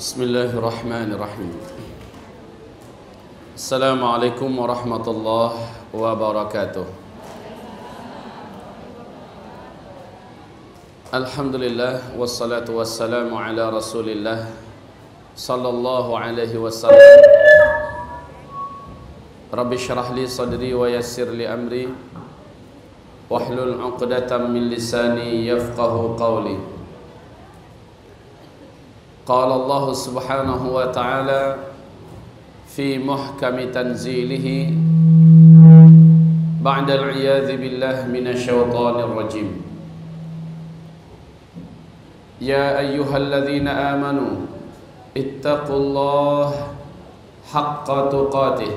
بسم الله الرحمن الرحيم السلام عليكم ورحمة الله وبركاته الحمد لله والصلاة والسلام على رسول الله صلى الله عليه وسلم رب اشرح لي صدري ويسر لي أمري واحلل عقدة من لساني يفقه قولي قال الله سبحانه وتعالى في محكم تنزيله بعد العياذ بالله من الشيطان الرجيم يا أيها الذين آمنوا اتقوا الله حق تقاته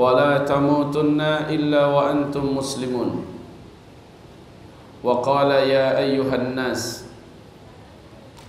ولا تموتن إلا وأنتم مسلمون وقال يا أيها الناس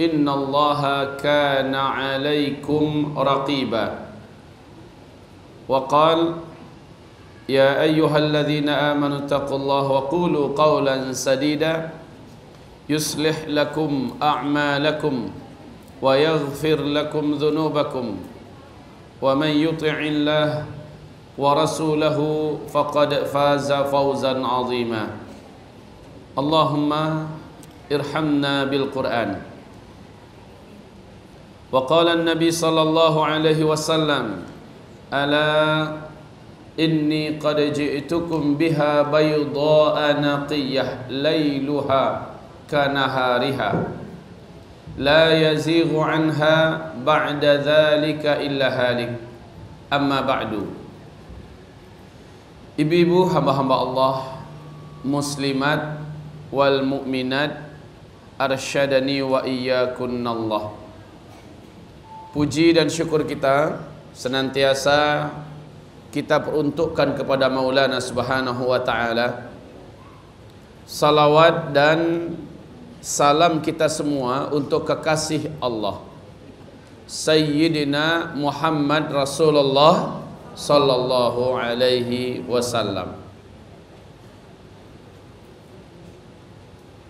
إن الله كان عليكم رقيبا وقال يا أيها الذين آمنوا اتقوا الله وقولوا قولا سديدا يصلح لكم أعمالكم ويغفر لكم ذنوبكم ومن يطع الله ورسوله فقد فاز فوزا عظيما اللهم ارحمنا بالقرآن وقال النبي صلى الله عليه وسلم ألا إني قد جئتكم بها بيضاء نقية ليلها كنهارها لا يزيغ عنها بعد ذلك إلا هالك أما بعد إبيبو ibu الله hamba والمؤمنات أرشدني wal mu'minat الله puji dan syukur kita senantiasa kita peruntukkan kepada Maulana Subhanahu wa taala salawat dan salam kita semua untuk kekasih Allah Sayyidina Muhammad Rasulullah sallallahu alaihi wasallam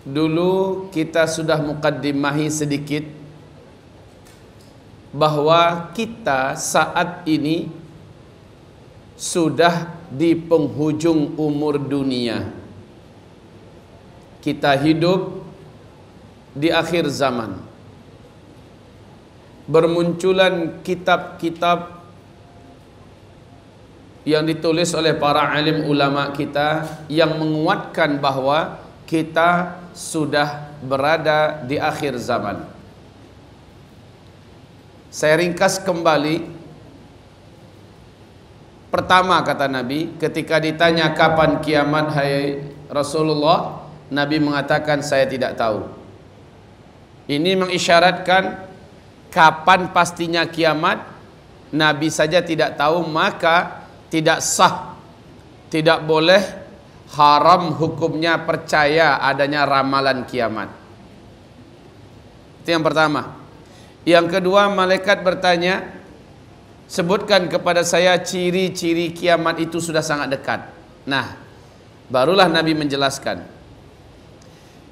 Dulu kita sudah mukaddimahi sedikit bahwa kita saat ini sudah di penghujung umur dunia. Kita hidup di akhir zaman. Bermunculan kitab-kitab yang ditulis oleh para alim ulama kita yang menguatkan bahwa kita sudah berada di akhir zaman. Saya ringkas kembali. Pertama kata Nabi, ketika ditanya kapan kiamat hai Rasulullah, Nabi mengatakan saya tidak tahu. Ini mengisyaratkan kapan pastinya kiamat, Nabi saja tidak tahu, maka tidak sah, tidak boleh haram hukumnya percaya adanya ramalan kiamat. Itu yang pertama. Yang kedua malaikat bertanya, sebutkan kepada saya ciri-ciri kiamat itu sudah sangat dekat. Nah, barulah Nabi menjelaskan.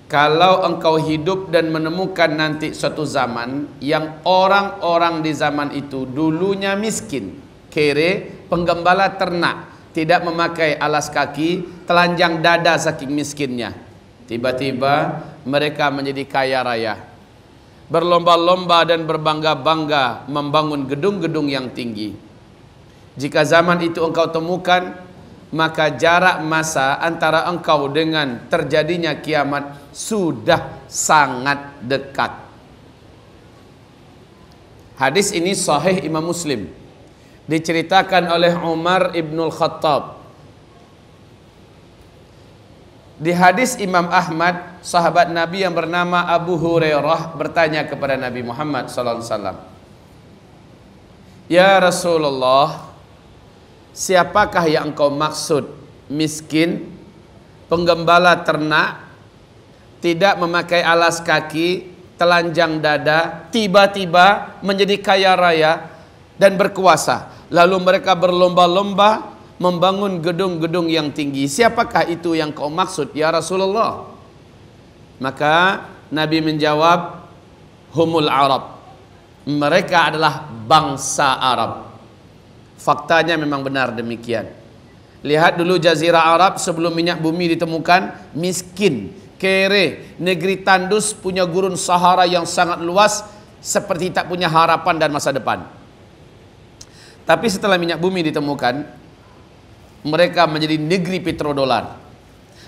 Kalau engkau hidup dan menemukan nanti suatu zaman yang orang-orang di zaman itu dulunya miskin, kere, penggembala ternak, tidak memakai alas kaki, telanjang dada saking miskinnya. Tiba-tiba mereka menjadi kaya raya berlomba-lomba dan berbangga-bangga membangun gedung-gedung yang tinggi. Jika zaman itu engkau temukan, maka jarak masa antara engkau dengan terjadinya kiamat sudah sangat dekat. Hadis ini sahih Imam Muslim. Diceritakan oleh Umar Ibnul Khattab di hadis Imam Ahmad, sahabat Nabi yang bernama Abu Hurairah bertanya kepada Nabi Muhammad SAW, Ya Rasulullah, siapakah yang engkau maksud miskin, penggembala ternak, tidak memakai alas kaki, telanjang dada, tiba-tiba menjadi kaya raya dan berkuasa. Lalu mereka berlomba-lomba membangun gedung-gedung yang tinggi. Siapakah itu yang kau maksud ya Rasulullah? Maka Nabi menjawab, humul Arab. Mereka adalah bangsa Arab. Faktanya memang benar demikian. Lihat dulu jazirah Arab sebelum minyak bumi ditemukan miskin, kere, negeri tandus punya gurun Sahara yang sangat luas seperti tak punya harapan dan masa depan. Tapi setelah minyak bumi ditemukan, mereka menjadi negeri petrodolar.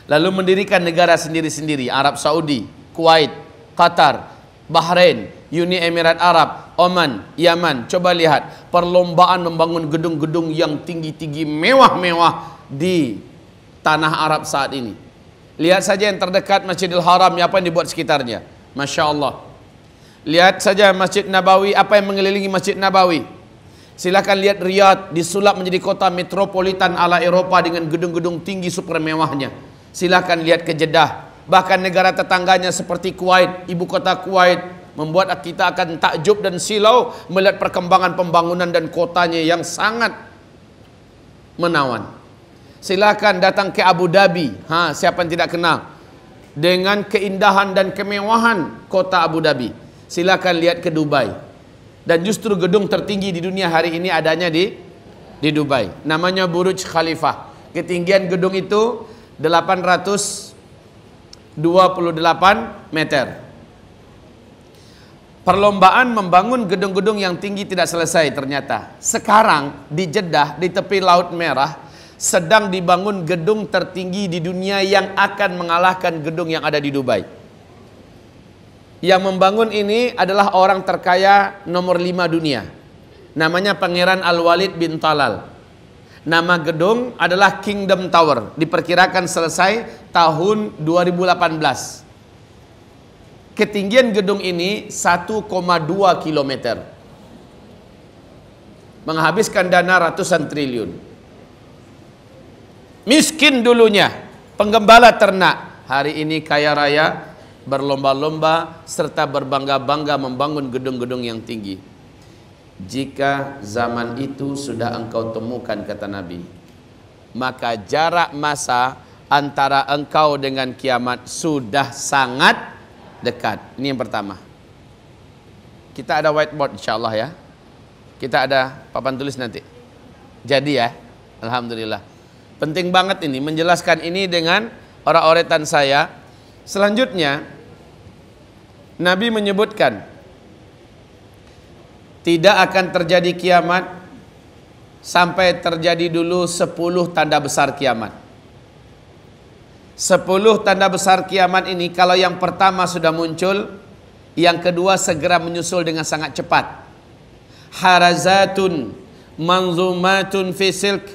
Lalu mendirikan negara sendiri-sendiri, Arab Saudi, Kuwait, Qatar, Bahrain, Uni Emirat Arab, Oman, Yaman. Coba lihat perlombaan membangun gedung-gedung yang tinggi-tinggi mewah-mewah di tanah Arab saat ini. Lihat saja yang terdekat Masjidil Haram apa yang dibuat sekitarnya. Masya Allah. Lihat saja Masjid Nabawi apa yang mengelilingi Masjid Nabawi. Silakan lihat Riyadh disulap menjadi kota metropolitan ala Eropa dengan gedung-gedung tinggi super mewahnya. Silakan lihat ke Jeddah. Bahkan negara tetangganya seperti Kuwait, ibu kota Kuwait, membuat kita akan takjub dan silau melihat perkembangan pembangunan dan kotanya yang sangat menawan. Silakan datang ke Abu Dhabi. Ha, siapa yang tidak kenal? Dengan keindahan dan kemewahan kota Abu Dhabi. Silakan lihat ke Dubai dan justru gedung tertinggi di dunia hari ini adanya di di Dubai. Namanya Burj Khalifah. Ketinggian gedung itu 828 meter. Perlombaan membangun gedung-gedung yang tinggi tidak selesai ternyata. Sekarang di Jeddah di tepi Laut Merah sedang dibangun gedung tertinggi di dunia yang akan mengalahkan gedung yang ada di Dubai. Yang membangun ini adalah orang terkaya nomor lima dunia. Namanya Pangeran Al-Walid bin Talal. Nama gedung adalah Kingdom Tower. Diperkirakan selesai tahun 2018. Ketinggian gedung ini 1,2 km. Menghabiskan dana ratusan triliun. Miskin dulunya, penggembala ternak. Hari ini kaya raya, berlomba-lomba serta berbangga-bangga membangun gedung-gedung yang tinggi. Jika zaman itu sudah engkau temukan kata Nabi, maka jarak masa antara engkau dengan kiamat sudah sangat dekat. Ini yang pertama. Kita ada whiteboard insyaallah ya. Kita ada papan tulis nanti. Jadi ya, alhamdulillah. Penting banget ini menjelaskan ini dengan orang orang saya. Selanjutnya, Nabi menyebutkan tidak akan terjadi kiamat sampai terjadi dulu 10 tanda besar kiamat. 10 tanda besar kiamat ini kalau yang pertama sudah muncul, yang kedua segera menyusul dengan sangat cepat. Harazatun manzumatun fi silk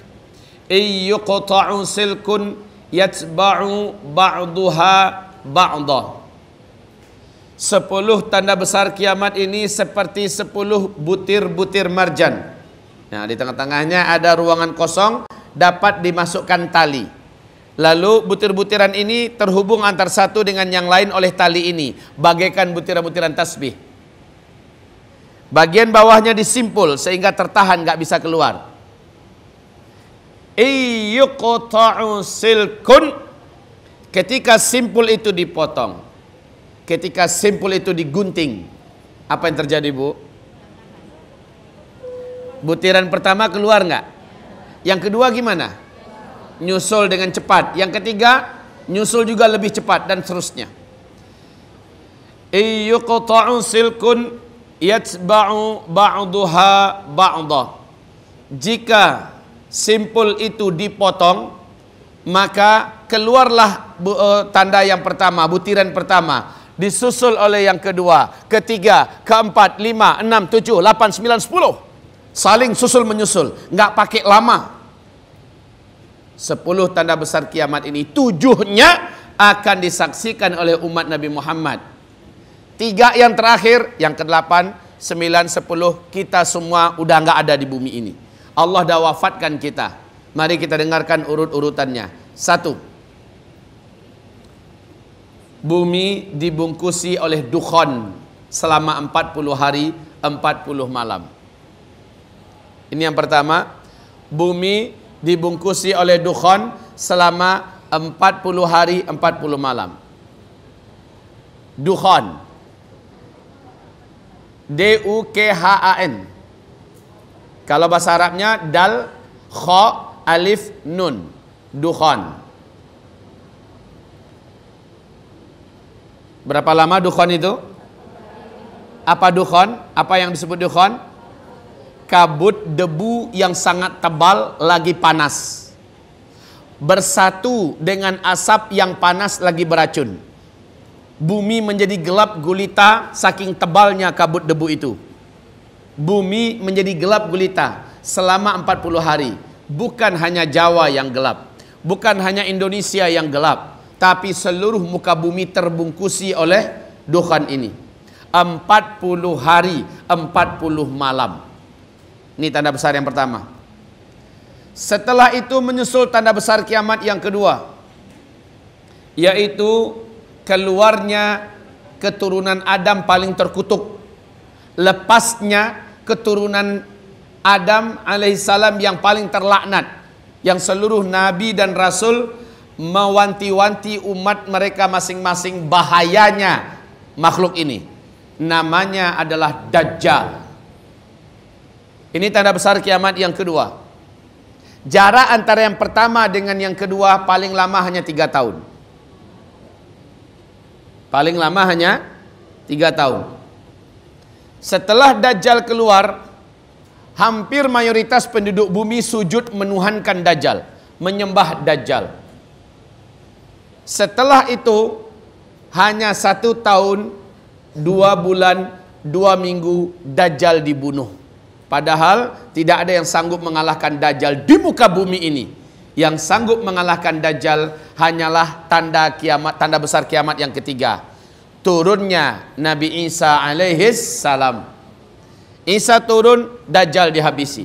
silkun yatba'u ba'daha ba'dah Sepuluh tanda besar kiamat ini seperti sepuluh butir-butir marjan. Nah, di tengah-tengahnya ada ruangan kosong dapat dimasukkan tali. Lalu butir-butiran ini terhubung antar satu dengan yang lain oleh tali ini, bagaikan butiran-butiran tasbih. Bagian bawahnya disimpul sehingga tertahan nggak bisa keluar. Iyukota'u silkun ketika simpul itu dipotong ketika simpul itu digunting, apa yang terjadi bu? Butiran pertama keluar nggak? Yang kedua gimana? Nyusul dengan cepat. Yang ketiga nyusul juga lebih cepat dan seterusnya. Iyuqta'u silkun yatba'u ba'duha Jika simpul itu dipotong, maka keluarlah eh, tanda yang pertama, butiran pertama disusul oleh yang kedua, ketiga, keempat, lima, enam, tujuh, lapan, sembilan, sepuluh. Saling susul menyusul, nggak pakai lama. Sepuluh tanda besar kiamat ini, tujuhnya akan disaksikan oleh umat Nabi Muhammad. Tiga yang terakhir, yang kedelapan, sembilan, sepuluh, kita semua udah nggak ada di bumi ini. Allah dah wafatkan kita. Mari kita dengarkan urut-urutannya. Satu, bumi dibungkusi oleh dukhon selama 40 hari 40 malam ini yang pertama bumi dibungkusi oleh dukhon selama 40 hari 40 malam dukhon D U K H A N kalau bahasa Arabnya dal kha alif nun dukhon Berapa lama dukhon itu? Apa dukhon? Apa yang disebut dukhon? Kabut debu yang sangat tebal lagi panas. Bersatu dengan asap yang panas lagi beracun. Bumi menjadi gelap gulita saking tebalnya kabut debu itu. Bumi menjadi gelap gulita selama 40 hari. Bukan hanya Jawa yang gelap, bukan hanya Indonesia yang gelap, tapi seluruh muka bumi terbungkusi oleh dukhan ini 40 hari 40 malam ini tanda besar yang pertama setelah itu menyusul tanda besar kiamat yang kedua yaitu keluarnya keturunan Adam paling terkutuk lepasnya keturunan Adam alaihissalam yang paling terlaknat yang seluruh nabi dan rasul mewanti-wanti umat mereka masing-masing bahayanya makhluk ini. Namanya adalah Dajjal. Ini tanda besar kiamat yang kedua. Jarak antara yang pertama dengan yang kedua paling lama hanya tiga tahun. Paling lama hanya tiga tahun. Setelah Dajjal keluar, hampir mayoritas penduduk bumi sujud menuhankan Dajjal, menyembah Dajjal. Setelah itu hanya satu tahun, dua bulan, dua minggu Dajjal dibunuh. Padahal tidak ada yang sanggup mengalahkan Dajjal di muka bumi ini. Yang sanggup mengalahkan Dajjal hanyalah tanda kiamat, tanda besar kiamat yang ketiga. Turunnya Nabi Isa alaihis salam. Isa turun, Dajjal dihabisi.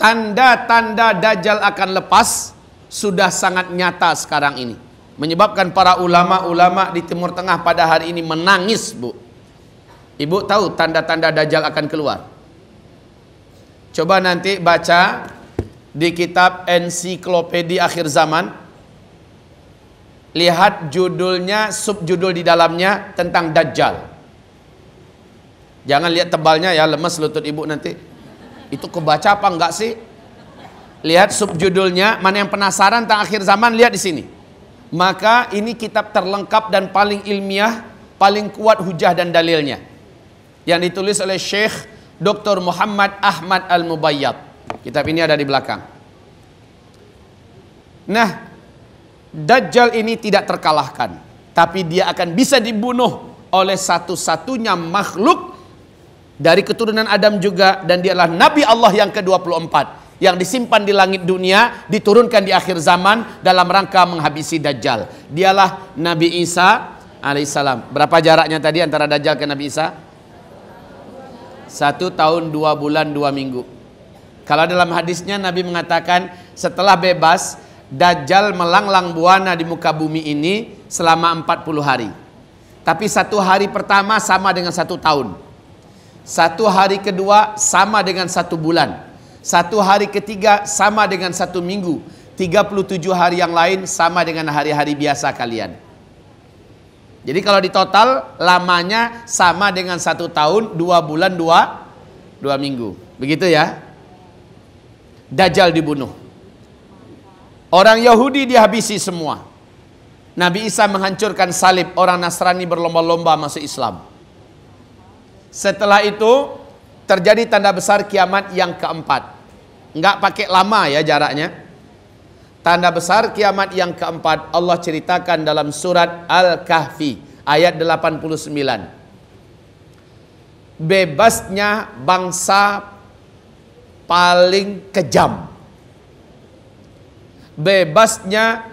Tanda-tanda Dajjal akan lepas, sudah sangat nyata sekarang ini. Menyebabkan para ulama-ulama di Timur Tengah pada hari ini menangis, Bu. Ibu tahu tanda-tanda dajjal akan keluar. Coba nanti baca di kitab ensiklopedia akhir zaman. Lihat judulnya, subjudul di dalamnya tentang dajjal. Jangan lihat tebalnya ya, lemes lutut ibu nanti. Itu kebaca apa enggak sih? Lihat subjudulnya, mana yang penasaran tentang akhir zaman lihat di sini. Maka ini kitab terlengkap dan paling ilmiah, paling kuat hujah dan dalilnya. Yang ditulis oleh Syekh Dr. Muhammad Ahmad Al-Mubayyad. Kitab ini ada di belakang. Nah, Dajjal ini tidak terkalahkan, tapi dia akan bisa dibunuh oleh satu-satunya makhluk dari keturunan Adam juga dan dialah nabi Allah yang ke-24 yang disimpan di langit dunia diturunkan di akhir zaman dalam rangka menghabisi Dajjal. Dialah Nabi Isa alaihissalam. Berapa jaraknya tadi antara Dajjal ke Nabi Isa? Satu tahun dua bulan dua minggu. Kalau dalam hadisnya Nabi mengatakan setelah bebas Dajjal melanglang buana di muka bumi ini selama empat puluh hari. Tapi satu hari pertama sama dengan satu tahun. Satu hari kedua sama dengan satu bulan. Satu hari ketiga sama dengan satu minggu. 37 hari yang lain sama dengan hari-hari biasa kalian. Jadi kalau di total lamanya sama dengan satu tahun, dua bulan, dua, dua minggu. Begitu ya. Dajjal dibunuh. Orang Yahudi dihabisi semua. Nabi Isa menghancurkan salib. Orang Nasrani berlomba-lomba masuk Islam. Setelah itu terjadi tanda besar kiamat yang keempat. Enggak pakai lama ya jaraknya. Tanda besar kiamat yang keempat Allah ceritakan dalam surat Al-Kahfi ayat 89. Bebasnya bangsa paling kejam. Bebasnya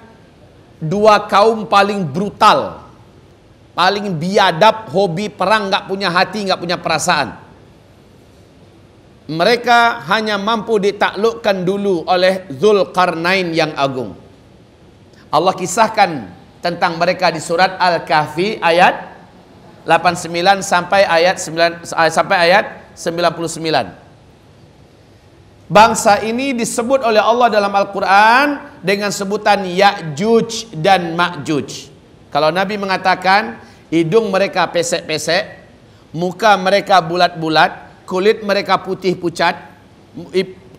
dua kaum paling brutal. Paling biadab, hobi perang, nggak punya hati, nggak punya perasaan mereka hanya mampu ditaklukkan dulu oleh Zulkarnain yang agung. Allah kisahkan tentang mereka di surat Al-Kahfi ayat 89 sampai ayat 9 eh, sampai ayat 99. Bangsa ini disebut oleh Allah dalam Al-Qur'an dengan sebutan Ya'juj dan Ma'juj. Kalau Nabi mengatakan hidung mereka pesek-pesek, muka mereka bulat-bulat, kulit mereka putih pucat,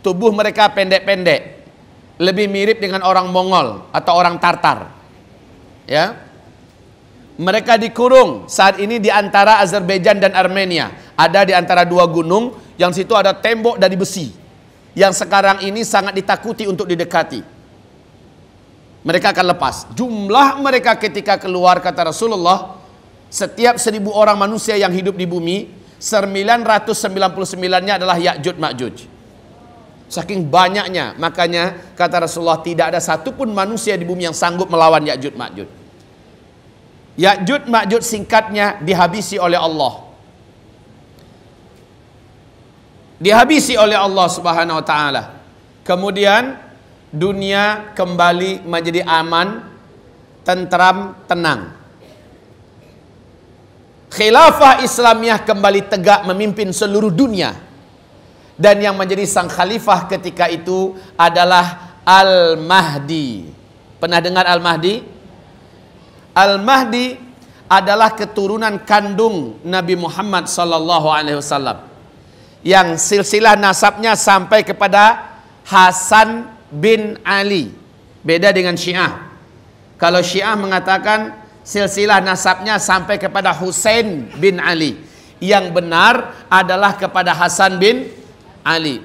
tubuh mereka pendek-pendek. Lebih mirip dengan orang Mongol atau orang Tartar. Ya. Mereka dikurung saat ini di antara Azerbaijan dan Armenia. Ada di antara dua gunung yang situ ada tembok dari besi. Yang sekarang ini sangat ditakuti untuk didekati. Mereka akan lepas. Jumlah mereka ketika keluar kata Rasulullah setiap seribu orang manusia yang hidup di bumi 999-nya adalah Ya'jud Ma'jud. Saking banyaknya, makanya kata Rasulullah tidak ada satupun manusia di bumi yang sanggup melawan Ya'jud Ma'jud. Ya'jud Ma'jud singkatnya dihabisi oleh Allah. Dihabisi oleh Allah Subhanahu wa taala. Kemudian dunia kembali menjadi aman, tentram, tenang. Khilafah Islamiyah kembali tegak memimpin seluruh dunia. Dan yang menjadi sang khalifah ketika itu adalah Al-Mahdi. Pernah dengar Al-Mahdi? Al-Mahdi adalah keturunan kandung Nabi Muhammad sallallahu alaihi wasallam yang silsilah nasabnya sampai kepada Hasan bin Ali. Beda dengan Syiah. Kalau Syiah mengatakan silsilah nasabnya sampai kepada Husain bin Ali. Yang benar adalah kepada Hasan bin Ali.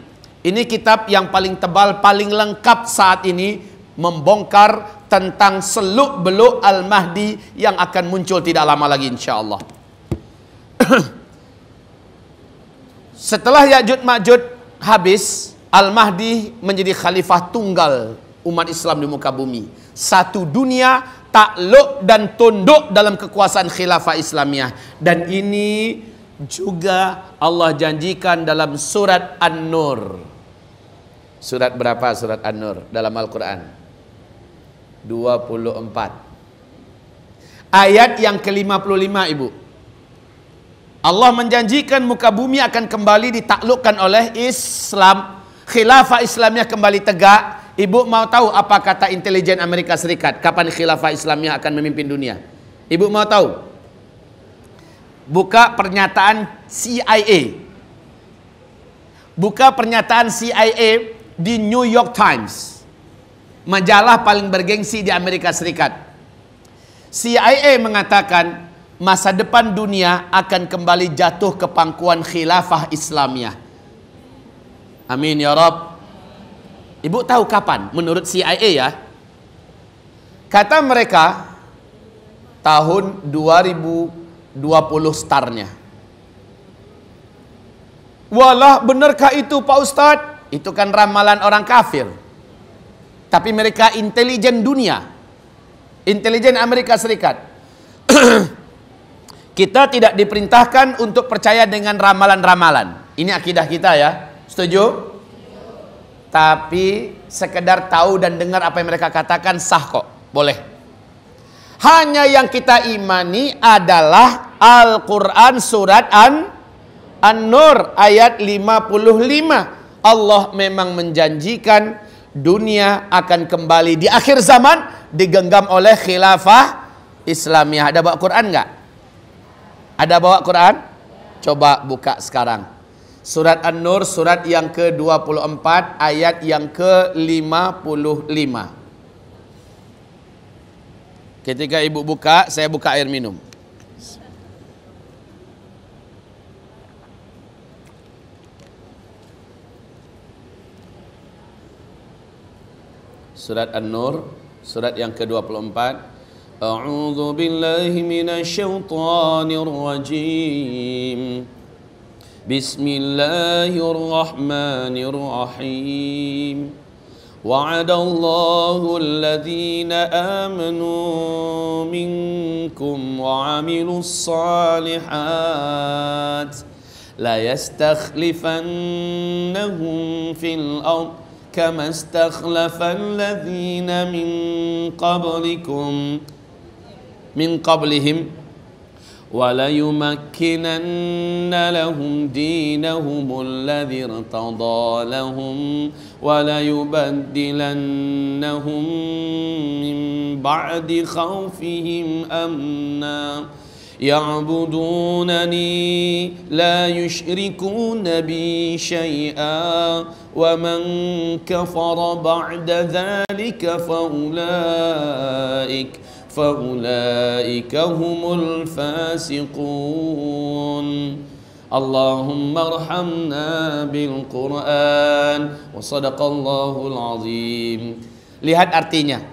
Ini kitab yang paling tebal, paling lengkap saat ini membongkar tentang seluk-beluk Al-Mahdi yang akan muncul tidak lama lagi Insya Allah. Setelah Ya'jud Ma'jud habis, Al-Mahdi menjadi khalifah tunggal umat Islam di muka bumi. Satu dunia takluk dan tunduk dalam kekuasaan khilafah Islamiah Dan ini juga Allah janjikan dalam surat An-Nur. Surat berapa surat An-Nur dalam Al-Quran? 24. Ayat yang ke-55 ibu. Allah menjanjikan muka bumi akan kembali ditaklukkan oleh Islam. Khilafah Islamnya kembali tegak Ibu mau tahu apa kata intelijen Amerika Serikat kapan khilafah Islamnya akan memimpin dunia? Ibu mau tahu? Buka pernyataan CIA. Buka pernyataan CIA di New York Times. Majalah paling bergengsi di Amerika Serikat. CIA mengatakan masa depan dunia akan kembali jatuh ke pangkuan khilafah Islamiyah. Amin ya Rabb. Ibu tahu kapan menurut CIA ya? Kata mereka tahun 2020 startnya. Walah benarkah itu Pak Ustadz? Itu kan ramalan orang kafir. Tapi mereka intelijen dunia. Intelijen Amerika Serikat. kita tidak diperintahkan untuk percaya dengan ramalan-ramalan. Ini akidah kita ya. Setuju? Tapi sekedar tahu dan dengar apa yang mereka katakan sah kok, boleh. Hanya yang kita imani adalah Al-Quran surat An an ayat 55. Allah memang menjanjikan dunia akan kembali di akhir zaman digenggam oleh khilafah Islamiyah. Ada bawa Quran nggak? Ada bawa Quran? Coba buka sekarang. Surat An-Nur surat yang ke-24 ayat yang ke-55. Ketika ibu buka, saya buka air minum. Surat An-Nur surat yang ke-24 أعوذ بالله من الشيطان rajim. بسم الله الرحمن الرحيم وعد الله الذين آمنوا منكم وعملوا الصالحات ليستخلفنهم في الأرض كما استخلف الذين من قبلكم من قبلهم وليمكنن لهم دينهم الذي ارتضى لهم وليبدلنهم من بعد خوفهم امنا يعبدونني لا يشركون بي شيئا ومن كفر بعد ذلك فاولئك فأولئك هم الفاسقون اللهم ارحمنا بالقرآن وصدق الله العظيم lihat artinya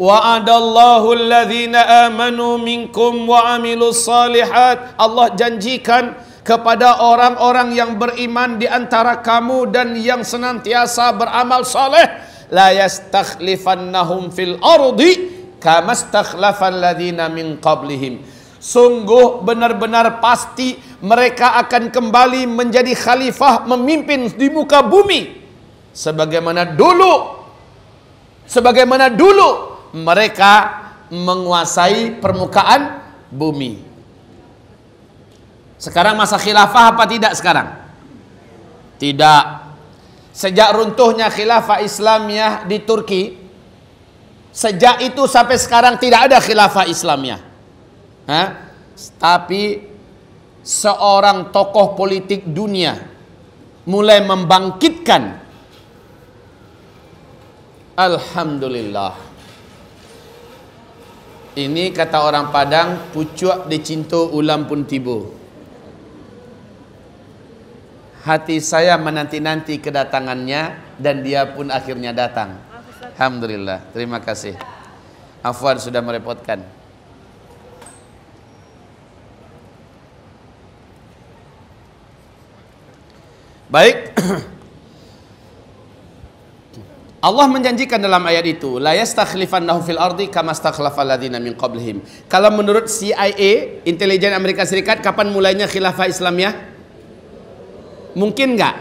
Wa'adallahu alladhina amanu minkum wa salihat Allah janjikan kepada orang-orang yang beriman di antara kamu dan yang senantiasa beramal saleh la yastakhlifannahum fil ardi min qablihim sungguh benar-benar pasti mereka akan kembali menjadi khalifah memimpin di muka bumi sebagaimana dulu sebagaimana dulu mereka menguasai permukaan bumi sekarang masa khilafah apa tidak sekarang tidak sejak runtuhnya khilafah Islamiyah di Turki Sejak itu sampai sekarang tidak ada khilafah Islamnya. Hah? Tapi seorang tokoh politik dunia mulai membangkitkan Alhamdulillah. Ini kata orang Padang, pucuk dicinto ulam pun tiba. Hati saya menanti-nanti kedatangannya dan dia pun akhirnya datang. Alhamdulillah. Terima kasih. Afwan sudah merepotkan. Baik. Allah menjanjikan dalam ayat itu, la yastakhlifannahu fil ardi kama stakhlafa alladziina min qablihim. Kalau menurut CIA, intelijen Amerika Serikat, kapan mulainya khilafah Islamiyah? Mungkin nggak?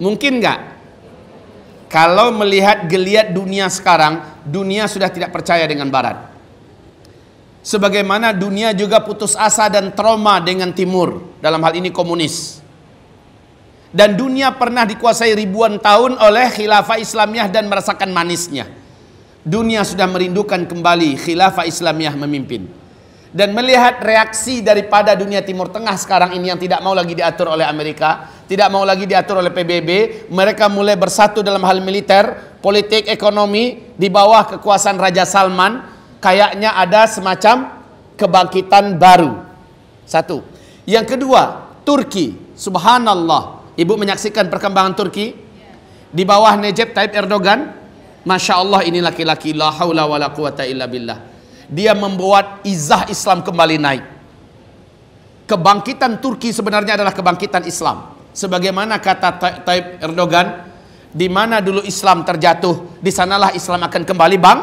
Mungkin nggak? Kalau melihat geliat dunia sekarang, dunia sudah tidak percaya dengan barat. Sebagaimana dunia juga putus asa dan trauma dengan timur, dalam hal ini komunis. Dan dunia pernah dikuasai ribuan tahun oleh khilafah Islamiyah dan merasakan manisnya. Dunia sudah merindukan kembali khilafah Islamiyah memimpin. Dan melihat reaksi daripada dunia timur tengah sekarang ini yang tidak mau lagi diatur oleh Amerika, tidak mau lagi diatur oleh PBB, mereka mulai bersatu dalam hal militer, politik, ekonomi di bawah kekuasaan Raja Salman, kayaknya ada semacam kebangkitan baru. Satu. Yang kedua, Turki. Subhanallah. Ibu menyaksikan perkembangan Turki di bawah Najib Tayyip Erdogan. Masya Allah ini laki-laki la haula wala quwata illa billah. Dia membuat izah Islam kembali naik. Kebangkitan Turki sebenarnya adalah kebangkitan Islam sebagaimana kata Taib Erdogan di mana dulu Islam terjatuh di sanalah Islam akan kembali bang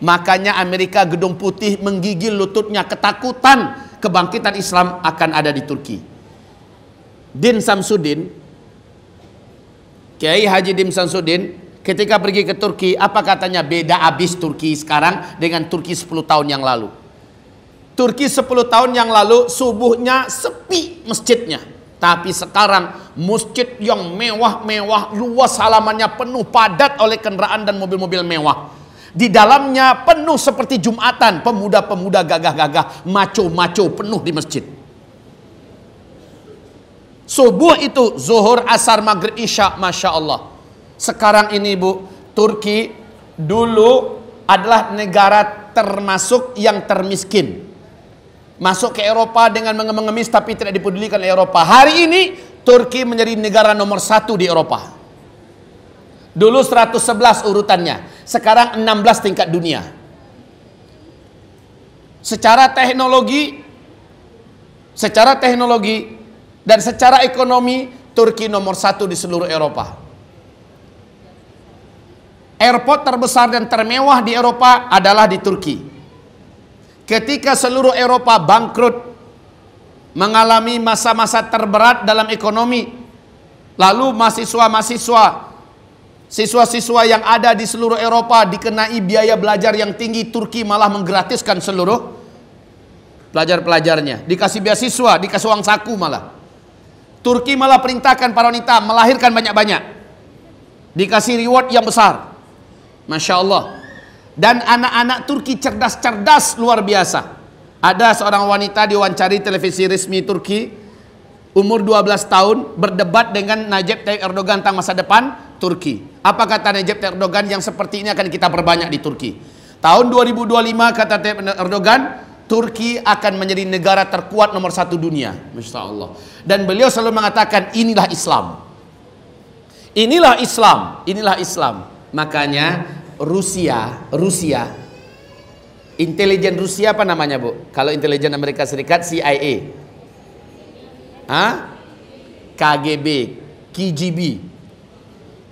makanya Amerika gedung putih menggigil lututnya ketakutan kebangkitan Islam akan ada di Turki Din Samsudin Kiai Haji Din Samsudin ketika pergi ke Turki apa katanya beda abis Turki sekarang dengan Turki 10 tahun yang lalu Turki 10 tahun yang lalu subuhnya sepi masjidnya tapi sekarang masjid yang mewah-mewah, luas halamannya penuh padat oleh kendaraan dan mobil-mobil mewah. Di dalamnya penuh seperti Jumatan, pemuda-pemuda gagah-gagah, maco-maco penuh di masjid. Subuh itu zuhur, asar, maghrib, isya, masya Allah. Sekarang ini bu, Turki dulu adalah negara termasuk yang termiskin masuk ke Eropa dengan mengemis tapi tidak dipedulikan Eropa. Hari ini Turki menjadi negara nomor satu di Eropa. Dulu 111 urutannya, sekarang 16 tingkat dunia. Secara teknologi, secara teknologi dan secara ekonomi Turki nomor satu di seluruh Eropa. Airport terbesar dan termewah di Eropa adalah di Turki. Ketika seluruh Eropa bangkrut mengalami masa-masa terberat dalam ekonomi. Lalu mahasiswa-mahasiswa, siswa-siswa yang ada di seluruh Eropa dikenai biaya belajar yang tinggi, Turki malah menggratiskan seluruh pelajar-pelajarnya. Dikasih beasiswa, dikasih uang saku malah. Turki malah perintahkan para wanita melahirkan banyak-banyak. Dikasih reward yang besar. Masya Allah. Dan anak-anak Turki cerdas-cerdas luar biasa. Ada seorang wanita diwawancari televisi resmi Turki, umur 12 tahun, berdebat dengan Najib Tayyip Erdogan tentang masa depan Turki. Apa kata Najib Tayyip Erdogan yang seperti ini akan kita perbanyak di Turki? Tahun 2025 kata Tayyip Erdogan, Turki akan menjadi negara terkuat nomor satu dunia. Masya Allah. Dan beliau selalu mengatakan inilah Islam. Inilah Islam, inilah Islam. Makanya Rusia, Rusia Intelijen Rusia apa namanya bu? Kalau intelijen Amerika Serikat CIA, Hah? KGB, KGB,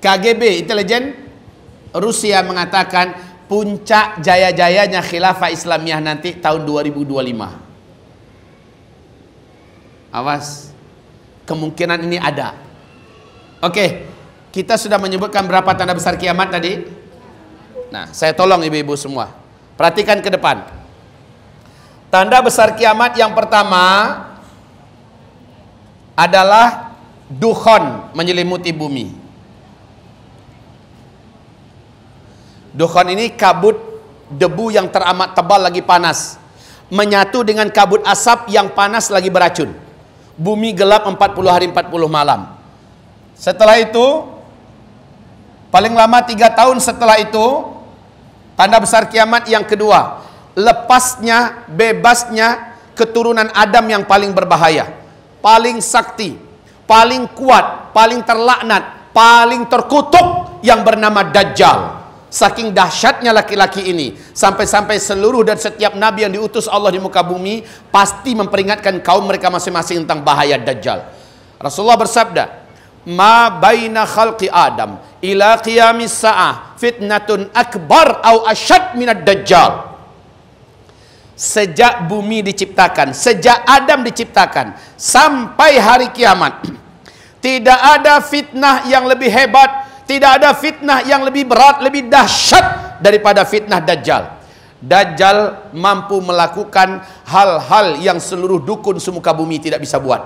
KGB intelijen Rusia mengatakan puncak jaya-jayanya khilafah Islamiyah nanti tahun 2025. Awas, kemungkinan ini ada. Oke, kita sudah menyebutkan berapa tanda besar kiamat tadi. Nah, saya tolong ibu-ibu semua. Perhatikan ke depan. Tanda besar kiamat yang pertama adalah dukhon menyelimuti bumi. Dukhon ini kabut debu yang teramat tebal lagi panas. Menyatu dengan kabut asap yang panas lagi beracun. Bumi gelap 40 hari 40 malam. Setelah itu, paling lama tiga tahun setelah itu, Tanda besar kiamat yang kedua, lepasnya, bebasnya keturunan Adam yang paling berbahaya, paling sakti, paling kuat, paling terlaknat, paling terkutuk yang bernama Dajjal. Saking dahsyatnya laki-laki ini Sampai-sampai seluruh dan setiap nabi yang diutus Allah di muka bumi Pasti memperingatkan kaum mereka masing-masing tentang bahaya Dajjal Rasulullah bersabda ma baina khalqi Adam ila qiyamis sa'ah fitnatun akbar au asyad minad dajjal. Sejak bumi diciptakan, sejak Adam diciptakan sampai hari kiamat. Tidak ada fitnah yang lebih hebat, tidak ada fitnah yang lebih berat, lebih dahsyat daripada fitnah Dajjal. Dajjal mampu melakukan hal-hal yang seluruh dukun semuka bumi tidak bisa buat.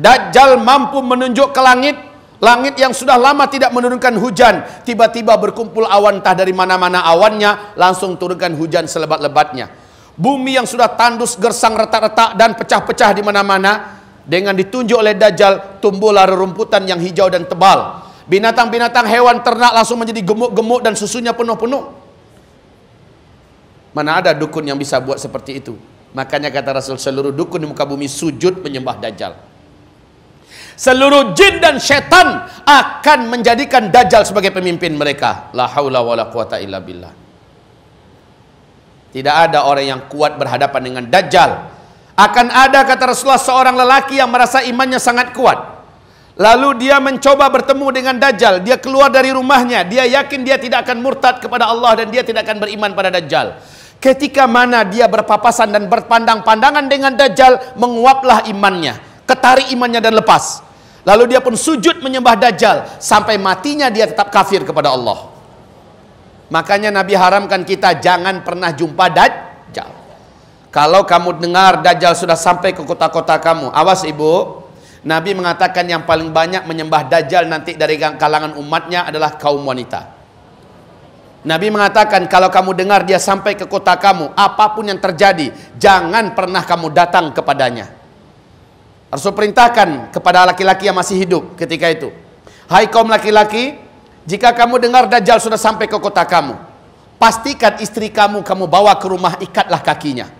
Dajjal mampu menunjuk ke langit, langit yang sudah lama tidak menurunkan hujan, tiba-tiba berkumpul awan entah dari mana-mana awannya, langsung turunkan hujan selebat-lebatnya. Bumi yang sudah tandus, gersang, retak-retak dan pecah-pecah di mana-mana, dengan ditunjuk oleh Dajjal, tumbuhlah rerumputan yang hijau dan tebal. Binatang-binatang hewan ternak langsung menjadi gemuk-gemuk dan susunya penuh-penuh. Mana ada dukun yang bisa buat seperti itu? Makanya kata Rasul seluruh dukun di muka bumi sujud menyembah Dajjal. Seluruh jin dan setan akan menjadikan Dajjal sebagai pemimpin mereka. La haula wa quwata illa billah. Tidak ada orang yang kuat berhadapan dengan Dajjal. Akan ada kata Rasulullah seorang lelaki yang merasa imannya sangat kuat. Lalu dia mencoba bertemu dengan Dajjal. Dia keluar dari rumahnya. Dia yakin dia tidak akan murtad kepada Allah dan dia tidak akan beriman pada Dajjal. Ketika mana dia berpapasan dan berpandang-pandangan dengan Dajjal, menguaplah imannya. Ketarik imannya dan lepas. Lalu dia pun sujud menyembah Dajjal sampai matinya dia tetap kafir kepada Allah. Makanya Nabi haramkan kita jangan pernah jumpa Dajjal. Kalau kamu dengar Dajjal sudah sampai ke kota-kota kamu, awas ibu. Nabi mengatakan yang paling banyak menyembah Dajjal nanti dari kalangan umatnya adalah kaum wanita. Nabi mengatakan kalau kamu dengar dia sampai ke kota kamu, apapun yang terjadi, jangan pernah kamu datang kepadanya. Rasul perintahkan kepada laki-laki yang masih hidup ketika itu. Hai kaum laki-laki, jika kamu dengar Dajjal sudah sampai ke kota kamu, pastikan istri kamu kamu bawa ke rumah ikatlah kakinya.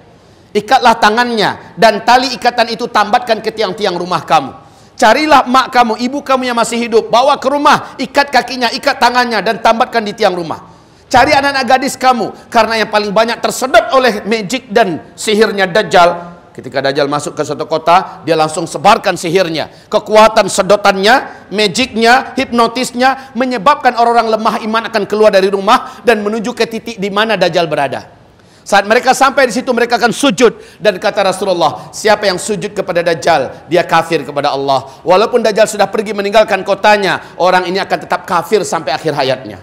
Ikatlah tangannya dan tali ikatan itu tambatkan ke tiang-tiang rumah kamu. Carilah mak kamu, ibu kamu yang masih hidup, bawa ke rumah, ikat kakinya, ikat tangannya dan tambatkan di tiang rumah. Cari anak-anak gadis kamu karena yang paling banyak tersedot oleh magic dan sihirnya Dajjal Ketika Dajjal masuk ke suatu kota, dia langsung sebarkan sihirnya. Kekuatan sedotannya, magicnya, hipnotisnya, menyebabkan orang-orang lemah iman akan keluar dari rumah dan menuju ke titik di mana Dajjal berada. Saat mereka sampai di situ mereka akan sujud dan kata Rasulullah, siapa yang sujud kepada Dajjal, dia kafir kepada Allah. Walaupun Dajjal sudah pergi meninggalkan kotanya, orang ini akan tetap kafir sampai akhir hayatnya.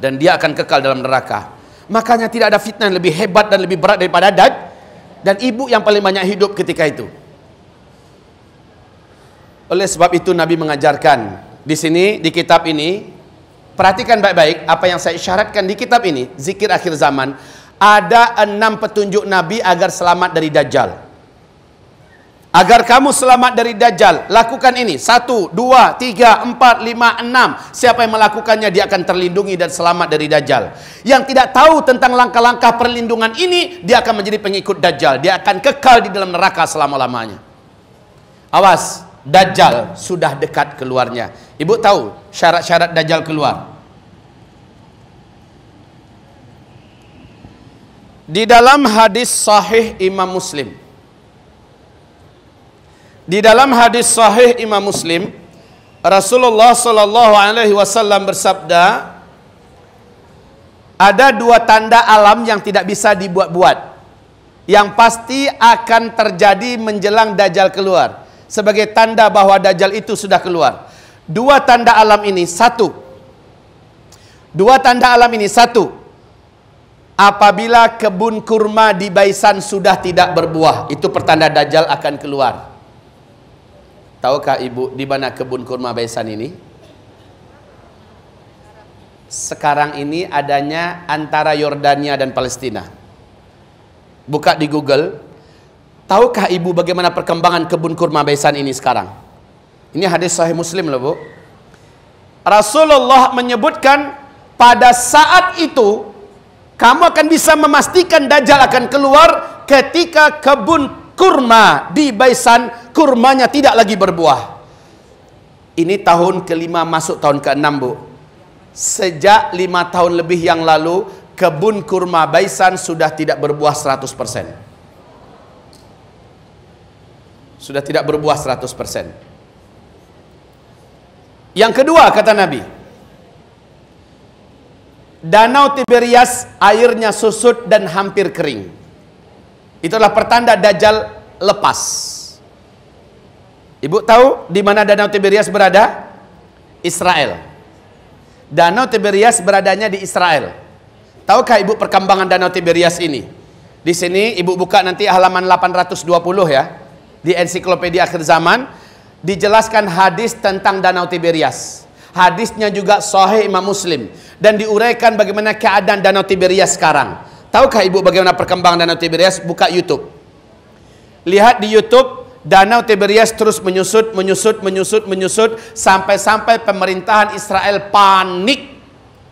Dan dia akan kekal dalam neraka. Makanya tidak ada fitnah yang lebih hebat dan lebih berat daripada Dajjal dan ibu yang paling banyak hidup ketika itu. Oleh sebab itu Nabi mengajarkan di sini di kitab ini perhatikan baik-baik apa yang saya isyaratkan di kitab ini zikir akhir zaman ada enam petunjuk Nabi agar selamat dari dajjal. Agar kamu selamat dari Dajjal, lakukan ini. Satu, dua, tiga, empat, lima, enam. Siapa yang melakukannya, dia akan terlindungi dan selamat dari Dajjal. Yang tidak tahu tentang langkah-langkah perlindungan ini, dia akan menjadi pengikut Dajjal. Dia akan kekal di dalam neraka selama-lamanya. Awas, Dajjal sudah dekat keluarnya. Ibu tahu syarat-syarat Dajjal keluar. Di dalam hadis sahih Imam Muslim. Di dalam hadis sahih Imam Muslim, Rasulullah Sallallahu Alaihi Wasallam bersabda, ada dua tanda alam yang tidak bisa dibuat-buat, yang pasti akan terjadi menjelang Dajjal keluar. Sebagai tanda bahwa Dajjal itu sudah keluar. Dua tanda alam ini, satu. Dua tanda alam ini, satu. Apabila kebun kurma di Baisan sudah tidak berbuah, itu pertanda Dajjal akan keluar. Tahukah ibu di mana kebun kurma Besan ini? Sekarang ini adanya antara Yordania dan Palestina. Buka di Google. Tahukah ibu bagaimana perkembangan kebun kurma Besan ini sekarang? Ini hadis sahih Muslim loh, Bu. Rasulullah menyebutkan pada saat itu kamu akan bisa memastikan Dajjal akan keluar ketika kebun kurma di Baisan, kurmanya tidak lagi berbuah. Ini tahun kelima masuk tahun ke enam bu. Sejak lima tahun lebih yang lalu, kebun kurma Baisan sudah tidak berbuah 100%. Sudah tidak berbuah 100%. Yang kedua kata Nabi, Danau Tiberias airnya susut dan hampir kering. Itulah pertanda Dajjal lepas. Ibu tahu di mana Danau Tiberias berada? Israel. Danau Tiberias beradanya di Israel. Tahukah ibu perkembangan Danau Tiberias ini? Di sini ibu buka nanti halaman 820 ya. Di ensiklopedia akhir zaman dijelaskan hadis tentang Danau Tiberias. Hadisnya juga sahih Imam Muslim dan diuraikan bagaimana keadaan Danau Tiberias sekarang. Tahukah ibu bagaimana perkembangan Danau Tiberias? Buka YouTube. Lihat di YouTube, Danau Tiberias terus menyusut, menyusut, menyusut, menyusut sampai-sampai pemerintahan Israel panik.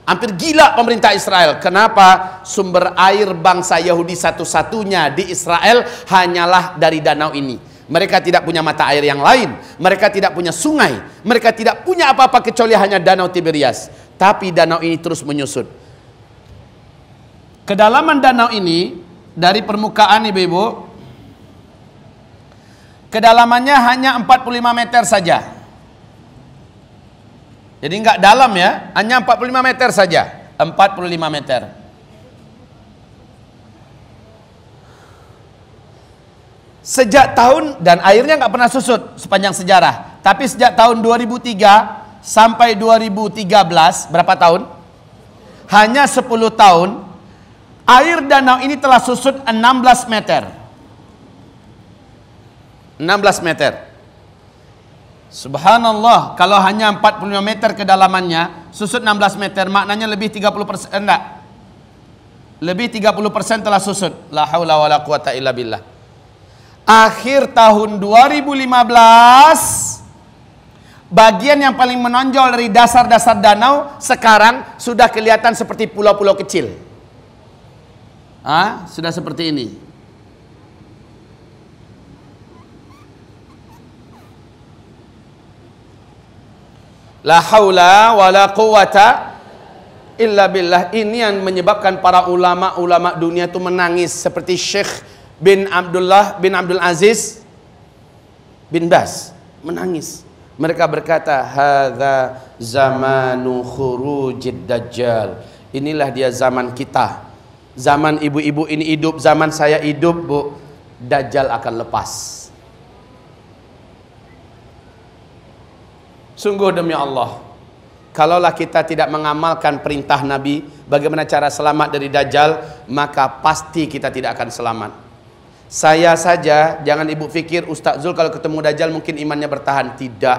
Hampir gila pemerintah Israel. Kenapa? Sumber air bangsa Yahudi satu-satunya di Israel hanyalah dari danau ini. Mereka tidak punya mata air yang lain. Mereka tidak punya sungai. Mereka tidak punya apa-apa kecuali hanya danau Tiberias. Tapi danau ini terus menyusut Kedalaman danau ini dari permukaan Ibu-ibu kedalamannya hanya 45 meter saja. Jadi nggak dalam ya, hanya 45 meter saja. 45 meter. Sejak tahun dan airnya nggak pernah susut sepanjang sejarah. Tapi sejak tahun 2003 sampai 2013 berapa tahun? Hanya 10 tahun Air danau ini telah susut 16 meter. 16 meter. Subhanallah, kalau hanya 45 meter kedalamannya, susut 16 meter, maknanya lebih 30% persen, eh, enggak. Lebih 30% persen telah susut. La haula la quwata illa billah. Akhir tahun 2015 bagian yang paling menonjol dari dasar-dasar danau sekarang sudah kelihatan seperti pulau-pulau kecil ah, sudah seperti ini La haula wa la quwata illa billah ini yang menyebabkan para ulama-ulama dunia itu menangis seperti Syekh bin Abdullah bin Abdul Aziz bin Bas menangis mereka berkata hadza zamanu khurujid dajjal inilah dia zaman kita zaman ibu-ibu ini hidup, zaman saya hidup, Bu, Dajjal akan lepas. Sungguh demi Allah, kalaulah kita tidak mengamalkan perintah Nabi, bagaimana cara selamat dari Dajjal, maka pasti kita tidak akan selamat. Saya saja, jangan ibu pikir Ustaz Zul kalau ketemu Dajjal mungkin imannya bertahan. Tidak.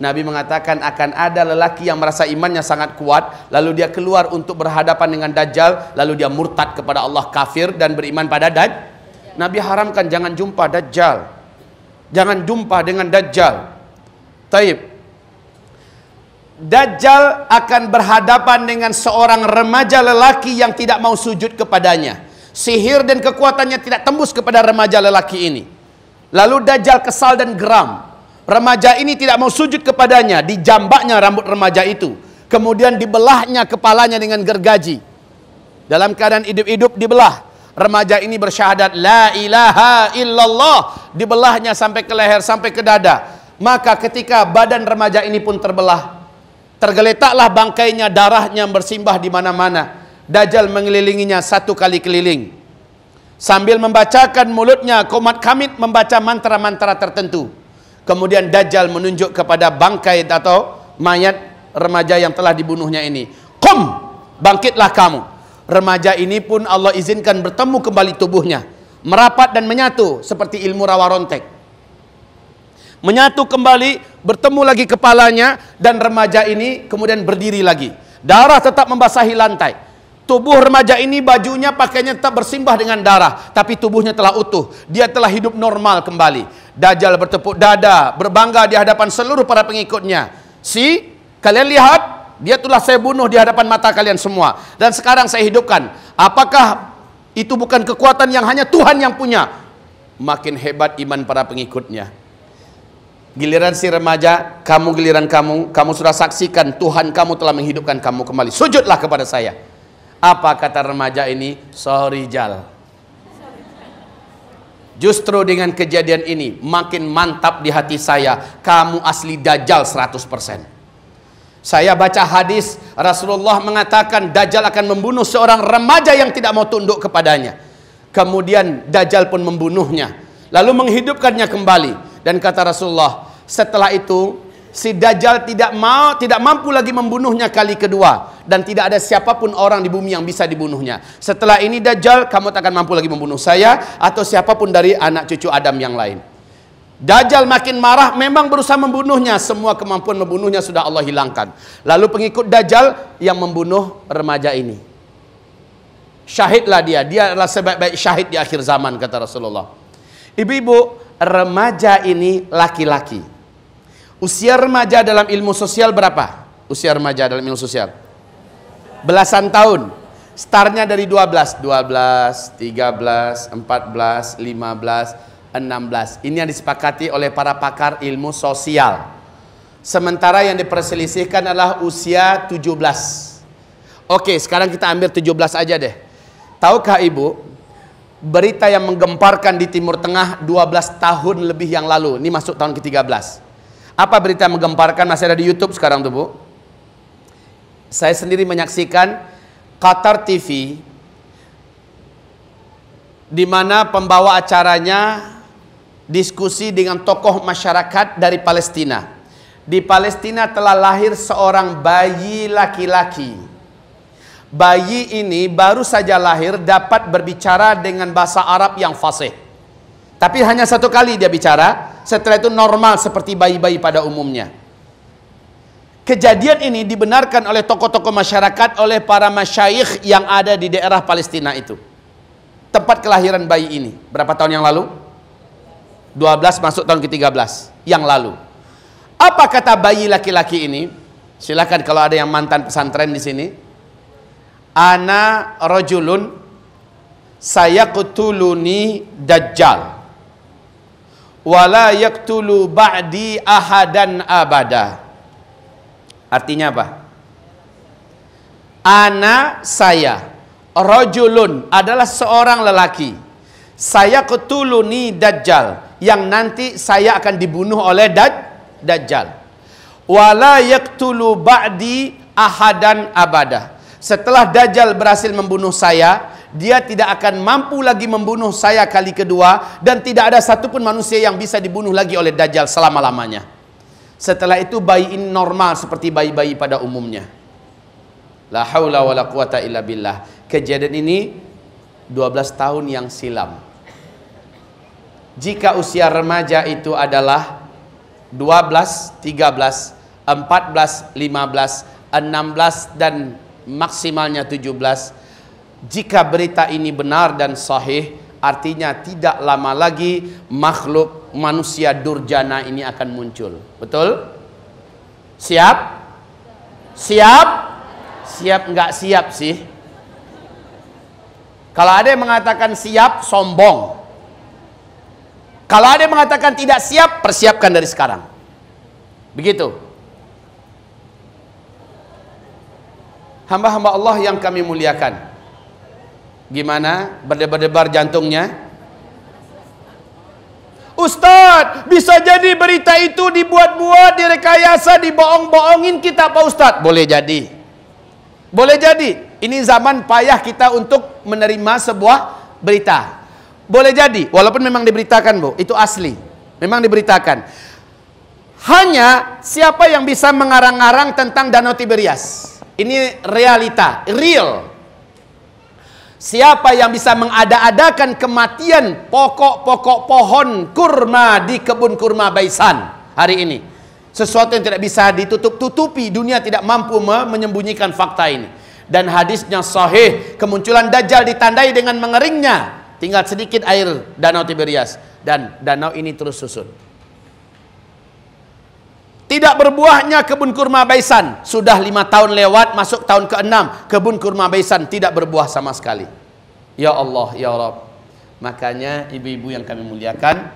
Nabi mengatakan akan ada lelaki yang merasa imannya sangat kuat, lalu dia keluar untuk berhadapan dengan Dajjal, lalu dia murtad kepada Allah kafir dan beriman pada Dajjal. Nabi haramkan jangan jumpa Dajjal. Jangan jumpa dengan Dajjal. Taib. Dajjal akan berhadapan dengan seorang remaja lelaki yang tidak mau sujud kepadanya. Sihir dan kekuatannya tidak tembus kepada remaja lelaki ini. Lalu Dajjal kesal dan geram. Remaja ini tidak mau sujud kepadanya, dijambaknya rambut remaja itu. Kemudian dibelahnya kepalanya dengan gergaji. Dalam keadaan hidup-hidup dibelah. Remaja ini bersyahadat, La ilaha illallah. Dibelahnya sampai ke leher, sampai ke dada. Maka ketika badan remaja ini pun terbelah. Tergeletaklah bangkainya, darahnya bersimbah di mana-mana. Dajjal mengelilinginya satu kali keliling. Sambil membacakan mulutnya, komat kamit membaca mantra-mantra tertentu kemudian Dajjal menunjuk kepada bangkai atau mayat remaja yang telah dibunuhnya ini Kum bangkitlah kamu remaja ini pun Allah izinkan bertemu kembali tubuhnya merapat dan menyatu seperti ilmu rawa rontek menyatu kembali bertemu lagi kepalanya dan remaja ini kemudian berdiri lagi darah tetap membasahi lantai Tubuh remaja ini bajunya pakainya tetap bersimbah dengan darah, tapi tubuhnya telah utuh. Dia telah hidup normal kembali. Dajjal bertepuk dada, berbangga di hadapan seluruh para pengikutnya. Si, kalian lihat, dia telah saya bunuh di hadapan mata kalian semua. Dan sekarang saya hidupkan. Apakah itu bukan kekuatan yang hanya Tuhan yang punya? Makin hebat iman para pengikutnya. Giliran si remaja, kamu giliran kamu, kamu sudah saksikan Tuhan kamu telah menghidupkan kamu kembali. Sujudlah kepada saya. Apa kata remaja ini? Sorry Jal. Justru dengan kejadian ini makin mantap di hati saya, kamu asli dajjal 100%. Saya baca hadis Rasulullah mengatakan dajjal akan membunuh seorang remaja yang tidak mau tunduk kepadanya. Kemudian dajjal pun membunuhnya, lalu menghidupkannya kembali dan kata Rasulullah, setelah itu Si Dajjal tidak mau, tidak mampu lagi membunuhnya kali kedua. Dan tidak ada siapapun orang di bumi yang bisa dibunuhnya. Setelah ini Dajjal, kamu tak akan mampu lagi membunuh saya atau siapapun dari anak cucu Adam yang lain. Dajjal makin marah, memang berusaha membunuhnya. Semua kemampuan membunuhnya sudah Allah hilangkan. Lalu pengikut Dajjal yang membunuh remaja ini. Syahidlah dia, dia adalah sebaik-baik syahid di akhir zaman kata Rasulullah. Ibu-ibu, remaja ini laki-laki Usia remaja dalam ilmu sosial berapa? Usia remaja dalam ilmu sosial? Belasan tahun. Startnya dari 12, 12, 13, 14, 15, 16. Ini yang disepakati oleh para pakar ilmu sosial. Sementara yang diperselisihkan adalah usia 17. Oke, sekarang kita ambil 17 aja deh. Tahukah Ibu, berita yang menggemparkan di Timur Tengah 12 tahun lebih yang lalu. Ini masuk tahun ke-13. Apa berita menggemparkan masih ada di YouTube sekarang tuh, Bu? Saya sendiri menyaksikan Qatar TV di mana pembawa acaranya diskusi dengan tokoh masyarakat dari Palestina. Di Palestina telah lahir seorang bayi laki-laki. Bayi ini baru saja lahir dapat berbicara dengan bahasa Arab yang fasih. Tapi hanya satu kali dia bicara, setelah itu normal seperti bayi-bayi pada umumnya. Kejadian ini dibenarkan oleh tokoh-tokoh masyarakat, oleh para masyayikh yang ada di daerah Palestina itu. Tempat kelahiran bayi ini. Berapa tahun yang lalu? 12 masuk tahun ke-13 yang lalu. Apa kata bayi laki-laki ini? Silakan kalau ada yang mantan pesantren di sini. Ana rojulun saya kutuluni dajjal wala yaktulu ba'di ahadan abada. Artinya apa? Anak saya rojulun adalah seorang lelaki. Saya ketuluni dajjal yang nanti saya akan dibunuh oleh daj, dajjal. Wala yaktulu ba'di ahadan abada. Setelah dajjal berhasil membunuh saya, dia tidak akan mampu lagi membunuh saya kali kedua dan tidak ada satupun manusia yang bisa dibunuh lagi oleh Dajjal selama-lamanya. Setelah itu bayi ini normal seperti bayi-bayi pada umumnya. La haula wa la quwata illa billah. Kejadian ini 12 tahun yang silam. Jika usia remaja itu adalah 12, 13, 14, 15, 16 dan maksimalnya 17 jika berita ini benar dan sahih, artinya tidak lama lagi makhluk manusia durjana ini akan muncul. Betul? Siap? Siap? Siap Enggak siap sih? Kalau ada yang mengatakan siap, sombong. Kalau ada yang mengatakan tidak siap, persiapkan dari sekarang. Begitu. Hamba-hamba Allah yang kami muliakan. Gimana? Berdebar-debar jantungnya? Ustaz, bisa jadi berita itu dibuat-buat, direkayasa, dibohong-bohongin kita Pak Ustaz. Boleh jadi. Boleh jadi. Ini zaman payah kita untuk menerima sebuah berita. Boleh jadi, walaupun memang diberitakan, Bu. Itu asli. Memang diberitakan. Hanya siapa yang bisa mengarang-arang tentang Danau Tiberias. Ini realita, real. Siapa yang bisa mengada-adakan kematian pokok-pokok pohon kurma di kebun kurma Baisan hari ini? Sesuatu yang tidak bisa ditutup-tutupi, dunia tidak mampu menyembunyikan fakta ini. Dan hadisnya sahih, kemunculan Dajjal ditandai dengan mengeringnya. Tinggal sedikit air danau Tiberias. Dan danau ini terus susut. Tidak berbuahnya kebun kurma Baisan. Sudah lima tahun lewat, masuk tahun ke-6. Kebun kurma Baisan tidak berbuah sama sekali. Ya Allah, Ya Rob. Makanya ibu-ibu yang kami muliakan,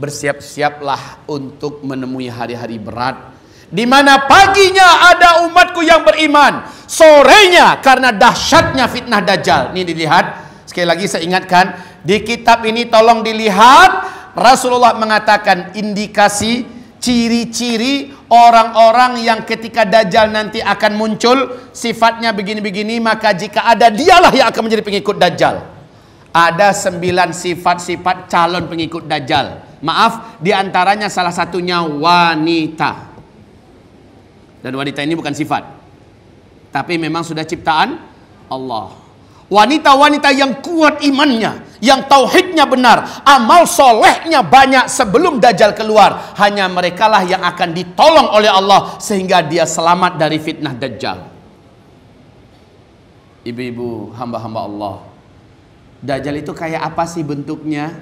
bersiap-siaplah untuk menemui hari-hari berat. Di mana paginya ada umatku yang beriman. Sorenya karena dahsyatnya fitnah dajjal. Ini dilihat. Sekali lagi saya ingatkan. Di kitab ini tolong dilihat. Rasulullah mengatakan indikasi ciri-ciri orang-orang yang ketika dajjal nanti akan muncul sifatnya begini-begini maka jika ada dialah yang akan menjadi pengikut dajjal ada sembilan sifat-sifat calon pengikut dajjal maaf diantaranya salah satunya wanita dan wanita ini bukan sifat tapi memang sudah ciptaan Allah Wanita-wanita yang kuat imannya, yang tauhidnya benar, amal solehnya banyak sebelum Dajjal keluar. Hanya merekalah yang akan ditolong oleh Allah sehingga dia selamat dari fitnah Dajjal. Ibu-ibu, hamba-hamba Allah. Dajjal itu kayak apa sih bentuknya?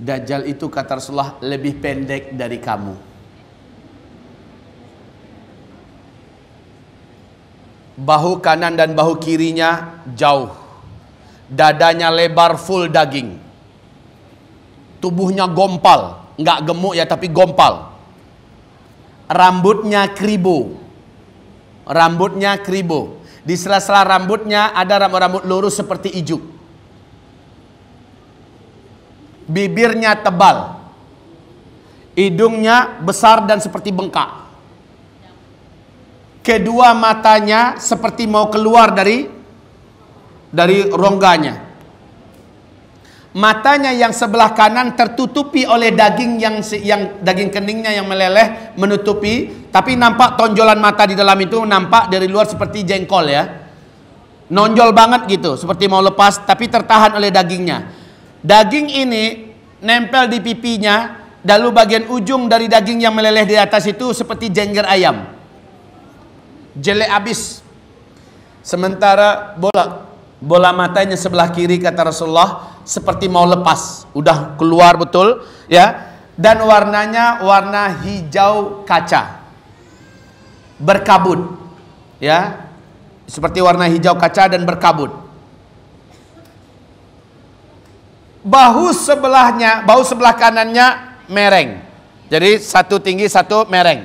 Dajjal itu kata Rasulullah lebih pendek dari kamu. Bahu kanan dan bahu kirinya jauh. Dadanya lebar full daging. Tubuhnya gompal, nggak gemuk ya tapi gompal. Rambutnya kribo, Rambutnya kribo, Di sela-sela rambutnya ada rambut-rambut lurus seperti ijuk. Bibirnya tebal. Hidungnya besar dan seperti bengkak kedua matanya seperti mau keluar dari dari rongganya. Matanya yang sebelah kanan tertutupi oleh daging yang yang daging keningnya yang meleleh menutupi, tapi nampak tonjolan mata di dalam itu nampak dari luar seperti jengkol ya. Nonjol banget gitu, seperti mau lepas tapi tertahan oleh dagingnya. Daging ini nempel di pipinya, lalu bagian ujung dari daging yang meleleh di atas itu seperti jengger ayam jelek abis. Sementara bola bola matanya sebelah kiri kata Rasulullah seperti mau lepas, udah keluar betul, ya. Dan warnanya warna hijau kaca. Berkabut. Ya. Seperti warna hijau kaca dan berkabut. Bahu sebelahnya, bahu sebelah kanannya mereng. Jadi satu tinggi, satu mereng.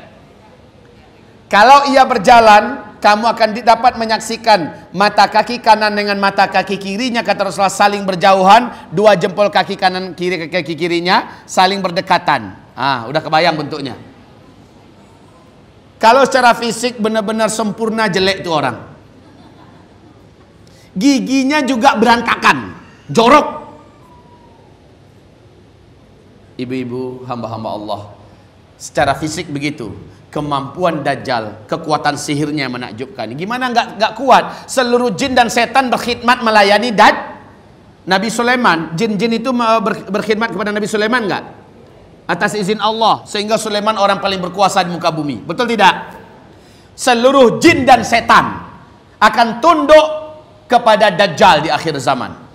Kalau ia berjalan, kamu akan dapat menyaksikan mata kaki kanan dengan mata kaki kirinya kata Rasulullah saling berjauhan, dua jempol kaki kanan kiri ke kaki kirinya saling berdekatan. Ah, udah kebayang bentuknya. Kalau secara fisik benar-benar sempurna jelek tuh orang. Giginya juga berantakan, jorok. Ibu-ibu, hamba-hamba Allah. Secara fisik begitu, kemampuan dajjal, kekuatan sihirnya menakjubkan. Gimana nggak nggak kuat? Seluruh jin dan setan berkhidmat melayani Dajjal. Nabi Sulaiman. Jin-jin itu eh, berkhidmat kepada Nabi Sulaiman nggak? Atas izin Allah sehingga Sulaiman orang paling berkuasa di muka bumi. Betul tidak? Seluruh jin dan setan akan tunduk kepada dajjal di akhir zaman.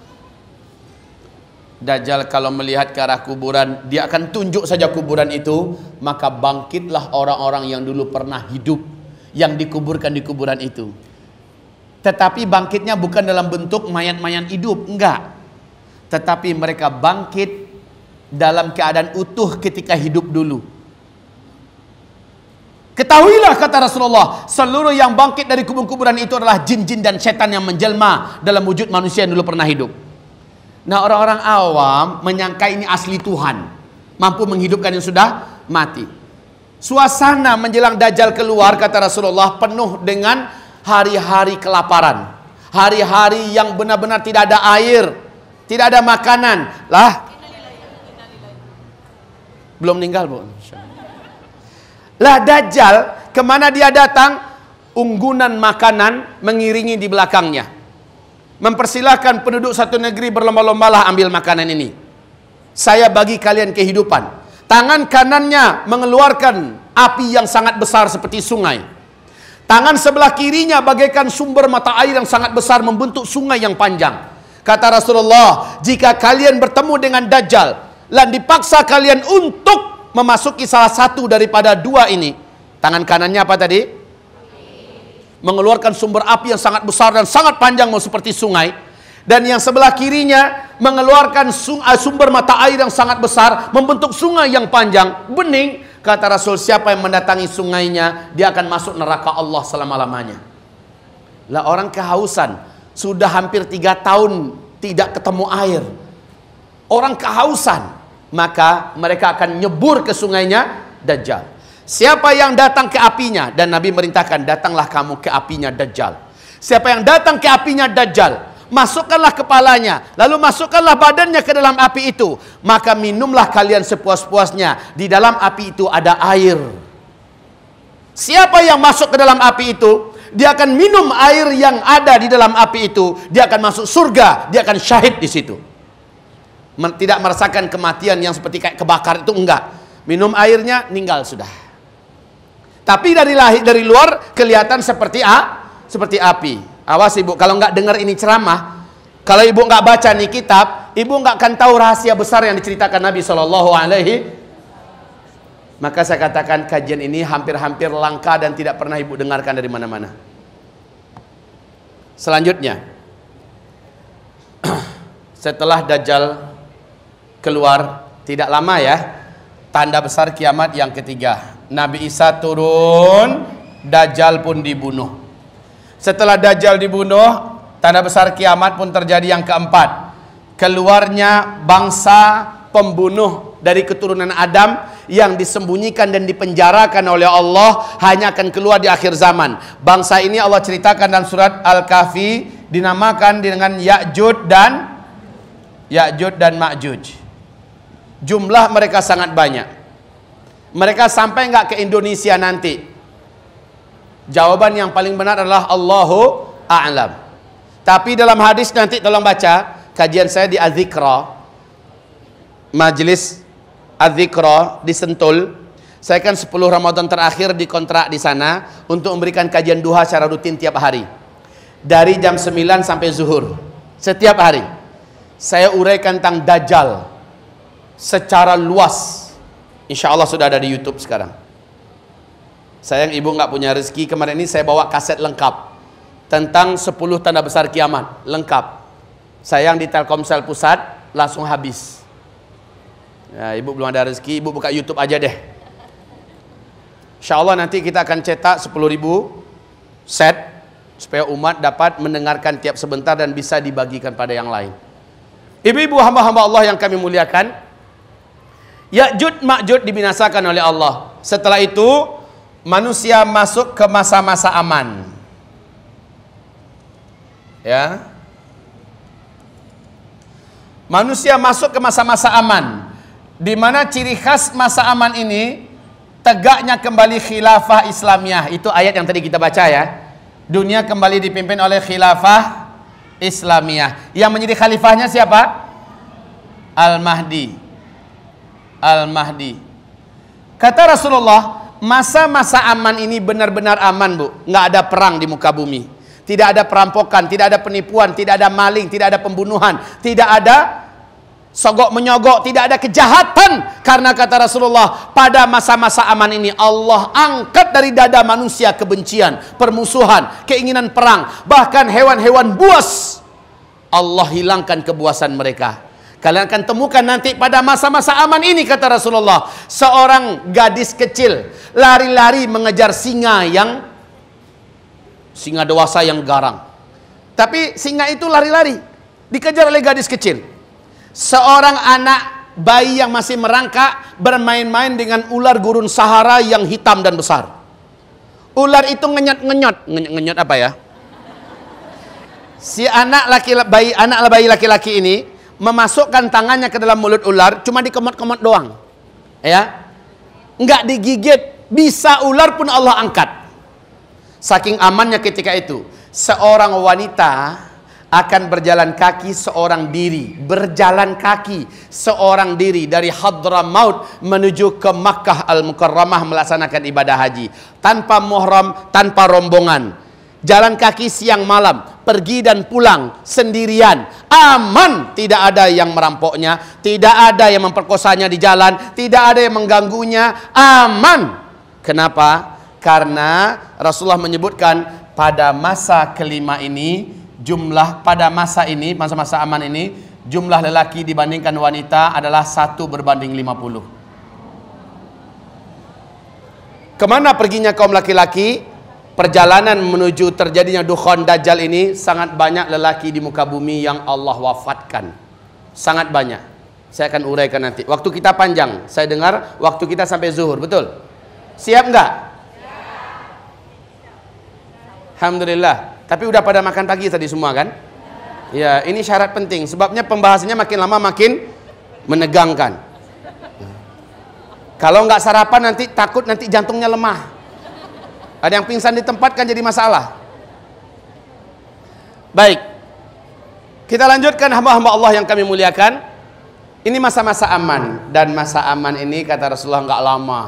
Dajjal kalau melihat ke arah kuburan, dia akan tunjuk saja kuburan itu, maka bangkitlah orang-orang yang dulu pernah hidup yang dikuburkan di kuburan itu. Tetapi bangkitnya bukan dalam bentuk mayat-mayat hidup, enggak. Tetapi mereka bangkit dalam keadaan utuh ketika hidup dulu. Ketahuilah kata Rasulullah, seluruh yang bangkit dari kubur-kuburan itu adalah jin-jin dan setan yang menjelma dalam wujud manusia yang dulu pernah hidup. Nah orang-orang awam menyangka ini asli Tuhan. Mampu menghidupkan yang sudah mati. Suasana menjelang Dajjal keluar kata Rasulullah penuh dengan hari-hari kelaparan. Hari-hari yang benar-benar tidak ada air. Tidak ada makanan. Lah. Belum meninggal bu. Lah Dajjal kemana dia datang? Unggunan makanan mengiringi di belakangnya mempersilahkan penduduk satu negeri berlomba-lombalah ambil makanan ini. Saya bagi kalian kehidupan. Tangan kanannya mengeluarkan api yang sangat besar seperti sungai. Tangan sebelah kirinya bagaikan sumber mata air yang sangat besar membentuk sungai yang panjang. Kata Rasulullah, jika kalian bertemu dengan Dajjal, dan dipaksa kalian untuk memasuki salah satu daripada dua ini. Tangan kanannya apa tadi? mengeluarkan sumber api yang sangat besar dan sangat panjang mau seperti sungai dan yang sebelah kirinya mengeluarkan eh, sumber mata air yang sangat besar membentuk sungai yang panjang bening kata Rasul siapa yang mendatangi sungainya dia akan masuk neraka Allah selama-lamanya lah orang kehausan sudah hampir tiga tahun tidak ketemu air orang kehausan maka mereka akan nyebur ke sungainya Dajjal Siapa yang datang ke apinya dan Nabi merintahkan datanglah kamu ke apinya Dajjal. Siapa yang datang ke apinya Dajjal, masukkanlah kepalanya, lalu masukkanlah badannya ke dalam api itu, maka minumlah kalian sepuas-puasnya. Di dalam api itu ada air. Siapa yang masuk ke dalam api itu, dia akan minum air yang ada di dalam api itu, dia akan masuk surga, dia akan syahid di situ. Tidak merasakan kematian yang seperti kayak kebakar itu enggak. Minum airnya, ninggal sudah. Tapi dari lahir dari luar kelihatan seperti a seperti api. Awas ibu, kalau nggak dengar ini ceramah, kalau ibu nggak baca nih kitab, ibu nggak akan tahu rahasia besar yang diceritakan Nabi Shallallahu Alaihi. Maka saya katakan kajian ini hampir-hampir langka dan tidak pernah ibu dengarkan dari mana-mana. Selanjutnya, setelah Dajjal keluar tidak lama ya, tanda besar kiamat yang ketiga Nabi Isa turun, Dajjal pun dibunuh. Setelah Dajjal dibunuh, tanda besar kiamat pun terjadi yang keempat. Keluarnya bangsa pembunuh dari keturunan Adam yang disembunyikan dan dipenjarakan oleh Allah hanya akan keluar di akhir zaman. Bangsa ini Allah ceritakan dalam surat Al-Kahfi dinamakan dengan Ya'jud dan Ya'jud dan Ma'jud. Jumlah mereka sangat banyak mereka sampai nggak ke Indonesia nanti? Jawaban yang paling benar adalah Allahu a'lam. Tapi dalam hadis nanti tolong baca kajian saya di Azikra majelis Azikra di Sentul. Saya kan 10 Ramadan terakhir di kontrak di sana untuk memberikan kajian duha secara rutin tiap hari. Dari jam 9 sampai zuhur. Setiap hari. Saya uraikan tentang Dajjal secara luas Insya Allah sudah ada di YouTube sekarang. Sayang ibu nggak punya rezeki kemarin ini saya bawa kaset lengkap tentang 10 tanda besar kiamat lengkap. Sayang di Telkomsel pusat langsung habis. Ya, ibu belum ada rezeki, ibu buka YouTube aja deh. Insya Allah nanti kita akan cetak 10 ribu set supaya umat dapat mendengarkan tiap sebentar dan bisa dibagikan pada yang lain. Ibu-ibu hamba-hamba Allah yang kami muliakan, Ya'jud makjud dibinasakan oleh Allah. Setelah itu manusia masuk ke masa-masa aman. Ya. Manusia masuk ke masa-masa aman. Di mana ciri khas masa aman ini tegaknya kembali khilafah Islamiah. Itu ayat yang tadi kita baca ya. Dunia kembali dipimpin oleh khilafah Islamiah. Yang menjadi khalifahnya siapa? Al-Mahdi. Al-Mahdi. Kata Rasulullah, masa-masa aman ini benar-benar aman, Bu. Nggak ada perang di muka bumi. Tidak ada perampokan, tidak ada penipuan, tidak ada maling, tidak ada pembunuhan, tidak ada sogok menyogok, tidak ada kejahatan. Karena kata Rasulullah, pada masa-masa aman ini Allah angkat dari dada manusia kebencian, permusuhan, keinginan perang, bahkan hewan-hewan buas. Allah hilangkan kebuasan mereka. Kalian akan temukan nanti pada masa-masa aman ini kata Rasulullah. Seorang gadis kecil lari-lari mengejar singa yang singa dewasa yang garang. Tapi singa itu lari-lari dikejar oleh gadis kecil. Seorang anak bayi yang masih merangkak bermain-main dengan ular gurun Sahara yang hitam dan besar. Ular itu ngenyot-ngenyot, ngenyot apa ya? Si anak laki bayi anak bayi laki-laki ini memasukkan tangannya ke dalam mulut ular cuma dikemot-kemot doang. Ya. nggak digigit, bisa ular pun Allah angkat. Saking amannya ketika itu, seorang wanita akan berjalan kaki seorang diri, berjalan kaki seorang diri dari Hadramaut menuju ke Makkah Al-Mukarramah melaksanakan ibadah haji tanpa muhram, tanpa rombongan. Jalan kaki siang malam, pergi dan pulang sendirian. Aman, tidak ada yang merampoknya, tidak ada yang memperkosanya di jalan, tidak ada yang mengganggunya. Aman. Kenapa? Karena Rasulullah menyebutkan pada masa kelima ini jumlah pada masa ini masa-masa aman ini jumlah lelaki dibandingkan wanita adalah satu berbanding lima puluh Kemana perginya kaum laki-laki? perjalanan menuju terjadinya dukhon dajjal ini sangat banyak lelaki di muka bumi yang Allah wafatkan. Sangat banyak. Saya akan uraikan nanti. Waktu kita panjang. Saya dengar waktu kita sampai zuhur, betul? Siap enggak? Alhamdulillah. Tapi udah pada makan pagi tadi semua kan? Ya, ini syarat penting sebabnya pembahasannya makin lama makin menegangkan. Kalau nggak sarapan nanti takut nanti jantungnya lemah. Ada yang pingsan ditempatkan jadi masalah. Baik. Kita lanjutkan hamba-hamba Allah yang kami muliakan. Ini masa-masa aman dan masa aman ini kata Rasulullah nggak lama.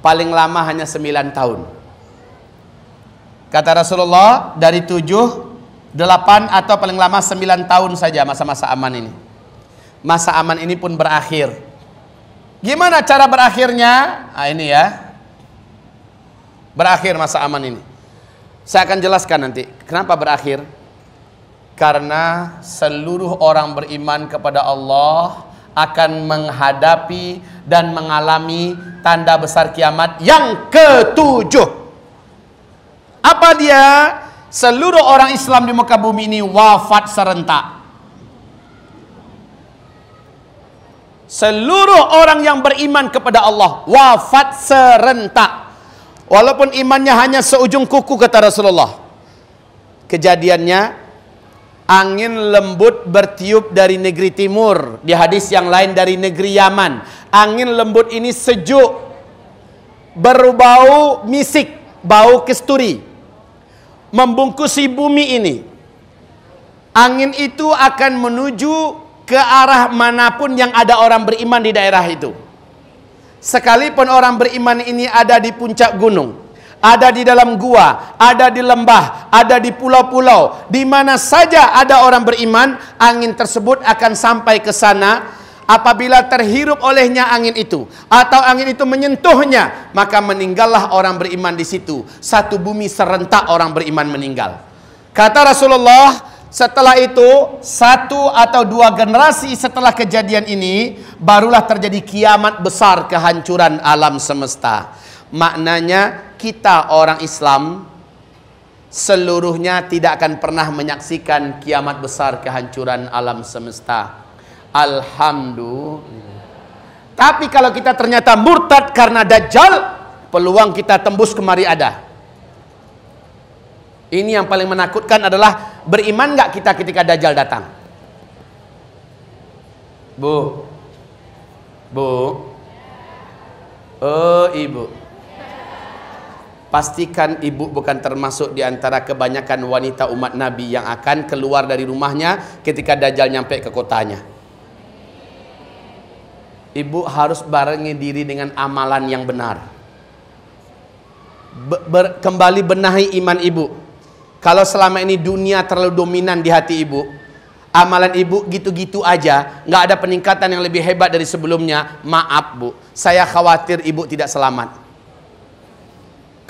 Paling lama hanya 9 tahun. Kata Rasulullah dari 7 8 atau paling lama 9 tahun saja masa-masa aman ini. Masa aman ini pun berakhir. Gimana cara berakhirnya? Nah, ini ya. Berakhir masa aman ini. Saya akan jelaskan nanti kenapa berakhir. Karena seluruh orang beriman kepada Allah akan menghadapi dan mengalami tanda besar kiamat yang ketujuh. Apa dia? Seluruh orang Islam di muka bumi ini wafat serentak. Seluruh orang yang beriman kepada Allah wafat serentak. Walaupun imannya hanya seujung kuku kata Rasulullah. Kejadiannya angin lembut bertiup dari negeri timur. Di hadis yang lain dari negeri Yaman. Angin lembut ini sejuk. Berbau misik. Bau kesturi. Membungkusi bumi ini. Angin itu akan menuju ke arah manapun yang ada orang beriman di daerah itu. Sekalipun orang beriman ini ada di puncak gunung, ada di dalam gua, ada di lembah, ada di pulau-pulau, di mana saja ada orang beriman, angin tersebut akan sampai ke sana apabila terhirup olehnya angin itu atau angin itu menyentuhnya maka meninggallah orang beriman di situ satu bumi serentak orang beriman meninggal kata Rasulullah setelah itu, satu atau dua generasi setelah kejadian ini, barulah terjadi kiamat besar kehancuran alam semesta. Maknanya, kita orang Islam seluruhnya tidak akan pernah menyaksikan kiamat besar kehancuran alam semesta. Alhamdulillah. Tapi kalau kita ternyata murtad karena dajjal, peluang kita tembus kemari ada. Ini yang paling menakutkan adalah beriman nggak kita ketika Dajjal datang? Bu, bu, oh ibu, pastikan ibu bukan termasuk di antara kebanyakan wanita umat Nabi yang akan keluar dari rumahnya ketika Dajjal nyampe ke kotanya. Ibu harus barengi diri dengan amalan yang benar. Be ber kembali benahi iman ibu. Kalau selama ini dunia terlalu dominan di hati ibu, amalan ibu gitu-gitu aja, nggak ada peningkatan yang lebih hebat dari sebelumnya. Maaf bu, saya khawatir ibu tidak selamat.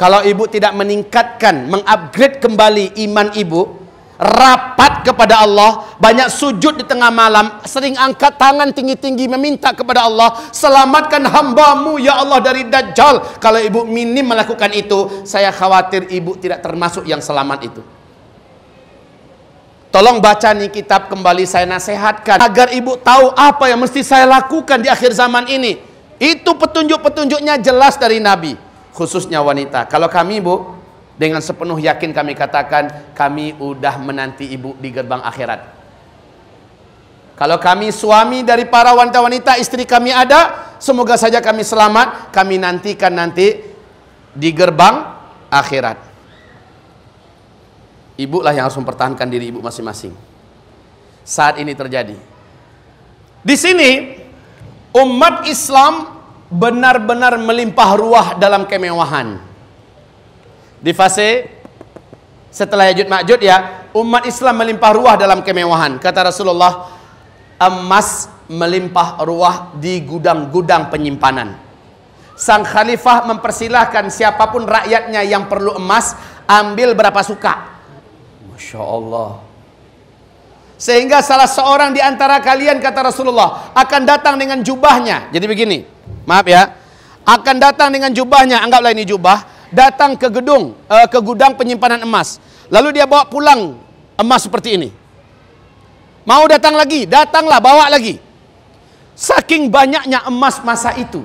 Kalau ibu tidak meningkatkan, mengupgrade kembali iman ibu, rapat kepada Allah, banyak sujud di tengah malam, sering angkat tangan tinggi-tinggi meminta kepada Allah, selamatkan hambamu ya Allah dari Dajjal. Kalau ibu minim melakukan itu, saya khawatir ibu tidak termasuk yang selamat itu. Tolong baca nih kitab kembali saya nasihatkan agar ibu tahu apa yang mesti saya lakukan di akhir zaman ini. Itu petunjuk-petunjuknya jelas dari Nabi, khususnya wanita. Kalau kami, Bu, dengan sepenuh yakin kami katakan, kami udah menanti ibu di gerbang akhirat. Kalau kami suami dari para wanita-wanita istri kami ada, semoga saja kami selamat, kami nantikan nanti di gerbang akhirat. Ibu lah yang harus mempertahankan diri ibu masing-masing. Saat ini terjadi. Di sini umat Islam benar-benar melimpah ruah dalam kemewahan. Di fase setelah Yajud makjud ya, umat Islam melimpah ruah dalam kemewahan. Kata Rasulullah, emas melimpah ruah di gudang-gudang penyimpanan. Sang khalifah mempersilahkan siapapun rakyatnya yang perlu emas, ambil berapa suka. Masya Allah. Sehingga salah seorang di antara kalian kata Rasulullah akan datang dengan jubahnya. Jadi begini, maaf ya. Akan datang dengan jubahnya, anggaplah ini jubah datang ke gedung uh, ke gudang penyimpanan emas. Lalu dia bawa pulang emas seperti ini. Mau datang lagi, datanglah bawa lagi. Saking banyaknya emas masa itu.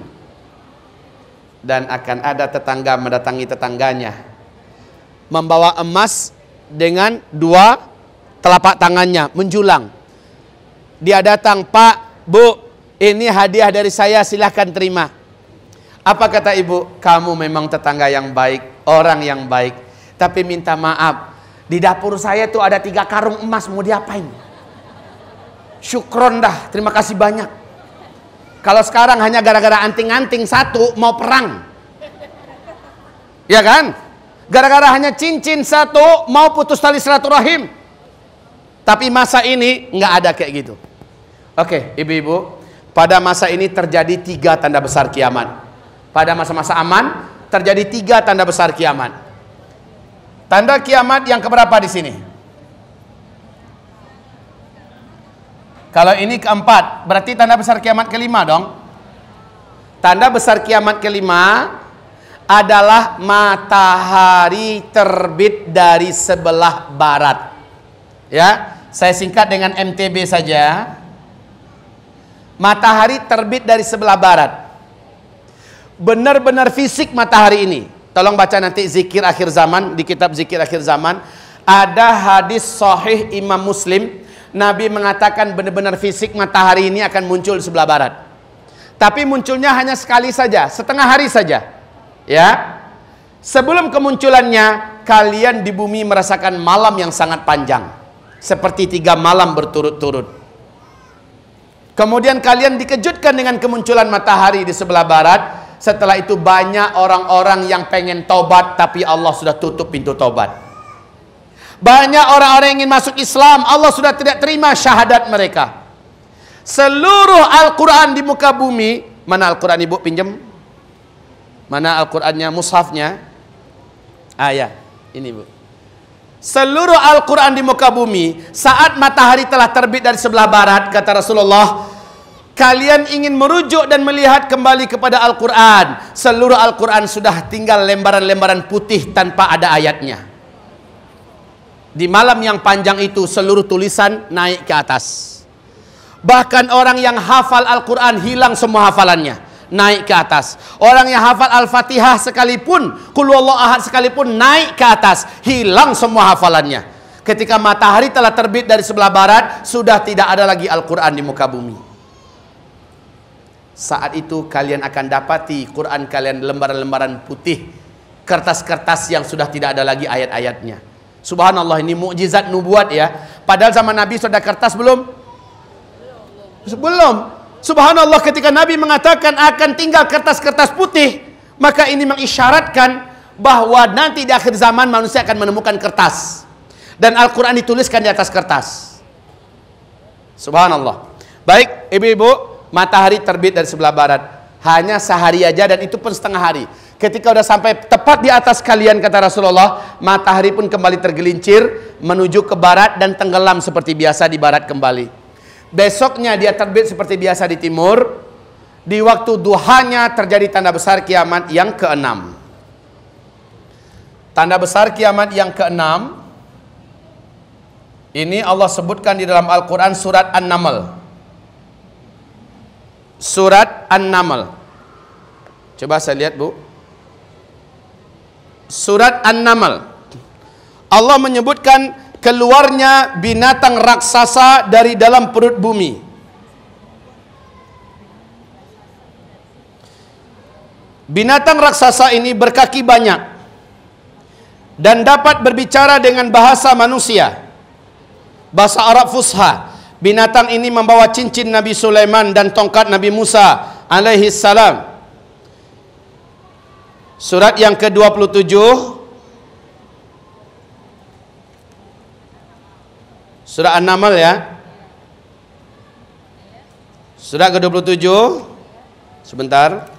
Dan akan ada tetangga mendatangi tetangganya. Membawa emas dengan dua telapak tangannya menjulang. Dia datang, "Pak, Bu, ini hadiah dari saya, silahkan terima." Apa kata ibu? Kamu memang tetangga yang baik, orang yang baik. Tapi minta maaf, di dapur saya tuh ada tiga karung emas, mau diapain? Syukron dah, terima kasih banyak. Kalau sekarang hanya gara-gara anting-anting satu, mau perang. Ya kan? Gara-gara hanya cincin satu, mau putus tali silaturahim. Tapi masa ini nggak ada kayak gitu. Oke, ibu-ibu, pada masa ini terjadi tiga tanda besar kiamat pada masa-masa aman terjadi tiga tanda besar kiamat. Tanda kiamat yang keberapa di sini? Kalau ini keempat, berarti tanda besar kiamat kelima dong. Tanda besar kiamat kelima adalah matahari terbit dari sebelah barat. Ya, saya singkat dengan MTB saja. Matahari terbit dari sebelah barat benar-benar fisik matahari ini. Tolong baca nanti zikir akhir zaman di kitab zikir akhir zaman ada hadis sahih Imam Muslim Nabi mengatakan benar-benar fisik matahari ini akan muncul sebelah barat. Tapi munculnya hanya sekali saja, setengah hari saja. Ya. Sebelum kemunculannya, kalian di bumi merasakan malam yang sangat panjang. Seperti tiga malam berturut-turut. Kemudian kalian dikejutkan dengan kemunculan matahari di sebelah barat setelah itu banyak orang-orang yang pengen tobat tapi Allah sudah tutup pintu tobat. Banyak orang-orang ingin masuk Islam, Allah sudah tidak terima syahadat mereka. Seluruh Al-Quran di muka bumi, mana Al-Quran ibu pinjam? Mana Al-Qurannya, mushafnya? Ah ya, ini bu. Seluruh Al-Quran di muka bumi, saat matahari telah terbit dari sebelah barat, kata Rasulullah kalian ingin merujuk dan melihat kembali kepada Al-Quran, seluruh Al-Quran sudah tinggal lembaran-lembaran putih tanpa ada ayatnya. Di malam yang panjang itu seluruh tulisan naik ke atas. Bahkan orang yang hafal Al-Quran hilang semua hafalannya naik ke atas. Orang yang hafal Al-Fatihah sekalipun, Kulullah Ahad sekalipun naik ke atas, hilang semua hafalannya. Ketika matahari telah terbit dari sebelah barat, sudah tidak ada lagi Al-Quran di muka bumi. Saat itu kalian akan dapati Quran kalian lembaran-lembaran putih, kertas-kertas yang sudah tidak ada lagi ayat-ayatnya. Subhanallah ini mukjizat nubuat ya. Padahal zaman Nabi sudah kertas belum? Belum. Subhanallah ketika Nabi mengatakan akan tinggal kertas-kertas putih, maka ini mengisyaratkan bahwa nanti di akhir zaman manusia akan menemukan kertas. Dan Al-Quran dituliskan di atas kertas. Subhanallah. Baik, ibu-ibu, matahari terbit dari sebelah barat. Hanya sehari aja dan itu pun setengah hari. Ketika udah sampai tepat di atas kalian kata Rasulullah, matahari pun kembali tergelincir menuju ke barat dan tenggelam seperti biasa di barat kembali. Besoknya dia terbit seperti biasa di timur. Di waktu duhanya terjadi tanda besar kiamat yang keenam. Tanda besar kiamat yang keenam ini Allah sebutkan di dalam Al-Quran surat An-Naml Surat An-Naml. Coba saya lihat, Bu. Surat An-Naml. Allah menyebutkan keluarnya binatang raksasa dari dalam perut bumi. Binatang raksasa ini berkaki banyak dan dapat berbicara dengan bahasa manusia. Bahasa Arab fusha Binatang ini membawa cincin Nabi Sulaiman dan tongkat Nabi Musa alaihi salam. Surat yang ke-27 Surat An-Naml ya. Surat ke-27 Sebentar.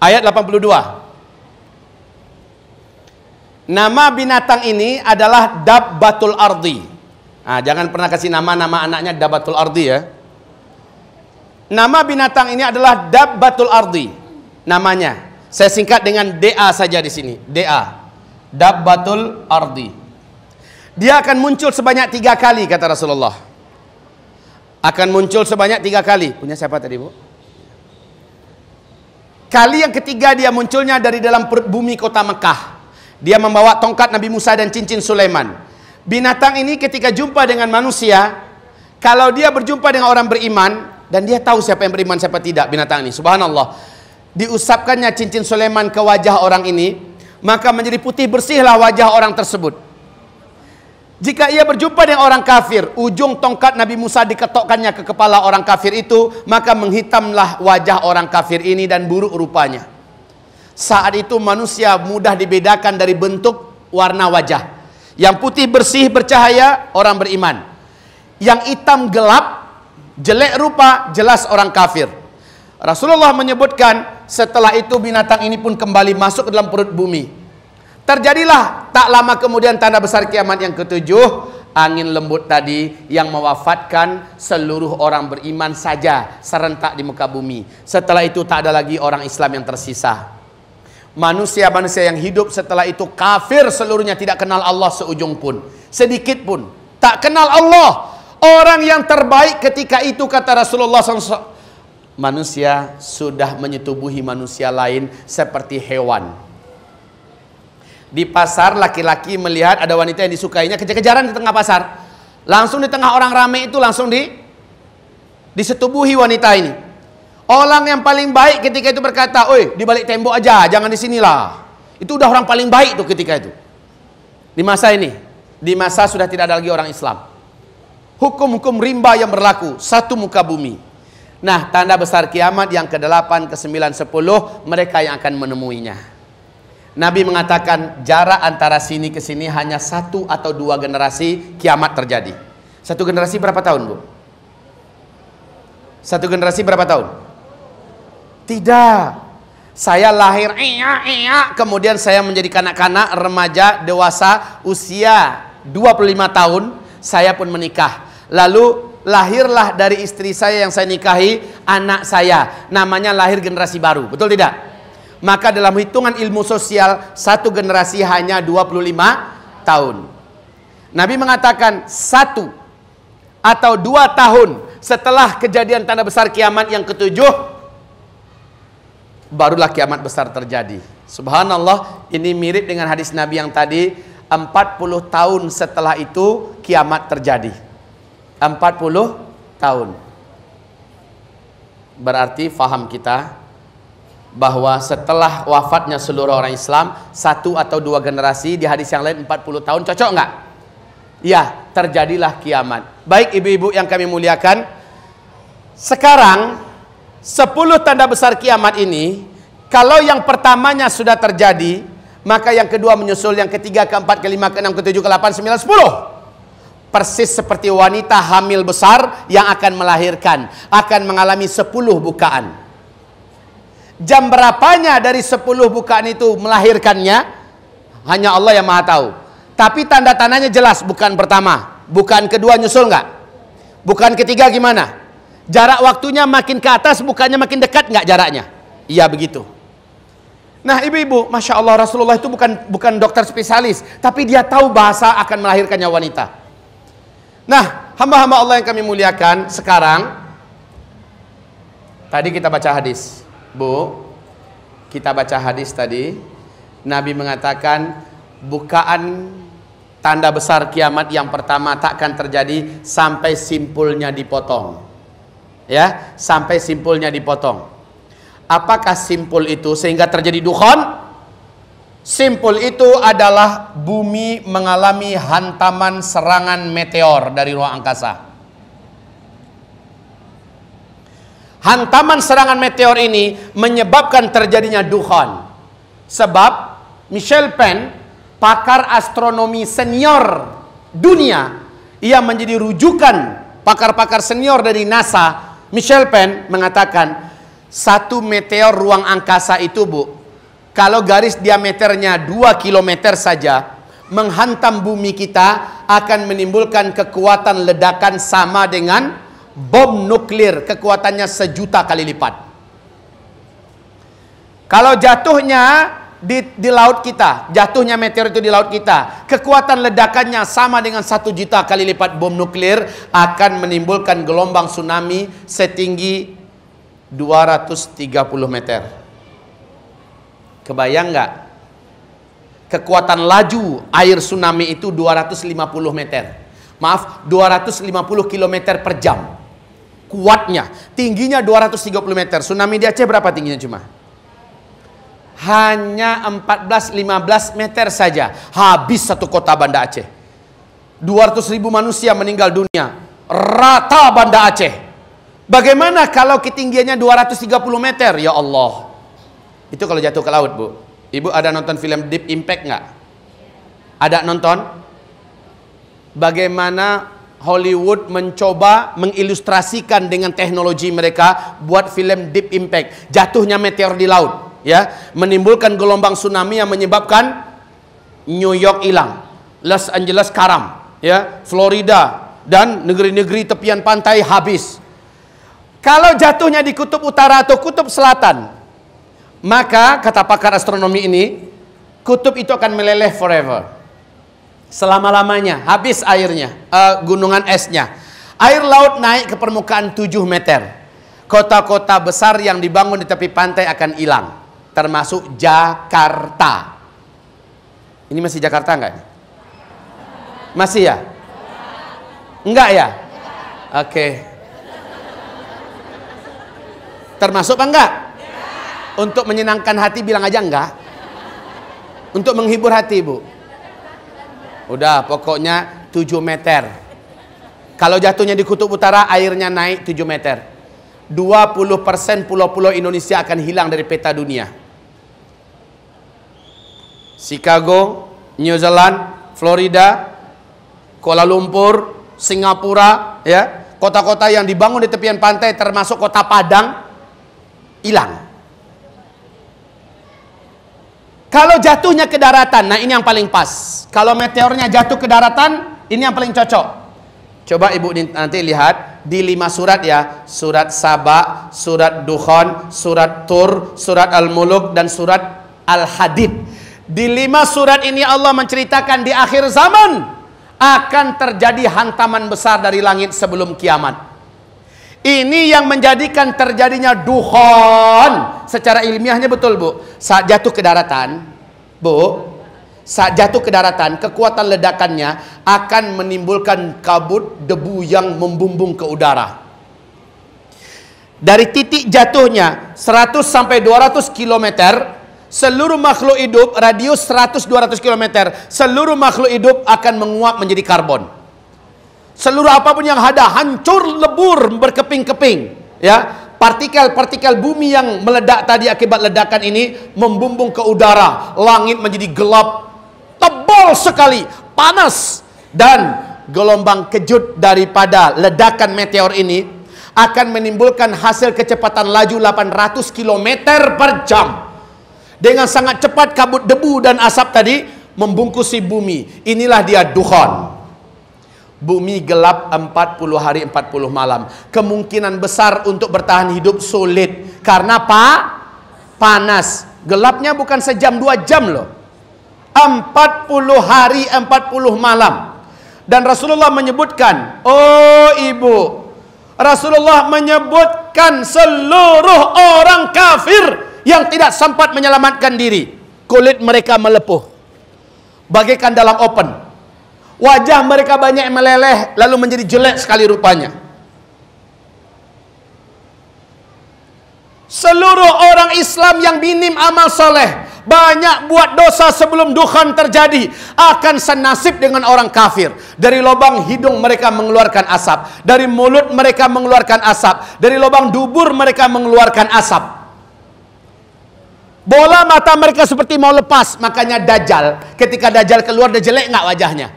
Ayat 82. Nama binatang ini adalah dabbatul ardi. Nah, jangan pernah kasih nama-nama anaknya dabbatul ardi ya. Nama binatang ini adalah dabbatul ardi namanya. Saya singkat dengan DA saja di sini. DA. Dabbatul ardi. Dia akan muncul sebanyak tiga kali kata Rasulullah. Akan muncul sebanyak tiga kali. Punya siapa tadi bu? Kali yang ketiga dia munculnya dari dalam bumi kota Mekah. Dia membawa tongkat Nabi Musa dan cincin Sulaiman. Binatang ini ketika jumpa dengan manusia, kalau dia berjumpa dengan orang beriman dan dia tahu siapa yang beriman siapa tidak binatang ini. Subhanallah. Diusapkannya cincin Sulaiman ke wajah orang ini, maka menjadi putih bersihlah wajah orang tersebut. Jika ia berjumpa dengan orang kafir, ujung tongkat Nabi Musa diketokkannya ke kepala orang kafir itu, maka menghitamlah wajah orang kafir ini dan buruk rupanya. Saat itu manusia mudah dibedakan dari bentuk warna wajah. Yang putih bersih bercahaya orang beriman. Yang hitam gelap, jelek rupa, jelas orang kafir. Rasulullah menyebutkan setelah itu binatang ini pun kembali masuk ke dalam perut bumi. Terjadilah tak lama kemudian tanda besar kiamat yang ketujuh angin lembut tadi yang mewafatkan seluruh orang beriman saja serentak di muka bumi. Setelah itu tak ada lagi orang Islam yang tersisa. Manusia-manusia yang hidup setelah itu kafir seluruhnya tidak kenal Allah seujung pun. Sedikit pun. Tak kenal Allah. Orang yang terbaik ketika itu kata Rasulullah SAW. Manusia sudah menyetubuhi manusia lain seperti hewan. Di pasar laki-laki melihat ada wanita yang disukainya kejar-kejaran di tengah pasar. Langsung di tengah orang ramai itu langsung di disetubuhi wanita ini. Orang yang paling baik ketika itu berkata, "Oi, di balik tembok aja, jangan di sinilah." Itu udah orang paling baik tuh ketika itu. Di masa ini, di masa sudah tidak ada lagi orang Islam. Hukum-hukum rimba yang berlaku satu muka bumi. Nah, tanda besar kiamat yang ke-8, ke-9, 10 mereka yang akan menemuinya. Nabi mengatakan jarak antara sini ke sini hanya satu atau dua generasi kiamat terjadi. Satu generasi berapa tahun, Bu? Satu generasi berapa tahun? Tidak. Saya lahir iya iya kemudian saya menjadi kanak-kanak, remaja, dewasa, usia 25 tahun saya pun menikah. Lalu lahirlah dari istri saya yang saya nikahi anak saya. Namanya lahir generasi baru. Betul tidak? Maka dalam hitungan ilmu sosial satu generasi hanya 25 tahun. Nabi mengatakan satu atau dua tahun setelah kejadian tanda besar kiamat yang ketujuh barulah kiamat besar terjadi. Subhanallah, ini mirip dengan hadis Nabi yang tadi, 40 tahun setelah itu kiamat terjadi. 40 tahun. Berarti faham kita bahwa setelah wafatnya seluruh orang Islam, satu atau dua generasi di hadis yang lain 40 tahun, cocok nggak? Ya, terjadilah kiamat. Baik ibu-ibu yang kami muliakan, sekarang Sepuluh tanda besar kiamat ini, kalau yang pertamanya sudah terjadi, maka yang kedua menyusul, yang ketiga, keempat, kelima, keenam, ketujuh, kelapan, sembilan, sepuluh persis seperti wanita hamil besar yang akan melahirkan akan mengalami sepuluh bukaan jam berapanya dari sepuluh bukaan itu melahirkannya hanya Allah yang maha tahu tapi tanda-tandanya jelas bukan pertama bukan kedua nyusul nggak bukan ketiga gimana Jarak waktunya makin ke atas, bukannya makin dekat nggak jaraknya? Iya begitu. Nah ibu-ibu, Masya Allah Rasulullah itu bukan bukan dokter spesialis, tapi dia tahu bahasa akan melahirkannya wanita. Nah, hamba-hamba Allah yang kami muliakan sekarang, tadi kita baca hadis. Bu, kita baca hadis tadi, Nabi mengatakan bukaan tanda besar kiamat yang pertama takkan terjadi sampai simpulnya dipotong ya sampai simpulnya dipotong. Apakah simpul itu sehingga terjadi dukhon? Simpul itu adalah bumi mengalami hantaman serangan meteor dari ruang angkasa. Hantaman serangan meteor ini menyebabkan terjadinya dukhon. Sebab Michel Penn, pakar astronomi senior dunia, ia menjadi rujukan pakar-pakar senior dari NASA Michel Penn mengatakan satu meteor ruang angkasa itu bu kalau garis diameternya 2 km saja menghantam bumi kita akan menimbulkan kekuatan ledakan sama dengan bom nuklir kekuatannya sejuta kali lipat kalau jatuhnya di, di laut kita, jatuhnya meteor itu di laut kita, kekuatan ledakannya sama dengan satu juta kali lipat bom nuklir akan menimbulkan gelombang tsunami setinggi 230 meter. Kebayang nggak? Kekuatan laju air tsunami itu 250 meter. Maaf, 250 km per jam. Kuatnya, tingginya 230 meter. Tsunami di Aceh berapa tingginya cuma? hanya 14-15 meter saja. Habis satu kota Banda Aceh. 200 ribu manusia meninggal dunia. Rata Banda Aceh. Bagaimana kalau ketinggiannya 230 meter? Ya Allah. Itu kalau jatuh ke laut, Bu. Ibu ada nonton film Deep Impact nggak? Ada nonton? Bagaimana Hollywood mencoba mengilustrasikan dengan teknologi mereka buat film Deep Impact. Jatuhnya meteor di laut ya menimbulkan gelombang tsunami yang menyebabkan New York hilang, Los Angeles karam, ya Florida dan negeri-negeri tepian pantai habis. Kalau jatuhnya di kutub utara atau kutub selatan, maka kata pakar astronomi ini, kutub itu akan meleleh forever. Selama-lamanya habis airnya, uh, gunungan esnya. Air laut naik ke permukaan 7 meter. Kota-kota besar yang dibangun di tepi pantai akan hilang termasuk Jakarta. Ini masih Jakarta enggak Masih ya? Enggak ya? Oke. Okay. Termasuk apa enggak? Untuk menyenangkan hati bilang aja enggak. Untuk menghibur hati, Bu. Udah, pokoknya 7 meter. Kalau jatuhnya di kutub utara, airnya naik 7 meter. 20% pulau-pulau Indonesia akan hilang dari peta dunia. Chicago, New Zealand, Florida, Kuala Lumpur, Singapura, ya, kota-kota yang dibangun di tepian pantai termasuk kota Padang hilang. Kalau jatuhnya ke daratan, nah ini yang paling pas. Kalau meteornya jatuh ke daratan, ini yang paling cocok. Coba ibu nanti lihat di lima surat ya. Surat Saba, surat Dukhon, surat Tur, surat Al-Muluk, dan surat Al-Hadid di lima surat ini Allah menceritakan di akhir zaman akan terjadi hantaman besar dari langit sebelum kiamat. Ini yang menjadikan terjadinya duhon. Secara ilmiahnya betul, Bu. Saat jatuh ke daratan, Bu, saat jatuh ke daratan, kekuatan ledakannya akan menimbulkan kabut debu yang membumbung ke udara. Dari titik jatuhnya 100 sampai 200 kilometer Seluruh makhluk hidup radius 100-200 km, seluruh makhluk hidup akan menguap menjadi karbon. Seluruh apapun yang ada hancur lebur berkeping-keping, ya. Partikel-partikel bumi yang meledak tadi akibat ledakan ini membumbung ke udara, langit menjadi gelap, tebal sekali, panas dan gelombang kejut daripada ledakan meteor ini akan menimbulkan hasil kecepatan laju 800 km per jam. Dengan sangat cepat kabut debu dan asap tadi membungkusi bumi. Inilah dia duhon. Bumi gelap 40 hari 40 malam. Kemungkinan besar untuk bertahan hidup sulit karena apa? panas. Gelapnya bukan sejam dua jam loh. 40 hari 40 malam. Dan Rasulullah menyebutkan, "Oh ibu, Rasulullah menyebutkan seluruh orang kafir yang tidak sempat menyelamatkan diri kulit mereka melepuh bagaikan dalam open wajah mereka banyak meleleh lalu menjadi jelek sekali rupanya seluruh orang Islam yang minim amal soleh banyak buat dosa sebelum dukhan terjadi akan senasib dengan orang kafir dari lubang hidung mereka mengeluarkan asap dari mulut mereka mengeluarkan asap dari lubang dubur mereka mengeluarkan asap Bola mata mereka seperti mau lepas. Makanya Dajjal, ketika Dajjal keluar, dia jelek nggak wajahnya.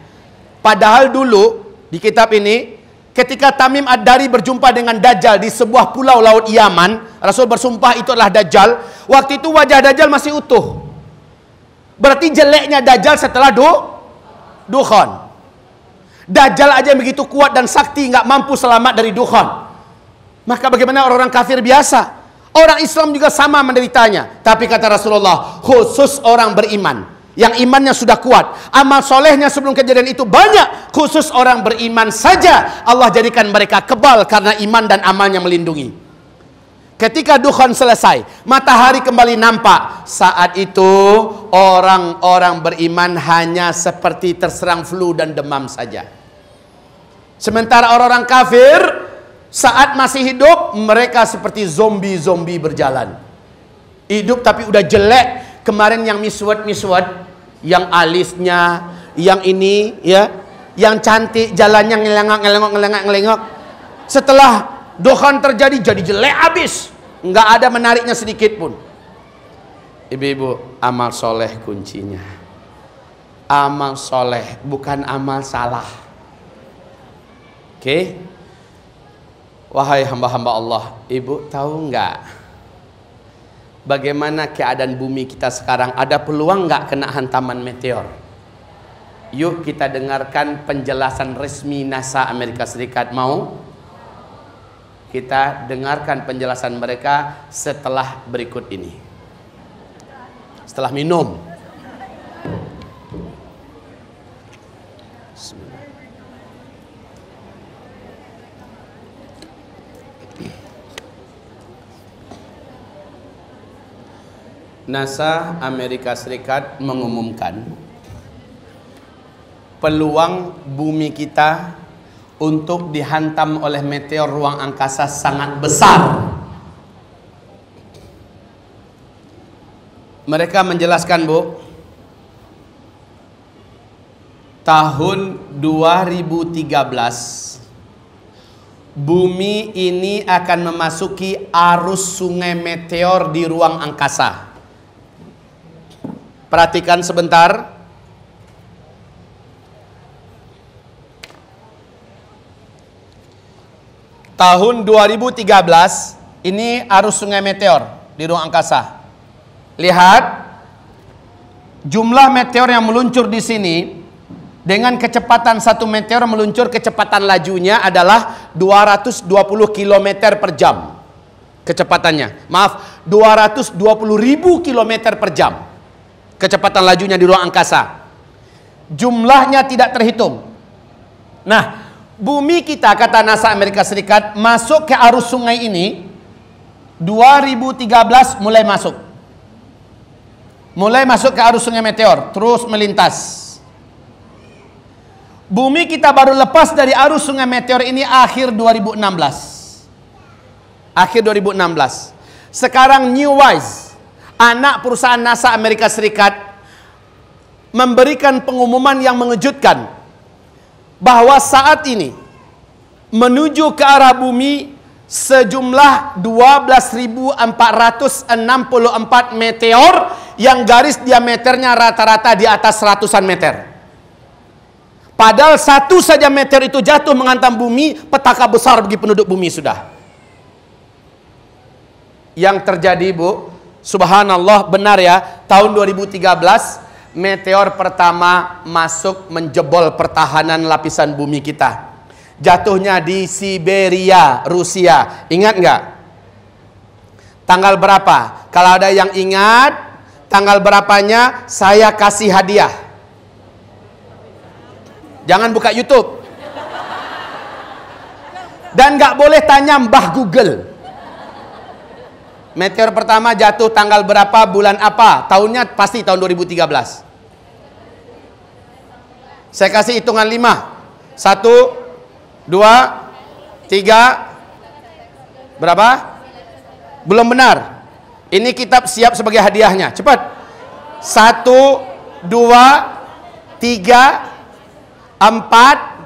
Padahal dulu, di kitab ini, ketika Tamim Ad-Dari berjumpa dengan Dajjal di sebuah pulau laut Yaman, Rasul bersumpah itu adalah Dajjal. Waktu itu wajah Dajjal masih utuh. Berarti jeleknya Dajjal setelah du Dukhon. Dajjal aja begitu kuat dan sakti nggak mampu selamat dari Dukhon. Maka bagaimana orang-orang kafir biasa? Orang Islam juga sama menderitanya. Tapi kata Rasulullah, khusus orang beriman. Yang imannya sudah kuat. Amal solehnya sebelum kejadian itu banyak. Khusus orang beriman saja. Allah jadikan mereka kebal karena iman dan amalnya melindungi. Ketika dukhon selesai, matahari kembali nampak. Saat itu orang-orang beriman hanya seperti terserang flu dan demam saja. Sementara orang-orang kafir saat masih hidup, mereka seperti zombie-zombie berjalan. Hidup tapi udah jelek. Kemarin yang miswat-miswat, yang alisnya, yang ini, ya, yang cantik, jalannya ngelengok, ngelengok, ngelengok, ngelengok. Setelah dohan terjadi, jadi jelek abis. Nggak ada menariknya sedikit pun. Ibu-ibu, amal soleh kuncinya. Amal soleh, bukan amal salah. Oke? Okay? Wahai hamba-hamba Allah, ibu tahu enggak bagaimana keadaan bumi kita sekarang? Ada peluang enggak kena hantaman meteor? Yuk kita dengarkan penjelasan resmi NASA Amerika Serikat mau? Kita dengarkan penjelasan mereka setelah berikut ini. Setelah minum. NASA Amerika Serikat mengumumkan peluang bumi kita untuk dihantam oleh meteor ruang angkasa sangat besar. Mereka menjelaskan, Bu, tahun 2013 bumi ini akan memasuki arus sungai meteor di ruang angkasa. Perhatikan sebentar. Tahun 2013 ini arus sungai meteor di ruang angkasa. Lihat jumlah meteor yang meluncur di sini dengan kecepatan satu meteor meluncur kecepatan lajunya adalah 220 km per jam kecepatannya maaf 220 ribu km per jam kecepatan lajunya di ruang angkasa. Jumlahnya tidak terhitung. Nah, bumi kita kata NASA Amerika Serikat masuk ke arus sungai ini 2013 mulai masuk. Mulai masuk ke arus sungai meteor, terus melintas. Bumi kita baru lepas dari arus sungai meteor ini akhir 2016. Akhir 2016. Sekarang New Wise anak perusahaan NASA Amerika Serikat memberikan pengumuman yang mengejutkan bahwa saat ini menuju ke arah bumi sejumlah 12.464 meteor yang garis diameternya rata-rata di atas ratusan meter. Padahal satu saja meteor itu jatuh menghantam bumi, petaka besar bagi penduduk bumi sudah. Yang terjadi, Bu, Subhanallah benar ya, tahun 2013 meteor pertama masuk menjebol pertahanan lapisan bumi kita. Jatuhnya di Siberia, Rusia. Ingat nggak? Tanggal berapa? Kalau ada yang ingat, tanggal berapanya saya kasih hadiah. Jangan buka YouTube. Dan nggak boleh tanya Mbah Google. Meteor pertama jatuh tanggal berapa, bulan apa? Tahunnya pasti tahun 2013. Saya kasih hitungan lima. Satu, dua, tiga, berapa? Belum benar. Ini kitab siap sebagai hadiahnya. Cepat. Satu, dua, tiga, empat.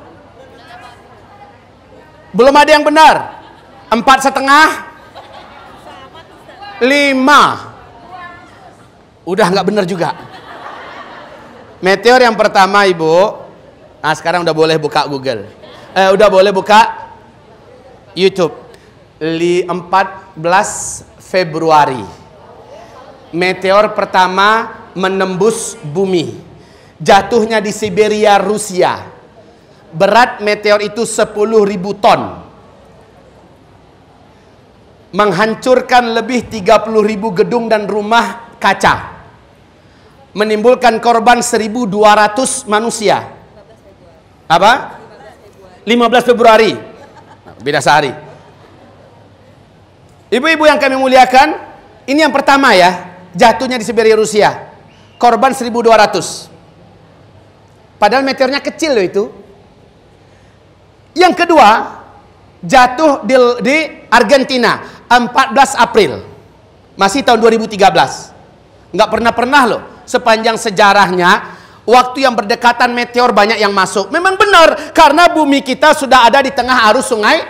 Belum ada yang benar. Empat setengah, lima. Udah nggak bener juga. Meteor yang pertama ibu. Nah sekarang udah boleh buka Google. Eh udah boleh buka YouTube. Li 14 Februari. Meteor pertama menembus bumi. Jatuhnya di Siberia, Rusia. Berat meteor itu 10.000 ton menghancurkan lebih 30 ribu gedung dan rumah kaca menimbulkan korban 1200 manusia apa 15 Februari nah, beda sehari ibu-ibu yang kami muliakan ini yang pertama ya jatuhnya di Siberia Rusia korban 1200 padahal meteornya kecil loh itu yang kedua jatuh di, di Argentina 14 April masih tahun 2013 nggak pernah-pernah loh sepanjang sejarahnya waktu yang berdekatan meteor banyak yang masuk memang benar karena bumi kita sudah ada di tengah arus sungai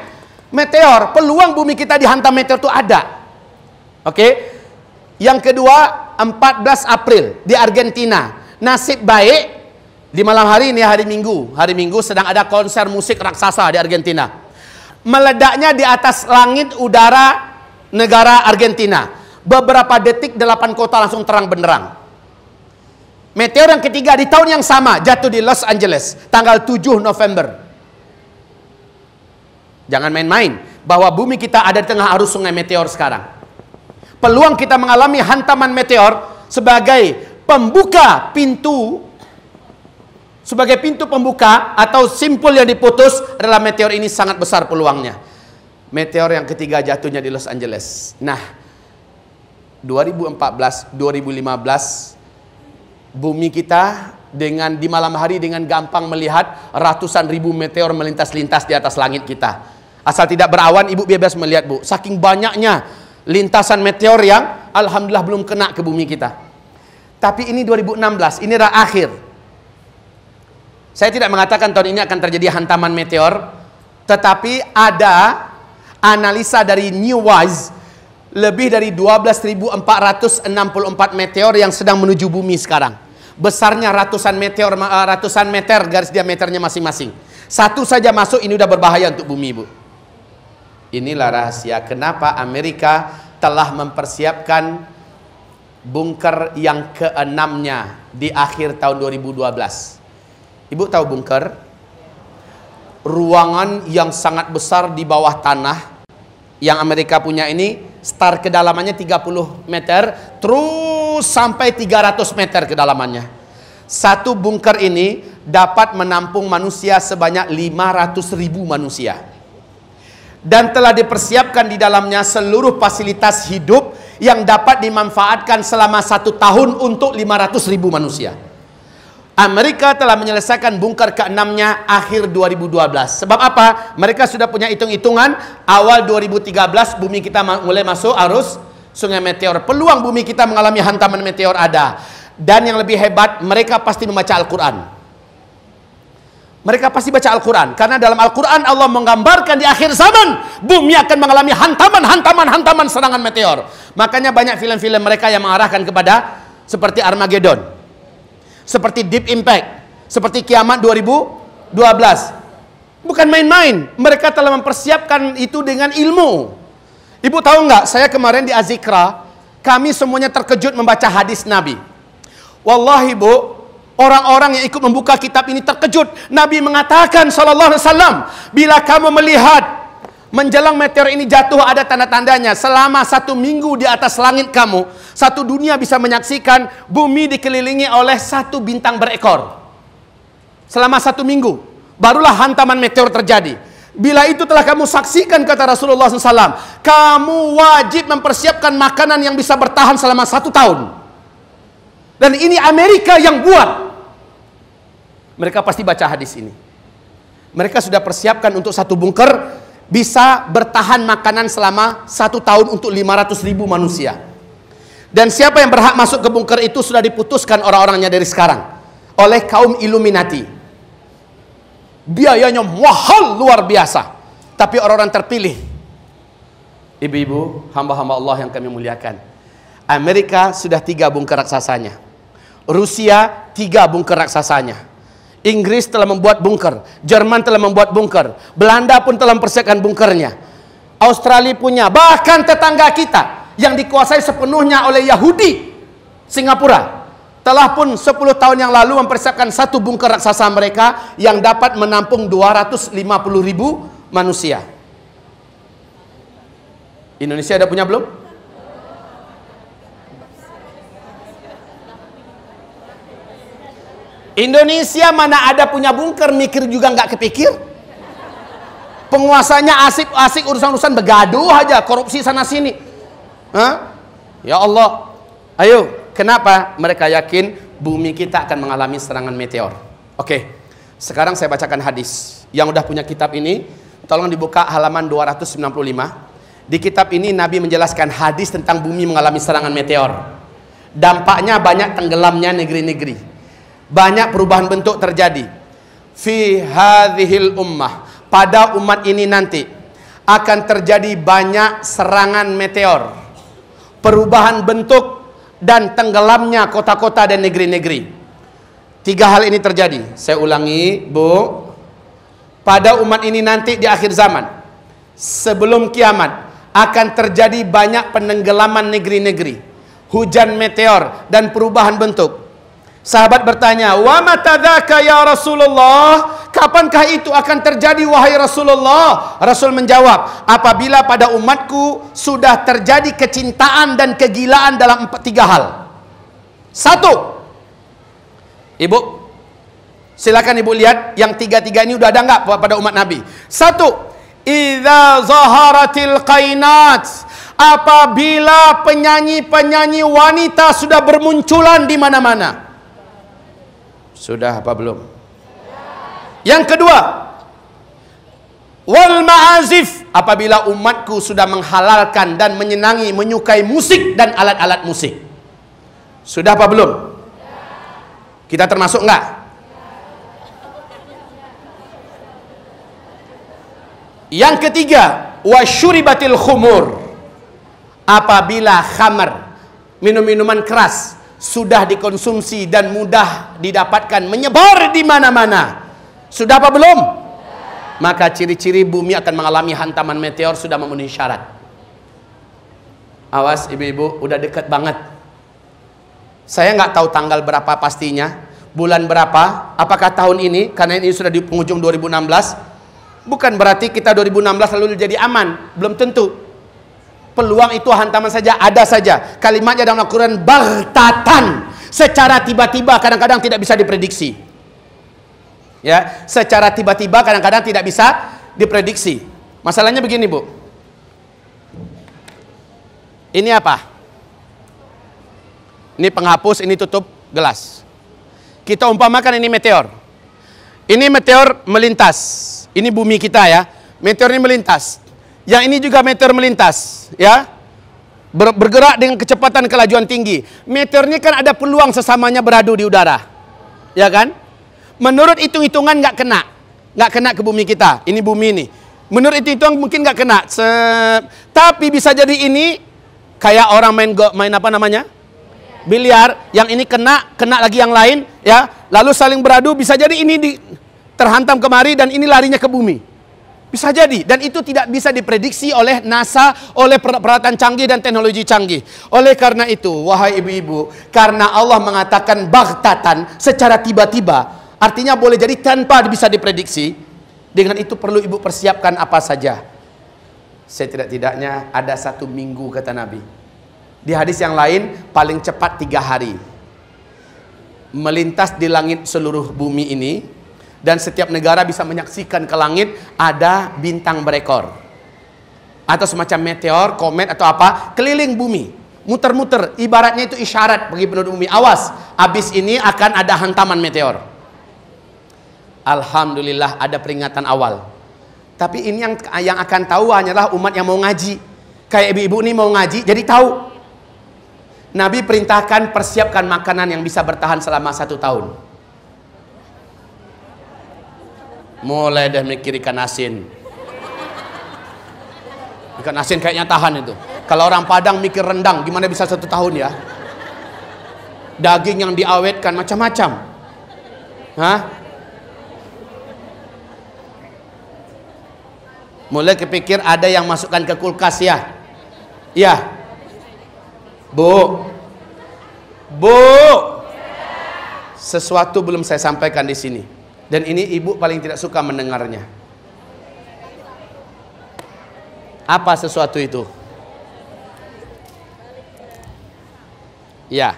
meteor peluang bumi kita dihantam meteor itu ada oke okay? yang kedua 14 April di Argentina nasib baik di malam hari ini hari Minggu hari Minggu sedang ada konser musik raksasa di Argentina meledaknya di atas langit udara negara Argentina. Beberapa detik delapan kota langsung terang benderang. Meteor yang ketiga di tahun yang sama jatuh di Los Angeles tanggal 7 November. Jangan main-main bahwa bumi kita ada di tengah arus sungai meteor sekarang. Peluang kita mengalami hantaman meteor sebagai pembuka pintu sebagai pintu pembuka atau simpul yang diputus adalah meteor ini sangat besar peluangnya. Meteor yang ketiga jatuhnya di Los Angeles. Nah, 2014, 2015 bumi kita dengan di malam hari dengan gampang melihat ratusan ribu meteor melintas-lintas di atas langit kita. Asal tidak berawan, ibu bebas melihat bu. Saking banyaknya lintasan meteor yang alhamdulillah belum kena ke bumi kita. Tapi ini 2016, ini adalah akhir. Saya tidak mengatakan tahun ini akan terjadi hantaman meteor, tetapi ada analisa dari New Wise lebih dari 12.464 meteor yang sedang menuju bumi sekarang. Besarnya ratusan meteor eh, ratusan meter garis diameternya masing-masing. Satu saja masuk ini sudah berbahaya untuk bumi, Bu. Inilah rahasia kenapa Amerika telah mempersiapkan bunker yang keenamnya di akhir tahun 2012 Ibu tahu bunker? Ruangan yang sangat besar di bawah tanah yang Amerika punya ini start kedalamannya 30 meter terus sampai 300 meter kedalamannya. Satu bunker ini dapat menampung manusia sebanyak 500 ribu manusia. Dan telah dipersiapkan di dalamnya seluruh fasilitas hidup yang dapat dimanfaatkan selama satu tahun untuk 500 ribu manusia. Amerika telah menyelesaikan bungkar keenamnya akhir 2012. Sebab apa? Mereka sudah punya hitung-hitungan awal 2013 bumi kita mulai masuk arus sungai meteor. Peluang bumi kita mengalami hantaman meteor ada. Dan yang lebih hebat, mereka pasti membaca Al-Qur'an. Mereka pasti baca Al-Quran. Karena dalam Al-Quran Allah menggambarkan di akhir zaman. Bumi akan mengalami hantaman, hantaman, hantaman serangan meteor. Makanya banyak film-film mereka yang mengarahkan kepada seperti Armageddon seperti Deep Impact, seperti Kiamat 2012. Bukan main-main, mereka telah mempersiapkan itu dengan ilmu. Ibu tahu nggak? Saya kemarin di Azikra, kami semuanya terkejut membaca hadis Nabi. Wallahi ibu, Orang-orang yang ikut membuka kitab ini terkejut. Nabi mengatakan sallallahu alaihi wasallam, bila kamu melihat Menjelang meteor ini jatuh ada tanda-tandanya. Selama satu minggu di atas langit kamu, satu dunia bisa menyaksikan bumi dikelilingi oleh satu bintang berekor. Selama satu minggu, barulah hantaman meteor terjadi. Bila itu telah kamu saksikan kata Rasulullah SAW, kamu wajib mempersiapkan makanan yang bisa bertahan selama satu tahun. Dan ini Amerika yang buat. Mereka pasti baca hadis ini. Mereka sudah persiapkan untuk satu bunker bisa bertahan makanan selama satu tahun untuk 500 ribu manusia. Dan siapa yang berhak masuk ke bunker itu sudah diputuskan orang-orangnya dari sekarang oleh kaum Illuminati. Biayanya mahal luar biasa, tapi orang-orang terpilih. Ibu-ibu, hamba-hamba Allah yang kami muliakan. Amerika sudah tiga bunker raksasanya. Rusia tiga bunker raksasanya. Inggris telah membuat bunker, Jerman telah membuat bunker, Belanda pun telah mempersiapkan bunkernya. Australia punya, bahkan tetangga kita yang dikuasai sepenuhnya oleh Yahudi, Singapura telah pun 10 tahun yang lalu mempersiapkan satu bunker raksasa mereka yang dapat menampung 250 ribu manusia. Indonesia ada punya belum? Indonesia mana ada punya bunker mikir juga nggak kepikir penguasanya asik-asik urusan-urusan begaduh aja korupsi sana sini ya Allah ayo kenapa mereka yakin bumi kita akan mengalami serangan meteor oke sekarang saya bacakan hadis yang udah punya kitab ini tolong dibuka halaman 295 di kitab ini Nabi menjelaskan hadis tentang bumi mengalami serangan meteor dampaknya banyak tenggelamnya negeri-negeri banyak perubahan bentuk terjadi fi hadhil ummah pada umat ini nanti akan terjadi banyak serangan meteor perubahan bentuk dan tenggelamnya kota-kota dan negeri-negeri tiga hal ini terjadi saya ulangi Bu pada umat ini nanti di akhir zaman sebelum kiamat akan terjadi banyak penenggelaman negeri-negeri hujan meteor dan perubahan bentuk Sahabat bertanya, "Wa matadzaka ya Rasulullah? Kapankah itu akan terjadi wahai Rasulullah?" Rasul menjawab, "Apabila pada umatku sudah terjadi kecintaan dan kegilaan dalam empat tiga hal." Satu. Ibu, silakan Ibu lihat yang tiga-tiga ini udah ada enggak pada umat Nabi? Satu, idza zaharatil qainat. Apabila penyanyi-penyanyi wanita sudah bermunculan di mana-mana. Sudah apa belum? Yang kedua, wal ma'azif apabila umatku sudah menghalalkan dan menyenangi, menyukai musik dan alat-alat musik. Sudah apa belum? Kita termasuk enggak? Yang ketiga, wasyuribatil khumur. Apabila khamar, minum-minuman keras sudah dikonsumsi dan mudah didapatkan, menyebar di mana-mana. Sudah apa belum? Maka ciri-ciri bumi akan mengalami hantaman meteor sudah memenuhi syarat. Awas ibu-ibu, udah dekat banget. Saya nggak tahu tanggal berapa pastinya, bulan berapa, apakah tahun ini, karena ini sudah di penghujung 2016, bukan berarti kita 2016 lalu jadi aman, belum tentu peluang itu hantaman saja ada saja kalimatnya dalam Al-Quran bertatan secara tiba-tiba kadang-kadang tidak bisa diprediksi ya secara tiba-tiba kadang-kadang tidak bisa diprediksi masalahnya begini bu ini apa ini penghapus ini tutup gelas kita umpamakan ini meteor ini meteor melintas ini bumi kita ya meteor ini melintas yang ini juga meter melintas, ya. Ber bergerak dengan kecepatan kelajuan tinggi. Meteornya kan ada peluang sesamanya beradu di udara. Ya kan? Menurut hitung-hitungan nggak kena. Nggak kena ke bumi kita. Ini bumi ini. Menurut hitung-hitungan mungkin nggak kena. Se Tapi bisa jadi ini kayak orang main go main apa namanya? Biliar, yang ini kena, kena lagi yang lain, ya. Lalu saling beradu, bisa jadi ini di, terhantam kemari dan ini larinya ke bumi. Bisa jadi. Dan itu tidak bisa diprediksi oleh NASA, oleh peralatan canggih dan teknologi canggih. Oleh karena itu, wahai ibu-ibu, karena Allah mengatakan baghtatan secara tiba-tiba, artinya boleh jadi tanpa bisa diprediksi, dengan itu perlu ibu persiapkan apa saja. Saya tidak tidaknya ada satu minggu kata Nabi. Di hadis yang lain, paling cepat tiga hari. Melintas di langit seluruh bumi ini, dan setiap negara bisa menyaksikan ke langit ada bintang berekor atau semacam meteor, komet atau apa keliling bumi muter-muter ibaratnya itu isyarat bagi penduduk bumi awas abis ini akan ada hantaman meteor Alhamdulillah ada peringatan awal tapi ini yang yang akan tahu hanyalah umat yang mau ngaji kayak ibu-ibu ini mau ngaji jadi tahu Nabi perintahkan persiapkan makanan yang bisa bertahan selama satu tahun mulai deh mikir ikan asin ikan asin kayaknya tahan itu kalau orang Padang mikir rendang gimana bisa satu tahun ya daging yang diawetkan macam-macam hah mulai kepikir ada yang masukkan ke kulkas ya ya bu bu sesuatu belum saya sampaikan di sini dan ini ibu paling tidak suka mendengarnya. Apa sesuatu itu? Ya.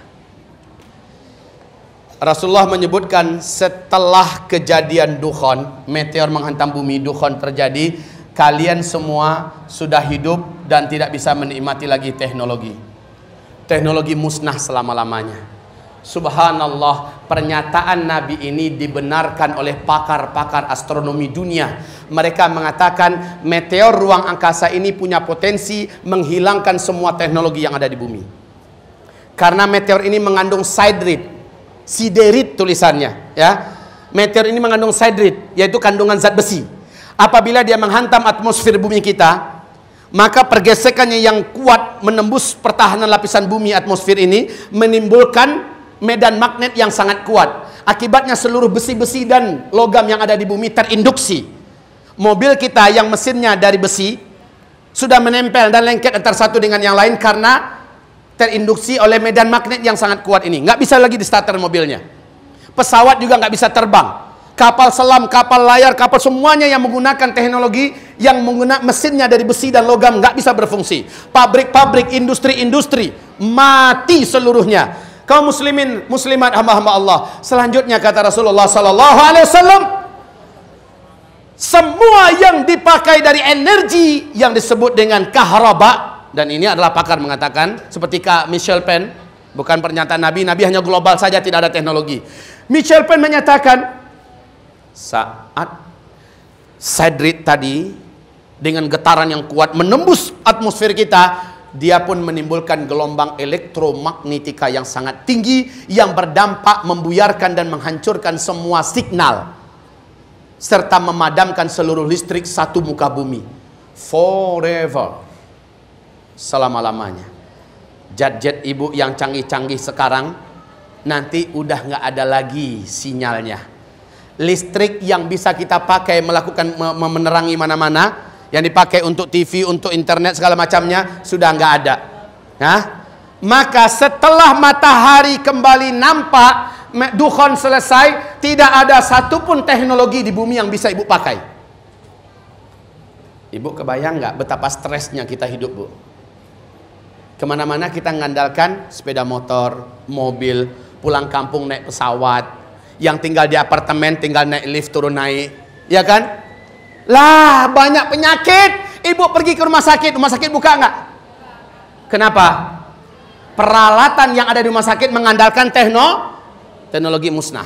Rasulullah menyebutkan setelah kejadian Dukhon, meteor menghantam bumi, Dukhon terjadi, kalian semua sudah hidup dan tidak bisa menikmati lagi teknologi. Teknologi musnah selama-lamanya. Subhanallah, pernyataan Nabi ini dibenarkan oleh pakar-pakar astronomi dunia. Mereka mengatakan meteor ruang angkasa ini punya potensi menghilangkan semua teknologi yang ada di bumi. Karena meteor ini mengandung siderit, siderit tulisannya, ya. Meteor ini mengandung siderit, yaitu kandungan zat besi. Apabila dia menghantam atmosfer bumi kita, maka pergesekannya yang kuat menembus pertahanan lapisan bumi atmosfer ini menimbulkan medan magnet yang sangat kuat. Akibatnya seluruh besi-besi dan logam yang ada di bumi terinduksi. Mobil kita yang mesinnya dari besi sudah menempel dan lengket antara satu dengan yang lain karena terinduksi oleh medan magnet yang sangat kuat ini. Nggak bisa lagi di starter mobilnya. Pesawat juga nggak bisa terbang. Kapal selam, kapal layar, kapal semuanya yang menggunakan teknologi yang menggunakan mesinnya dari besi dan logam nggak bisa berfungsi. Pabrik-pabrik, industri-industri mati seluruhnya kaum muslimin muslimat hamba-hamba Allah. Selanjutnya kata Rasulullah sallallahu alaihi wasallam semua yang dipakai dari energi yang disebut dengan kahraba dan ini adalah pakar mengatakan seperti Kak Michel Penn bukan pernyataan Nabi, Nabi hanya global saja tidak ada teknologi. Michel Pen menyatakan saat Cedric tadi dengan getaran yang kuat menembus atmosfer kita dia pun menimbulkan gelombang elektromagnetika yang sangat tinggi yang berdampak membuyarkan dan menghancurkan semua signal serta memadamkan seluruh listrik satu muka bumi forever selama-lamanya jet-jet ibu yang canggih-canggih sekarang nanti udah nggak ada lagi sinyalnya listrik yang bisa kita pakai melakukan menerangi mana-mana yang dipakai untuk TV, untuk internet segala macamnya sudah nggak ada. Nah, maka setelah matahari kembali nampak, dukhon selesai, tidak ada satupun teknologi di bumi yang bisa ibu pakai. Ibu kebayang nggak betapa stresnya kita hidup bu? Kemana-mana kita ngandalkan sepeda motor, mobil, pulang kampung naik pesawat, yang tinggal di apartemen tinggal naik lift turun naik, ya kan? Lah, banyak penyakit. Ibu pergi ke rumah sakit, rumah sakit buka nggak? Kenapa? Peralatan yang ada di rumah sakit mengandalkan tekno, teknologi musnah.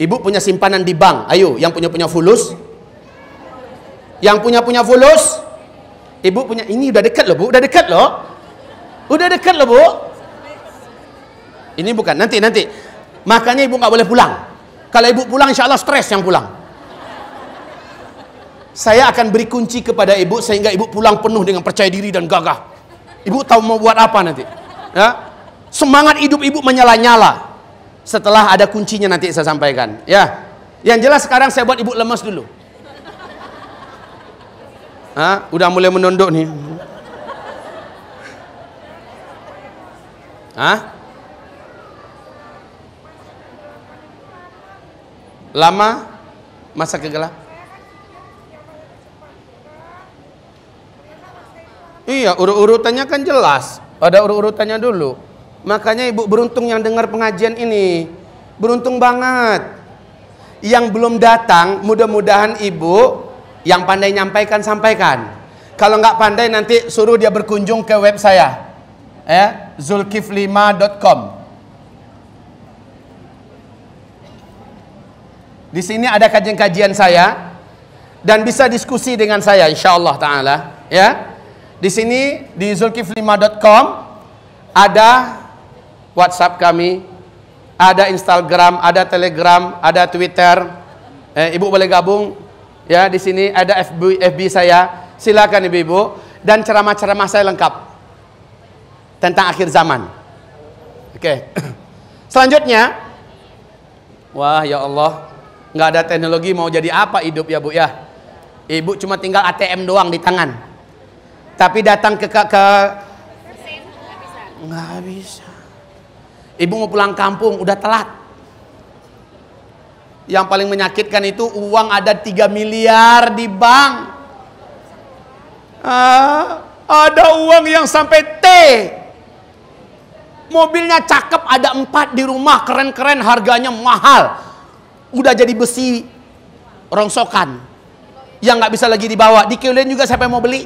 Ibu punya simpanan di bank. Ayo, yang punya punya fulus, yang punya punya fulus, ibu punya ini udah dekat loh bu, udah dekat loh, udah dekat loh bu. Ini bukan nanti nanti. Makanya ibu nggak boleh pulang. Kalau ibu pulang, insya Allah stres yang pulang saya akan beri kunci kepada ibu sehingga ibu pulang penuh dengan percaya diri dan gagah. Ibu tahu mau buat apa nanti. Ya? Semangat hidup ibu menyala-nyala. Setelah ada kuncinya nanti saya sampaikan. Ya. Yang jelas sekarang saya buat ibu lemas dulu. Ha? Udah mulai menunduk nih. Hah? Lama masa kegelap? Iya, urut-urutannya kan jelas. Ada urut-urutannya dulu. Makanya ibu beruntung yang dengar pengajian ini. Beruntung banget. Yang belum datang, mudah-mudahan ibu yang pandai nyampaikan, sampaikan. Kalau nggak pandai nanti suruh dia berkunjung ke web saya. Eh, ya, zulkiflima.com Di sini ada kajian-kajian saya dan bisa diskusi dengan saya insyaallah taala ya. Di sini di zulkifli5.com ada WhatsApp kami, ada Instagram, ada Telegram, ada Twitter. Eh, ibu boleh gabung ya di sini ada FB, FB saya. Silakan ibu-ibu dan ceramah-ceramah saya lengkap tentang akhir zaman. Oke. Okay. Selanjutnya, wah ya Allah, nggak ada teknologi mau jadi apa hidup ya bu ya. Ibu cuma tinggal ATM doang di tangan. Tapi datang ke ke, ke nggak bisa. Ibu mau pulang kampung udah telat. Yang paling menyakitkan itu uang ada 3 miliar di bank. Ah, ada uang yang sampai T. Mobilnya cakep ada empat di rumah keren-keren harganya mahal. Udah jadi besi rongsokan yang nggak bisa lagi dibawa. Dikilin juga siapa yang mau beli?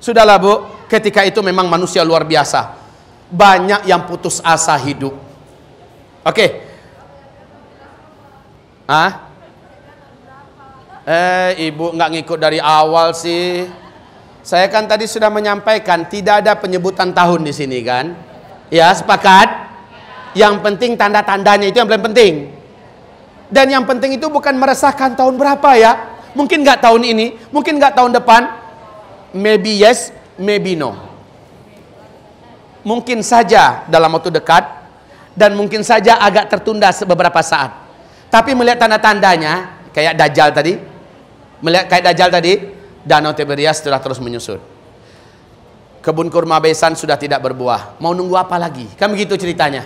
Sudahlah bu, ketika itu memang manusia luar biasa. Banyak yang putus asa hidup. Oke. Okay. Ah? Eh, ibu nggak ngikut dari awal sih. Saya kan tadi sudah menyampaikan tidak ada penyebutan tahun di sini kan? Ya sepakat. Yang penting tanda-tandanya itu yang paling penting. Dan yang penting itu bukan meresahkan tahun berapa ya. Mungkin nggak tahun ini, mungkin nggak tahun depan, maybe yes, maybe no. Mungkin saja dalam waktu dekat dan mungkin saja agak tertunda beberapa saat. Tapi melihat tanda-tandanya kayak dajjal tadi, melihat kayak dajjal tadi, danau Tiberias sudah terus menyusut. Kebun kurma besan sudah tidak berbuah. Mau nunggu apa lagi? Kan gitu ceritanya.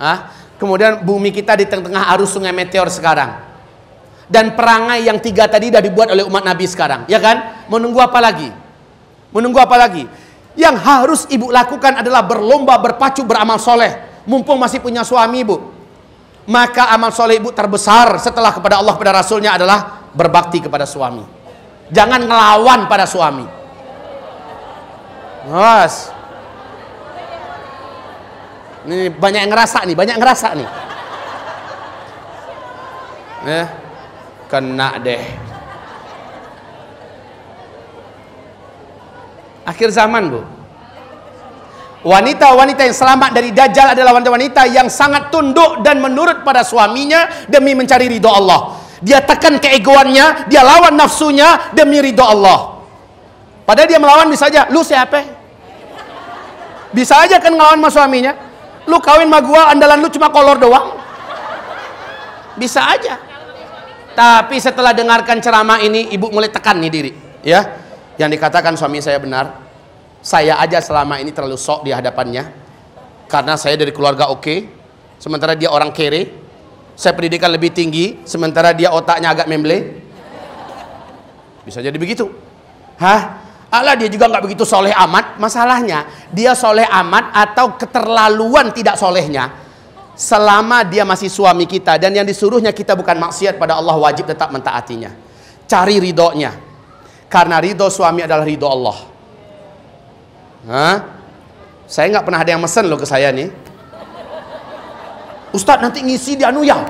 Hah? Kemudian bumi kita di tengah-tengah arus sungai meteor sekarang dan perangai yang tiga tadi dah dibuat oleh umat Nabi sekarang, ya kan? mau nunggu apa lagi? Menunggu apa lagi? Yang harus ibu lakukan adalah berlomba, berpacu, beramal soleh. Mumpung masih punya suami ibu. Maka amal soleh ibu terbesar setelah kepada Allah, kepada Rasulnya adalah berbakti kepada suami. Jangan ngelawan pada suami. Mas. Ini banyak yang ngerasa nih, banyak yang ngerasa nih. Eh, Kena deh. akhir zaman bu wanita-wanita yang selamat dari dajjal adalah wanita-wanita yang sangat tunduk dan menurut pada suaminya demi mencari ridho Allah dia tekan keegoannya dia lawan nafsunya demi ridho Allah padahal dia melawan bisa aja lu siapa bisa aja kan ngelawan sama suaminya lu kawin sama gua andalan lu cuma kolor doang bisa aja tapi setelah dengarkan ceramah ini ibu mulai tekan nih diri ya yang dikatakan suami saya benar saya aja selama ini terlalu sok di hadapannya karena saya dari keluarga oke okay, sementara dia orang kere saya pendidikan lebih tinggi sementara dia otaknya agak memble bisa jadi begitu hah Allah dia juga nggak begitu soleh amat masalahnya dia soleh amat atau keterlaluan tidak solehnya selama dia masih suami kita dan yang disuruhnya kita bukan maksiat pada Allah wajib tetap mentaatinya cari ridhonya karena ridho suami adalah ridho Allah. Hah? Saya nggak pernah ada yang mesen loh ke saya nih. Ustadz nanti ngisi di anu ya.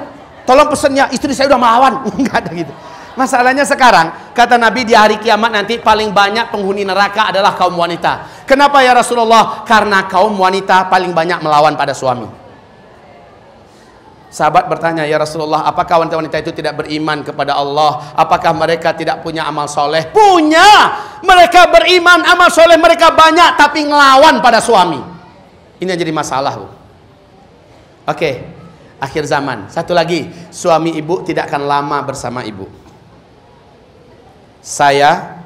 Tolong pesennya istri saya udah melawan, Enggak ada gitu. Masalahnya sekarang, kata Nabi di hari kiamat nanti paling banyak penghuni neraka adalah kaum wanita. Kenapa ya Rasulullah? Karena kaum wanita paling banyak melawan pada suami. Sahabat bertanya, "Ya Rasulullah, apakah wanita-wanita itu tidak beriman kepada Allah? Apakah mereka tidak punya amal soleh?" Punya. Mereka beriman, amal soleh mereka banyak, tapi ngelawan pada suami. Ini yang jadi masalah, Bu. Oke, akhir zaman. Satu lagi, suami ibu tidak akan lama bersama ibu. Saya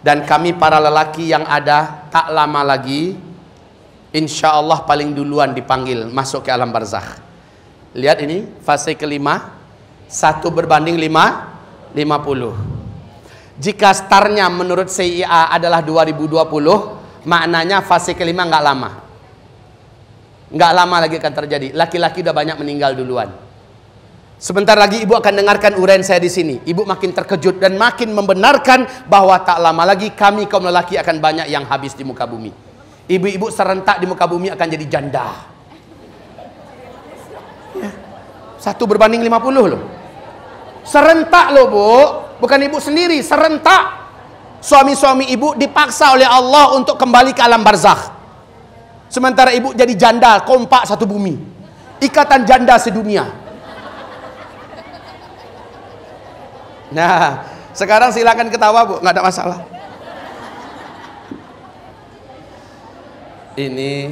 dan kami para lelaki yang ada tak lama lagi, insya Allah paling duluan dipanggil masuk ke alam barzakh Lihat ini fase kelima. Satu berbanding lima, lima puluh. Jika startnya menurut CIA adalah 2020, maknanya fase kelima nggak lama. Nggak lama lagi akan terjadi. Laki-laki udah banyak meninggal duluan. Sebentar lagi ibu akan dengarkan uraian saya di sini. Ibu makin terkejut dan makin membenarkan bahwa tak lama lagi kami kaum lelaki akan banyak yang habis di muka bumi. Ibu-ibu serentak di muka bumi akan jadi janda Satu berbanding lima puluh loh. Serentak loh bu. Bukan ibu sendiri, serentak. Suami-suami ibu dipaksa oleh Allah untuk kembali ke alam barzakh. Sementara ibu jadi janda, kompak satu bumi. Ikatan janda sedunia. Nah, sekarang silakan ketawa bu, nggak ada masalah. Ini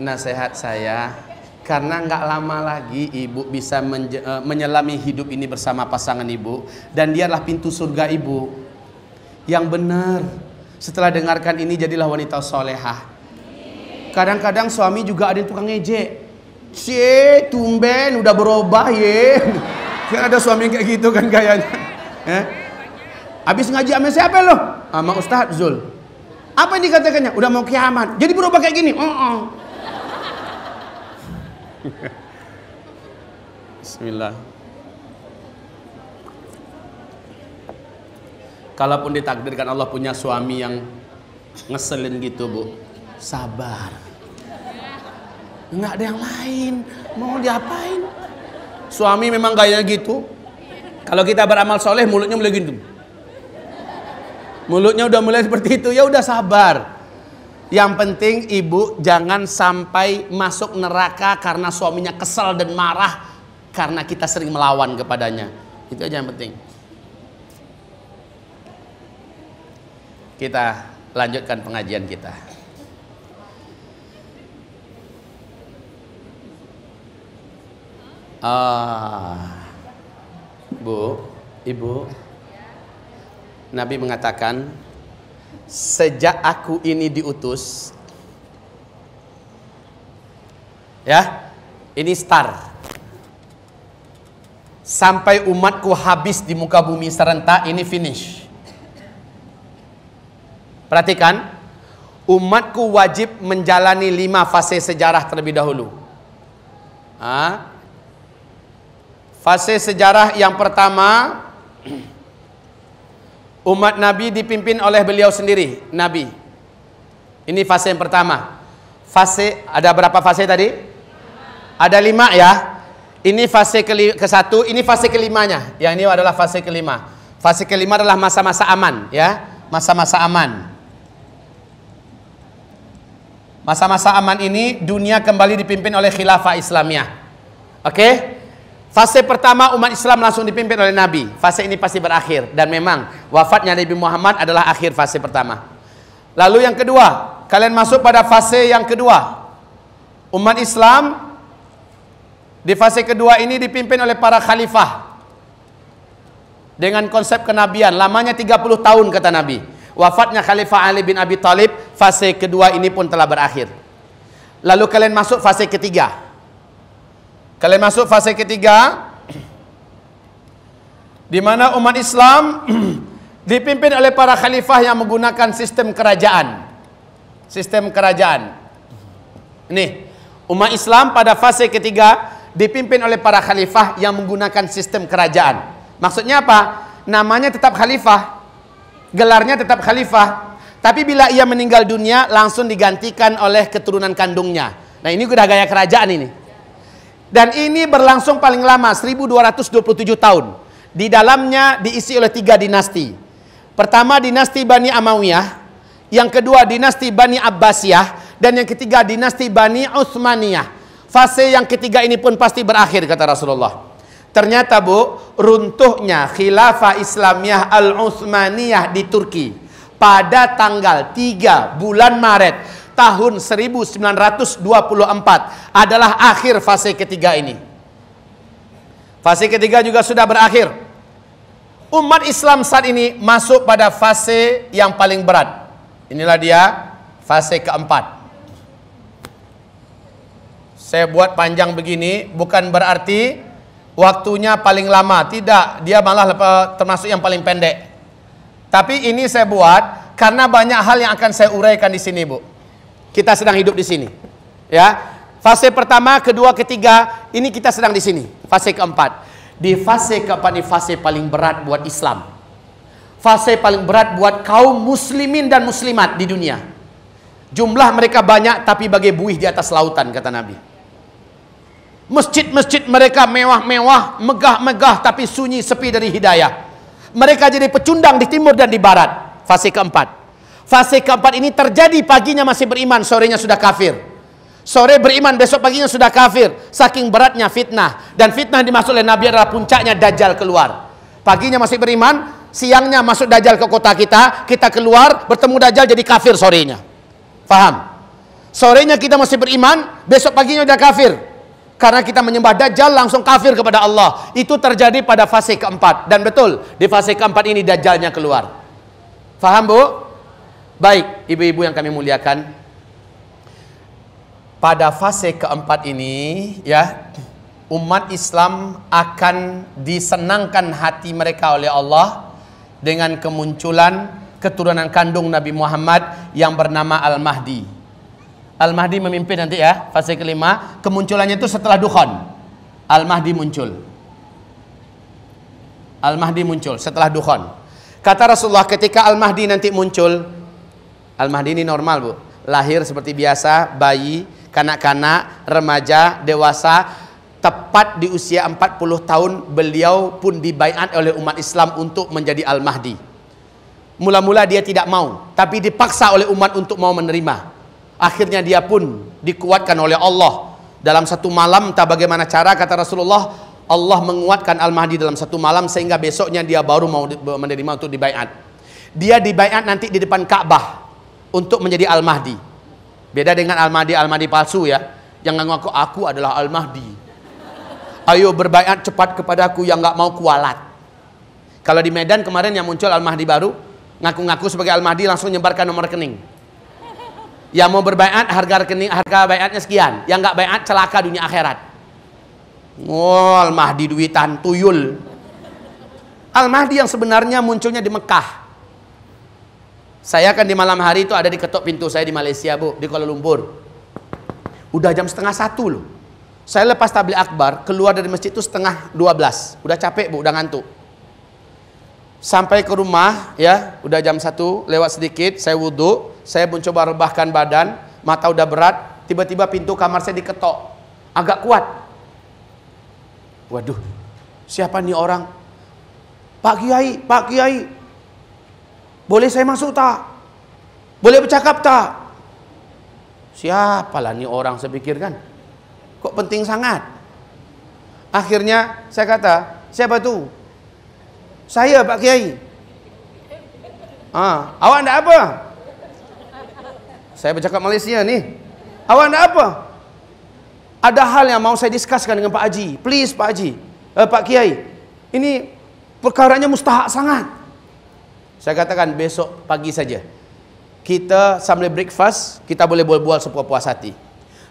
nasihat saya karena nggak lama lagi ibu bisa eh, menyelami hidup ini bersama pasangan ibu dan dialah pintu surga ibu yang benar setelah dengarkan ini jadilah wanita solehah kadang-kadang suami juga ada yang tukang ngejek cie tumben udah berubah ye kan ada suami kayak gitu kan kayaknya eh? ngaji sama siapa lo sama Ustadz Zul apa yang dikatakannya udah mau kiamat jadi berubah kayak gini oh, oh Bismillah. Kalaupun ditakdirkan Allah punya suami yang ngeselin gitu, Bu. Sabar. Enggak ada yang lain. Mau diapain? Suami memang gayanya gitu. Kalau kita beramal soleh, mulutnya mulai gitu. Mulutnya udah mulai seperti itu, ya udah sabar. Yang penting ibu jangan sampai masuk neraka karena suaminya kesal dan marah karena kita sering melawan kepadanya. Itu aja yang penting. Kita lanjutkan pengajian kita. Ah, Bu, Ibu, Nabi mengatakan sejak aku ini diutus ya ini star sampai umatku habis di muka bumi serentak ini finish perhatikan umatku wajib menjalani lima fase sejarah terlebih dahulu ha? Ah. fase sejarah yang pertama Umat Nabi dipimpin oleh beliau sendiri, Nabi. Ini fase yang pertama. Fase ada berapa fase tadi? Ada lima ya. Ini fase ke, ke satu, ini fase kelimanya. Yang ini adalah fase kelima. Fase kelima adalah masa-masa aman ya, masa-masa aman. Masa-masa aman ini dunia kembali dipimpin oleh khilafah Islamiyah. Oke? Okay? Fase pertama umat Islam langsung dipimpin oleh Nabi. Fase ini pasti berakhir dan memang wafatnya Nabi Muhammad adalah akhir fase pertama. Lalu yang kedua, kalian masuk pada fase yang kedua. Umat Islam di fase kedua ini dipimpin oleh para khalifah dengan konsep kenabian. Lamanya 30 tahun kata Nabi. Wafatnya Khalifah Ali bin Abi Thalib, fase kedua ini pun telah berakhir. Lalu kalian masuk fase ketiga. Kalian masuk fase ketiga di mana umat Islam dipimpin oleh para khalifah yang menggunakan sistem kerajaan. Sistem kerajaan. Nih, umat Islam pada fase ketiga dipimpin oleh para khalifah yang menggunakan sistem kerajaan. Maksudnya apa? Namanya tetap khalifah, gelarnya tetap khalifah, tapi bila ia meninggal dunia langsung digantikan oleh keturunan kandungnya. Nah, ini udah gaya kerajaan ini. Dan ini berlangsung paling lama 1227 tahun. Di dalamnya diisi oleh tiga dinasti. Pertama dinasti Bani Amawiyah, yang kedua dinasti Bani Abbasiyah dan yang ketiga dinasti Bani Utsmaniyah. Fase yang ketiga ini pun pasti berakhir kata Rasulullah. Ternyata Bu, runtuhnya khilafah Islamiyah Al-Utsmaniyah di Turki pada tanggal 3 bulan Maret tahun 1924 adalah akhir fase ketiga ini. Fase ketiga juga sudah berakhir. Umat Islam saat ini masuk pada fase yang paling berat. Inilah dia fase keempat. Saya buat panjang begini bukan berarti waktunya paling lama, tidak. Dia malah termasuk yang paling pendek. Tapi ini saya buat karena banyak hal yang akan saya uraikan di sini, Bu. Kita sedang hidup di sini. Ya. Fase pertama, kedua, ketiga, ini kita sedang di sini. Fase keempat. Di fase keempat ini fase paling berat buat Islam. Fase paling berat buat kaum muslimin dan muslimat di dunia. Jumlah mereka banyak tapi bagai buih di atas lautan kata Nabi. Masjid-masjid mereka mewah-mewah, megah-megah tapi sunyi sepi dari hidayah. Mereka jadi pecundang di timur dan di barat. Fase keempat. Fase keempat ini terjadi paginya masih beriman, sorenya sudah kafir. Sore beriman, besok paginya sudah kafir. Saking beratnya fitnah. Dan fitnah dimaksud oleh Nabi adalah puncaknya Dajjal keluar. Paginya masih beriman, siangnya masuk Dajjal ke kota kita, kita keluar, bertemu Dajjal jadi kafir sorenya. Faham? Sorenya kita masih beriman, besok paginya sudah kafir. Karena kita menyembah Dajjal langsung kafir kepada Allah. Itu terjadi pada fase keempat. Dan betul, di fase keempat ini Dajjalnya keluar. Faham bu? Baik, ibu-ibu yang kami muliakan, pada fase keempat ini, ya, umat Islam akan disenangkan hati mereka oleh Allah dengan kemunculan keturunan kandung Nabi Muhammad yang bernama Al-Mahdi. Al-Mahdi memimpin nanti ya, fase kelima. Kemunculannya itu setelah Dukhon. Al-Mahdi muncul. Al-Mahdi muncul setelah Dukhon. Kata Rasulullah ketika Al-Mahdi nanti muncul, Al-Mahdi ini normal bu lahir seperti biasa bayi kanak-kanak remaja dewasa tepat di usia 40 tahun beliau pun dibaiat oleh umat Islam untuk menjadi Al-Mahdi mula-mula dia tidak mau tapi dipaksa oleh umat untuk mau menerima akhirnya dia pun dikuatkan oleh Allah dalam satu malam tak bagaimana cara kata Rasulullah Allah menguatkan Al-Mahdi dalam satu malam sehingga besoknya dia baru mau menerima untuk dibaiat dia dibaiat nanti di depan Ka'bah untuk menjadi Al-Mahdi. Beda dengan Al-Mahdi Al-Mahdi palsu ya, yang ngaku aku adalah Al-Mahdi. Ayo berbayat cepat kepadaku yang nggak mau kualat. Kalau di Medan kemarin yang muncul Al-Mahdi baru, ngaku-ngaku sebagai Al-Mahdi langsung nyebarkan nomor rekening. Yang mau berbayat harga rekening harga bayatnya sekian, yang nggak bayat celaka dunia akhirat. Oh, Al-Mahdi duitan tuyul. Al-Mahdi yang sebenarnya munculnya di Mekah. Saya kan di malam hari itu ada di ketok pintu saya di Malaysia, Bu, di Kuala Lumpur. Udah jam setengah satu loh. Saya lepas tabligh akbar, keluar dari masjid itu setengah dua belas. Udah capek, Bu, udah ngantuk. Sampai ke rumah, ya, udah jam satu, lewat sedikit, saya wudhu, saya mencoba rebahkan badan, mata udah berat, tiba-tiba pintu kamar saya diketok. Agak kuat. Waduh, siapa nih orang? Pak Kiai, Pak Kiai, Boleh saya masuk tak? Boleh bercakap tak? Siapalah ni orang saya pikirkan. Kok penting sangat? Akhirnya saya kata, siapa tu? Saya Pak Kiai. Ah, awak nak apa? Saya bercakap Malaysia ni. Awak nak apa? Ada hal yang mau saya diskuskan dengan Pak Haji. Please Pak Haji. Eh, Pak Kiai. Ini perkaranya mustahak sangat. Saya katakan besok pagi saja. Kita sambil breakfast, kita boleh bual-bual sepuas-puas hati.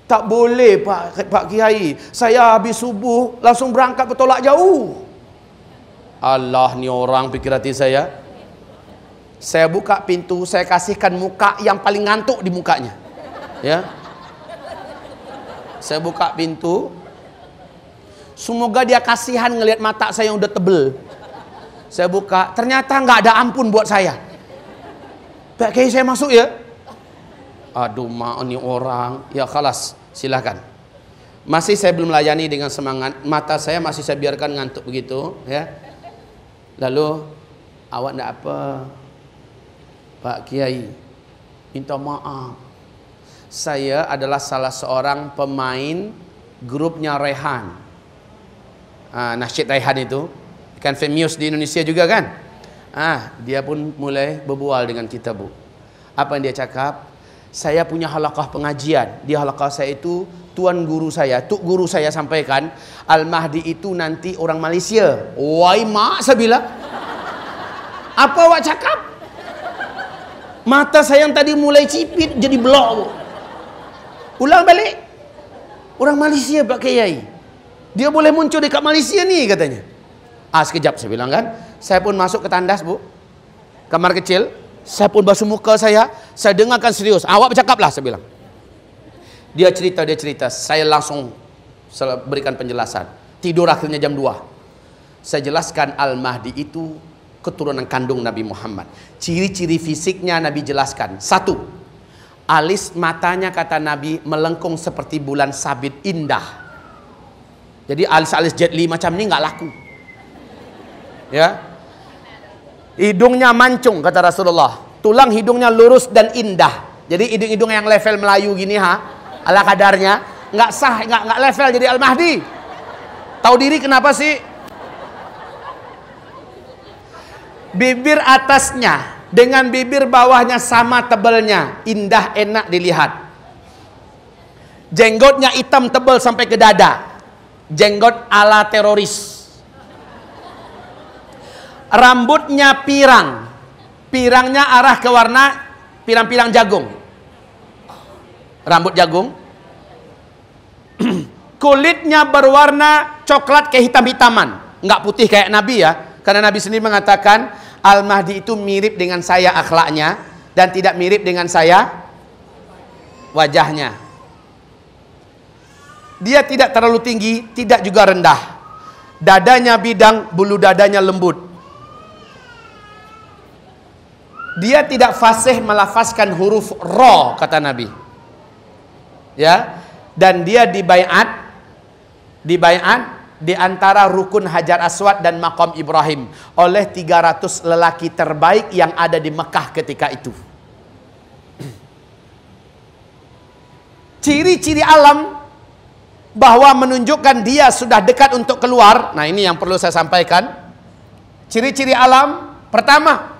Tak boleh Pak Pak Kiai. Saya habis subuh langsung berangkat ke tolak jauh. Allah ni orang fikir hati saya. Saya buka pintu, saya kasihkan muka yang paling ngantuk di mukanya. Ya. Saya buka pintu. Semoga dia kasihan ngelihat mata saya yang udah tebel. Saya buka, ternyata nggak ada ampun buat saya. Pak Kiai saya masuk ya. Aduh ma ini orang, ya kalas silakan. Masih saya belum layani dengan semangat, mata saya masih saya biarkan ngantuk begitu ya. Lalu awak ndak apa? Pak Kiai, minta maaf. Saya adalah salah seorang pemain grupnya Rehan. Ah, Rehan itu kan fake di Indonesia juga kan ah dia pun mulai berbual dengan kita bu apa yang dia cakap saya punya halakah pengajian di halakah saya itu tuan guru saya tuk guru saya sampaikan al mahdi itu nanti orang malaysia wai mak saya sabila apa awak cakap mata saya yang tadi mulai cipit jadi blok ulang balik orang malaysia pak kiai dia boleh muncul dekat malaysia ni katanya ah sekejap saya bilang kan saya pun masuk ke tandas bu kamar kecil saya pun basuh muka saya saya dengarkan serius awak bercakap lah saya bilang dia cerita dia cerita saya langsung berikan penjelasan tidur akhirnya jam 2 saya jelaskan Al-Mahdi itu keturunan kandung Nabi Muhammad ciri-ciri fisiknya Nabi jelaskan satu alis matanya kata Nabi melengkung seperti bulan sabit indah jadi alis-alis Jet Li macam ini nggak laku ya hidungnya mancung kata Rasulullah tulang hidungnya lurus dan indah jadi hidung-hidung yang level Melayu gini ha ala kadarnya nggak sah nggak nggak level jadi Al Mahdi tahu diri kenapa sih bibir atasnya dengan bibir bawahnya sama tebelnya indah enak dilihat jenggotnya hitam tebel sampai ke dada jenggot ala teroris rambutnya pirang. Pirangnya arah ke warna pirang-pirang jagung. Rambut jagung. Kulitnya berwarna coklat kehitam-hitaman. Nggak putih kayak Nabi ya. Karena Nabi sendiri mengatakan, Al-Mahdi itu mirip dengan saya akhlaknya. Dan tidak mirip dengan saya wajahnya. Dia tidak terlalu tinggi, tidak juga rendah. Dadanya bidang, bulu dadanya lembut dia tidak fasih melafazkan huruf ro kata Nabi. Ya, dan dia dibayat, dibayat di antara rukun Hajar Aswad dan makam Ibrahim oleh 300 lelaki terbaik yang ada di Mekah ketika itu. Ciri-ciri alam bahwa menunjukkan dia sudah dekat untuk keluar. Nah, ini yang perlu saya sampaikan. Ciri-ciri alam pertama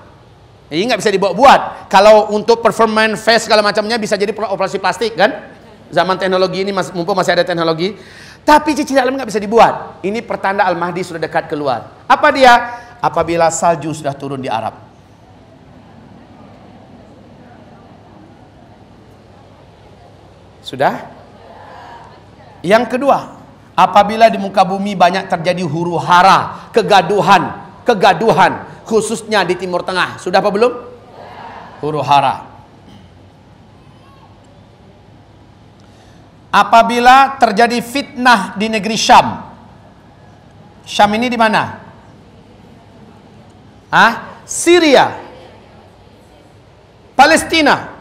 ini nggak bisa dibuat-buat. Kalau untuk performance face segala macamnya bisa jadi operasi plastik kan? Zaman teknologi ini mumpung masih ada teknologi. Tapi cici dalam nggak bisa dibuat. Ini pertanda Al-Mahdi sudah dekat keluar. Apa dia? Apabila salju sudah turun di Arab. Sudah? Yang kedua, apabila di muka bumi banyak terjadi huru hara, kegaduhan, kegaduhan, khususnya di Timur Tengah. Sudah apa belum? Huru hara. Apabila terjadi fitnah di negeri Syam. Syam ini di mana? Ah, Syria. Palestina,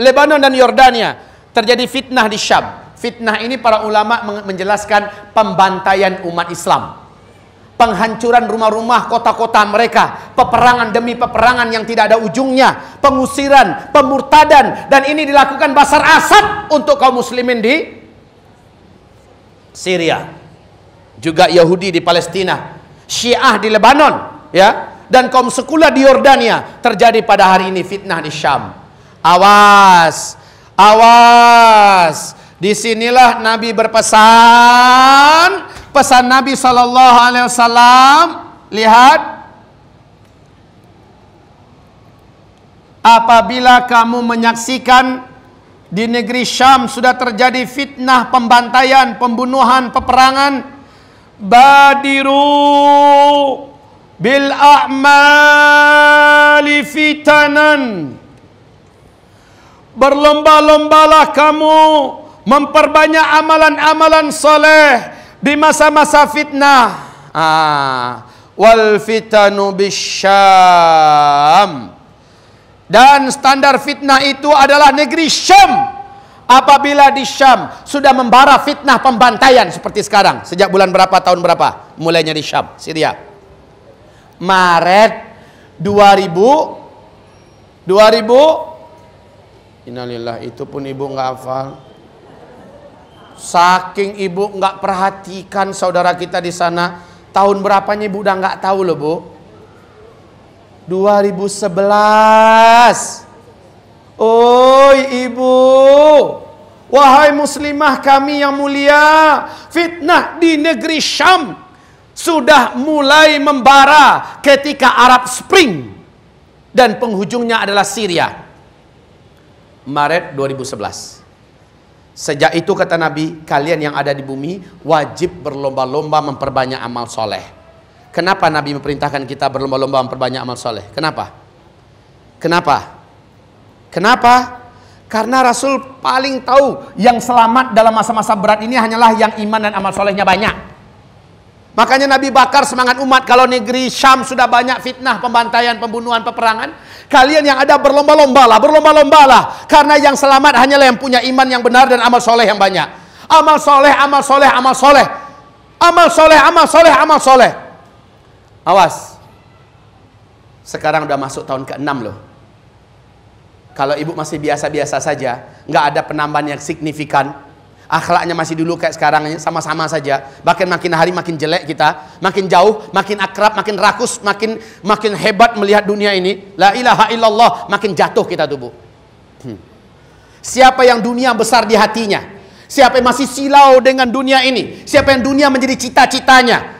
Lebanon dan Yordania terjadi fitnah di Syam. Fitnah ini para ulama menjelaskan pembantaian umat Islam penghancuran rumah-rumah kota-kota mereka, peperangan demi peperangan yang tidak ada ujungnya, pengusiran, pemurtadan dan ini dilakukan Basar Asad untuk kaum muslimin di Syria. Juga Yahudi di Palestina, Syiah di Lebanon, ya. Dan kaum sekular di Yordania terjadi pada hari ini fitnah di Syam. Awas, awas. Disinilah Nabi berpesan pesan Nabi sallallahu alaihi wasallam lihat apabila kamu menyaksikan di negeri Syam sudah terjadi fitnah pembantaian pembunuhan peperangan badiru bil a'mali fitanan berlomba-lombalah kamu memperbanyak amalan-amalan soleh di masa-masa fitnah. Ah, wal fitanu bisyam. Dan standar fitnah itu adalah negeri Syam. Apabila di Syam sudah membara fitnah pembantaian seperti sekarang. Sejak bulan berapa, tahun berapa? Mulainya di Syam, Syria. Maret 2000 2000 Innalillah itu pun ibu nggak hafal Saking ibu nggak perhatikan saudara kita di sana. Tahun berapanya ibu udah nggak tahu loh bu. 2011. Oi ibu. Wahai muslimah kami yang mulia. Fitnah di negeri Syam. Sudah mulai membara ketika Arab Spring. Dan penghujungnya adalah Syria. Maret 2011. Sejak itu kata Nabi, kalian yang ada di bumi wajib berlomba-lomba memperbanyak amal soleh. Kenapa Nabi memerintahkan kita berlomba-lomba memperbanyak amal soleh? Kenapa? Kenapa? Kenapa? Karena Rasul paling tahu yang selamat dalam masa-masa berat ini hanyalah yang iman dan amal solehnya banyak. Makanya Nabi Bakar semangat umat kalau negeri Syam sudah banyak fitnah, pembantaian, pembunuhan, peperangan. Kalian yang ada berlomba-lombalah, berlomba-lombalah. Karena yang selamat hanyalah yang punya iman yang benar dan amal soleh yang banyak. Amal soleh, amal soleh, amal soleh. Amal soleh, amal soleh, amal soleh. Awas. Sekarang udah masuk tahun ke-6 loh. Kalau ibu masih biasa-biasa saja, nggak ada penambahan yang signifikan, akhlaknya masih dulu kayak sekarang sama-sama saja bahkan makin hari makin jelek kita makin jauh makin akrab makin rakus makin makin hebat melihat dunia ini la ilaha illallah makin jatuh kita tubuh hmm. siapa yang dunia besar di hatinya siapa yang masih silau dengan dunia ini siapa yang dunia menjadi cita-citanya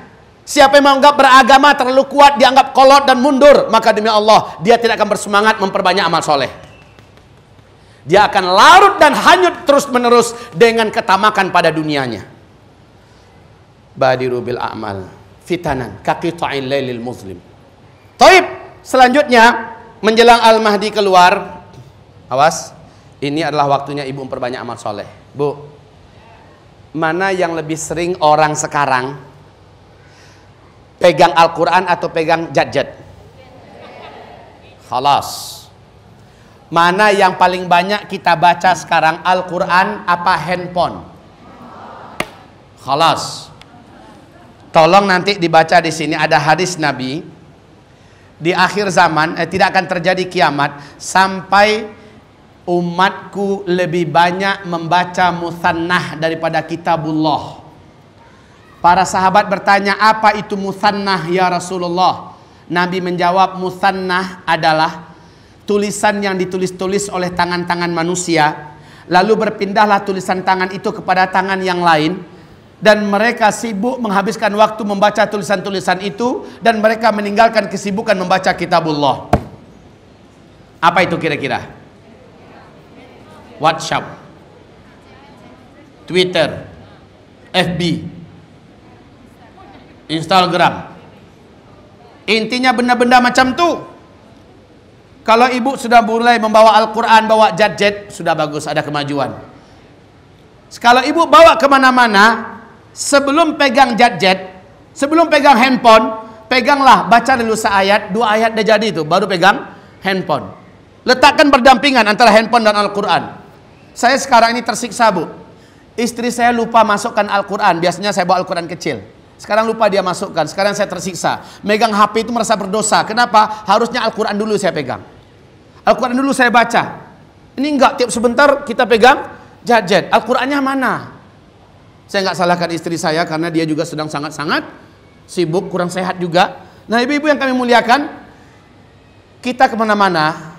Siapa yang menganggap beragama terlalu kuat, dianggap kolot dan mundur, maka demi Allah, dia tidak akan bersemangat memperbanyak amal soleh. Dia akan larut dan hanyut terus-menerus dengan ketamakan pada dunianya. Badiru bil a'mal fitanan kaki ta'in lailil muslim. Taib, selanjutnya menjelang Al-Mahdi keluar, awas, ini adalah waktunya ibu memperbanyak amal soleh. Bu, mana yang lebih sering orang sekarang pegang Al-Quran atau pegang jadjad? Halas. Mana yang paling banyak kita baca sekarang Al-Quran apa handphone? Khalas. Tolong nanti dibaca di sini ada hadis Nabi di akhir zaman eh, tidak akan terjadi kiamat sampai umatku lebih banyak membaca musannah daripada kitabullah. Para sahabat bertanya, "Apa itu musannah ya Rasulullah?" Nabi menjawab, "Musannah adalah tulisan yang ditulis-tulis oleh tangan-tangan manusia lalu berpindahlah tulisan tangan itu kepada tangan yang lain dan mereka sibuk menghabiskan waktu membaca tulisan-tulisan itu dan mereka meninggalkan kesibukan membaca kitabullah apa itu kira-kira WhatsApp Twitter FB Instagram intinya benda-benda macam tuh kalau ibu sudah mulai membawa Al-Quran, bawa jadjad sudah bagus, ada kemajuan. Kalau ibu bawa kemana-mana, sebelum pegang jadjad, sebelum pegang handphone, peganglah, baca dulu seayat, dua ayat dia jadi itu, baru pegang handphone. Letakkan berdampingan antara handphone dan Al-Quran. Saya sekarang ini tersiksa, Bu. Istri saya lupa masukkan Al-Quran, biasanya saya bawa Al-Quran kecil. Sekarang lupa dia masukkan, sekarang saya tersiksa. Megang HP itu merasa berdosa. Kenapa? Harusnya Al-Quran dulu saya pegang. Al-Quran dulu saya baca. Ini enggak, tiap sebentar kita pegang jajet. Al-Qurannya mana? Saya enggak salahkan istri saya karena dia juga sedang sangat-sangat sibuk, kurang sehat juga. Nah ibu-ibu yang kami muliakan, kita kemana-mana,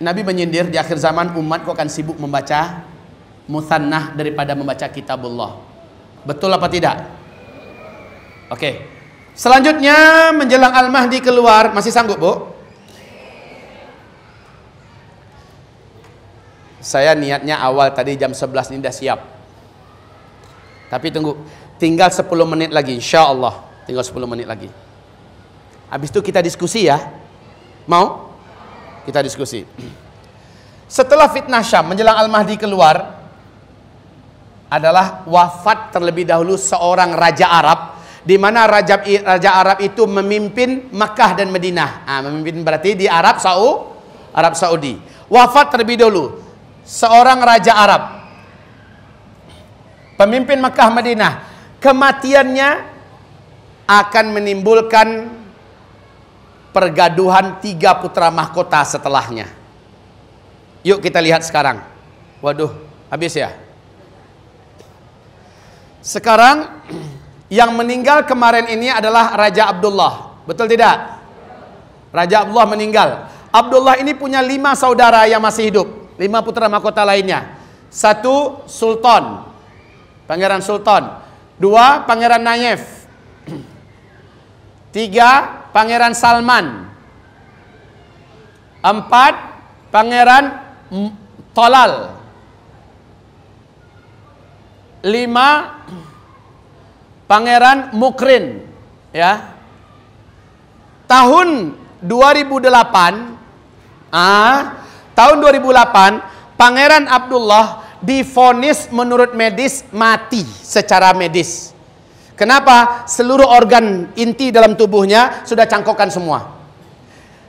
Nabi menyindir di akhir zaman umat kok akan sibuk membaca musannah daripada membaca kitabullah. Betul apa tidak? Oke. Okay. Selanjutnya menjelang Al-Mahdi keluar, masih sanggup, Bu? saya niatnya awal tadi jam 11 ini sudah siap tapi tunggu tinggal 10 menit lagi insya Allah tinggal 10 menit lagi habis itu kita diskusi ya mau? kita diskusi setelah fitnah Syam menjelang Al-Mahdi keluar adalah wafat terlebih dahulu seorang raja Arab di mana raja raja Arab itu memimpin Mekah dan Madinah. Ah, memimpin berarti di Arab Saudi, Arab Saudi. Wafat terlebih dahulu seorang raja Arab. Pemimpin Mekah Madinah, kematiannya akan menimbulkan pergaduhan tiga putra mahkota setelahnya. Yuk kita lihat sekarang. Waduh, habis ya. Sekarang yang meninggal kemarin ini adalah Raja Abdullah. Betul tidak? Raja Abdullah meninggal. Abdullah ini punya lima saudara yang masih hidup lima putra mahkota lainnya. Satu Sultan, Pangeran Sultan. Dua Pangeran Nayef. Tiga Pangeran Salman. Empat Pangeran Tolal. Lima Pangeran Mukrin. Ya. Tahun 2008 ah Tahun 2008, Pangeran Abdullah difonis menurut medis mati secara medis. Kenapa? Seluruh organ inti dalam tubuhnya sudah cangkokan semua.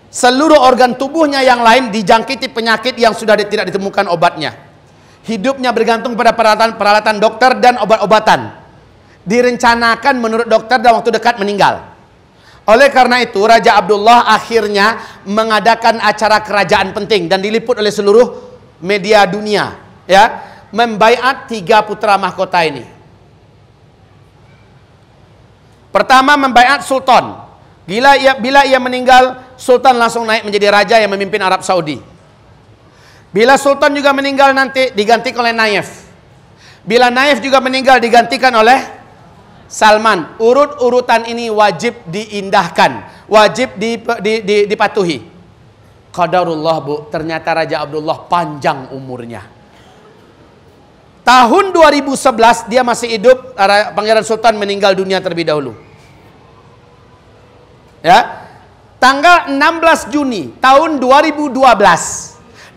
Seluruh organ tubuhnya yang lain dijangkiti penyakit yang sudah tidak ditemukan obatnya. Hidupnya bergantung pada peralatan-peralatan dokter dan obat-obatan. Direncanakan menurut dokter dalam waktu dekat meninggal. Oleh karena itu Raja Abdullah akhirnya mengadakan acara kerajaan penting dan diliput oleh seluruh media dunia ya membaiat tiga putra mahkota ini. Pertama membaiat sultan. Bila ia, bila ia meninggal, sultan langsung naik menjadi raja yang memimpin Arab Saudi. Bila sultan juga meninggal nanti digantikan oleh Naif. Bila Naif juga meninggal digantikan oleh Salman, urut-urutan ini wajib diindahkan, wajib dip, di, di, dipatuhi. Qadarullah bu, ternyata Raja Abdullah panjang umurnya. Tahun 2011 dia masih hidup, Pangeran Sultan meninggal dunia terlebih dahulu. Ya, tanggal 16 Juni tahun 2012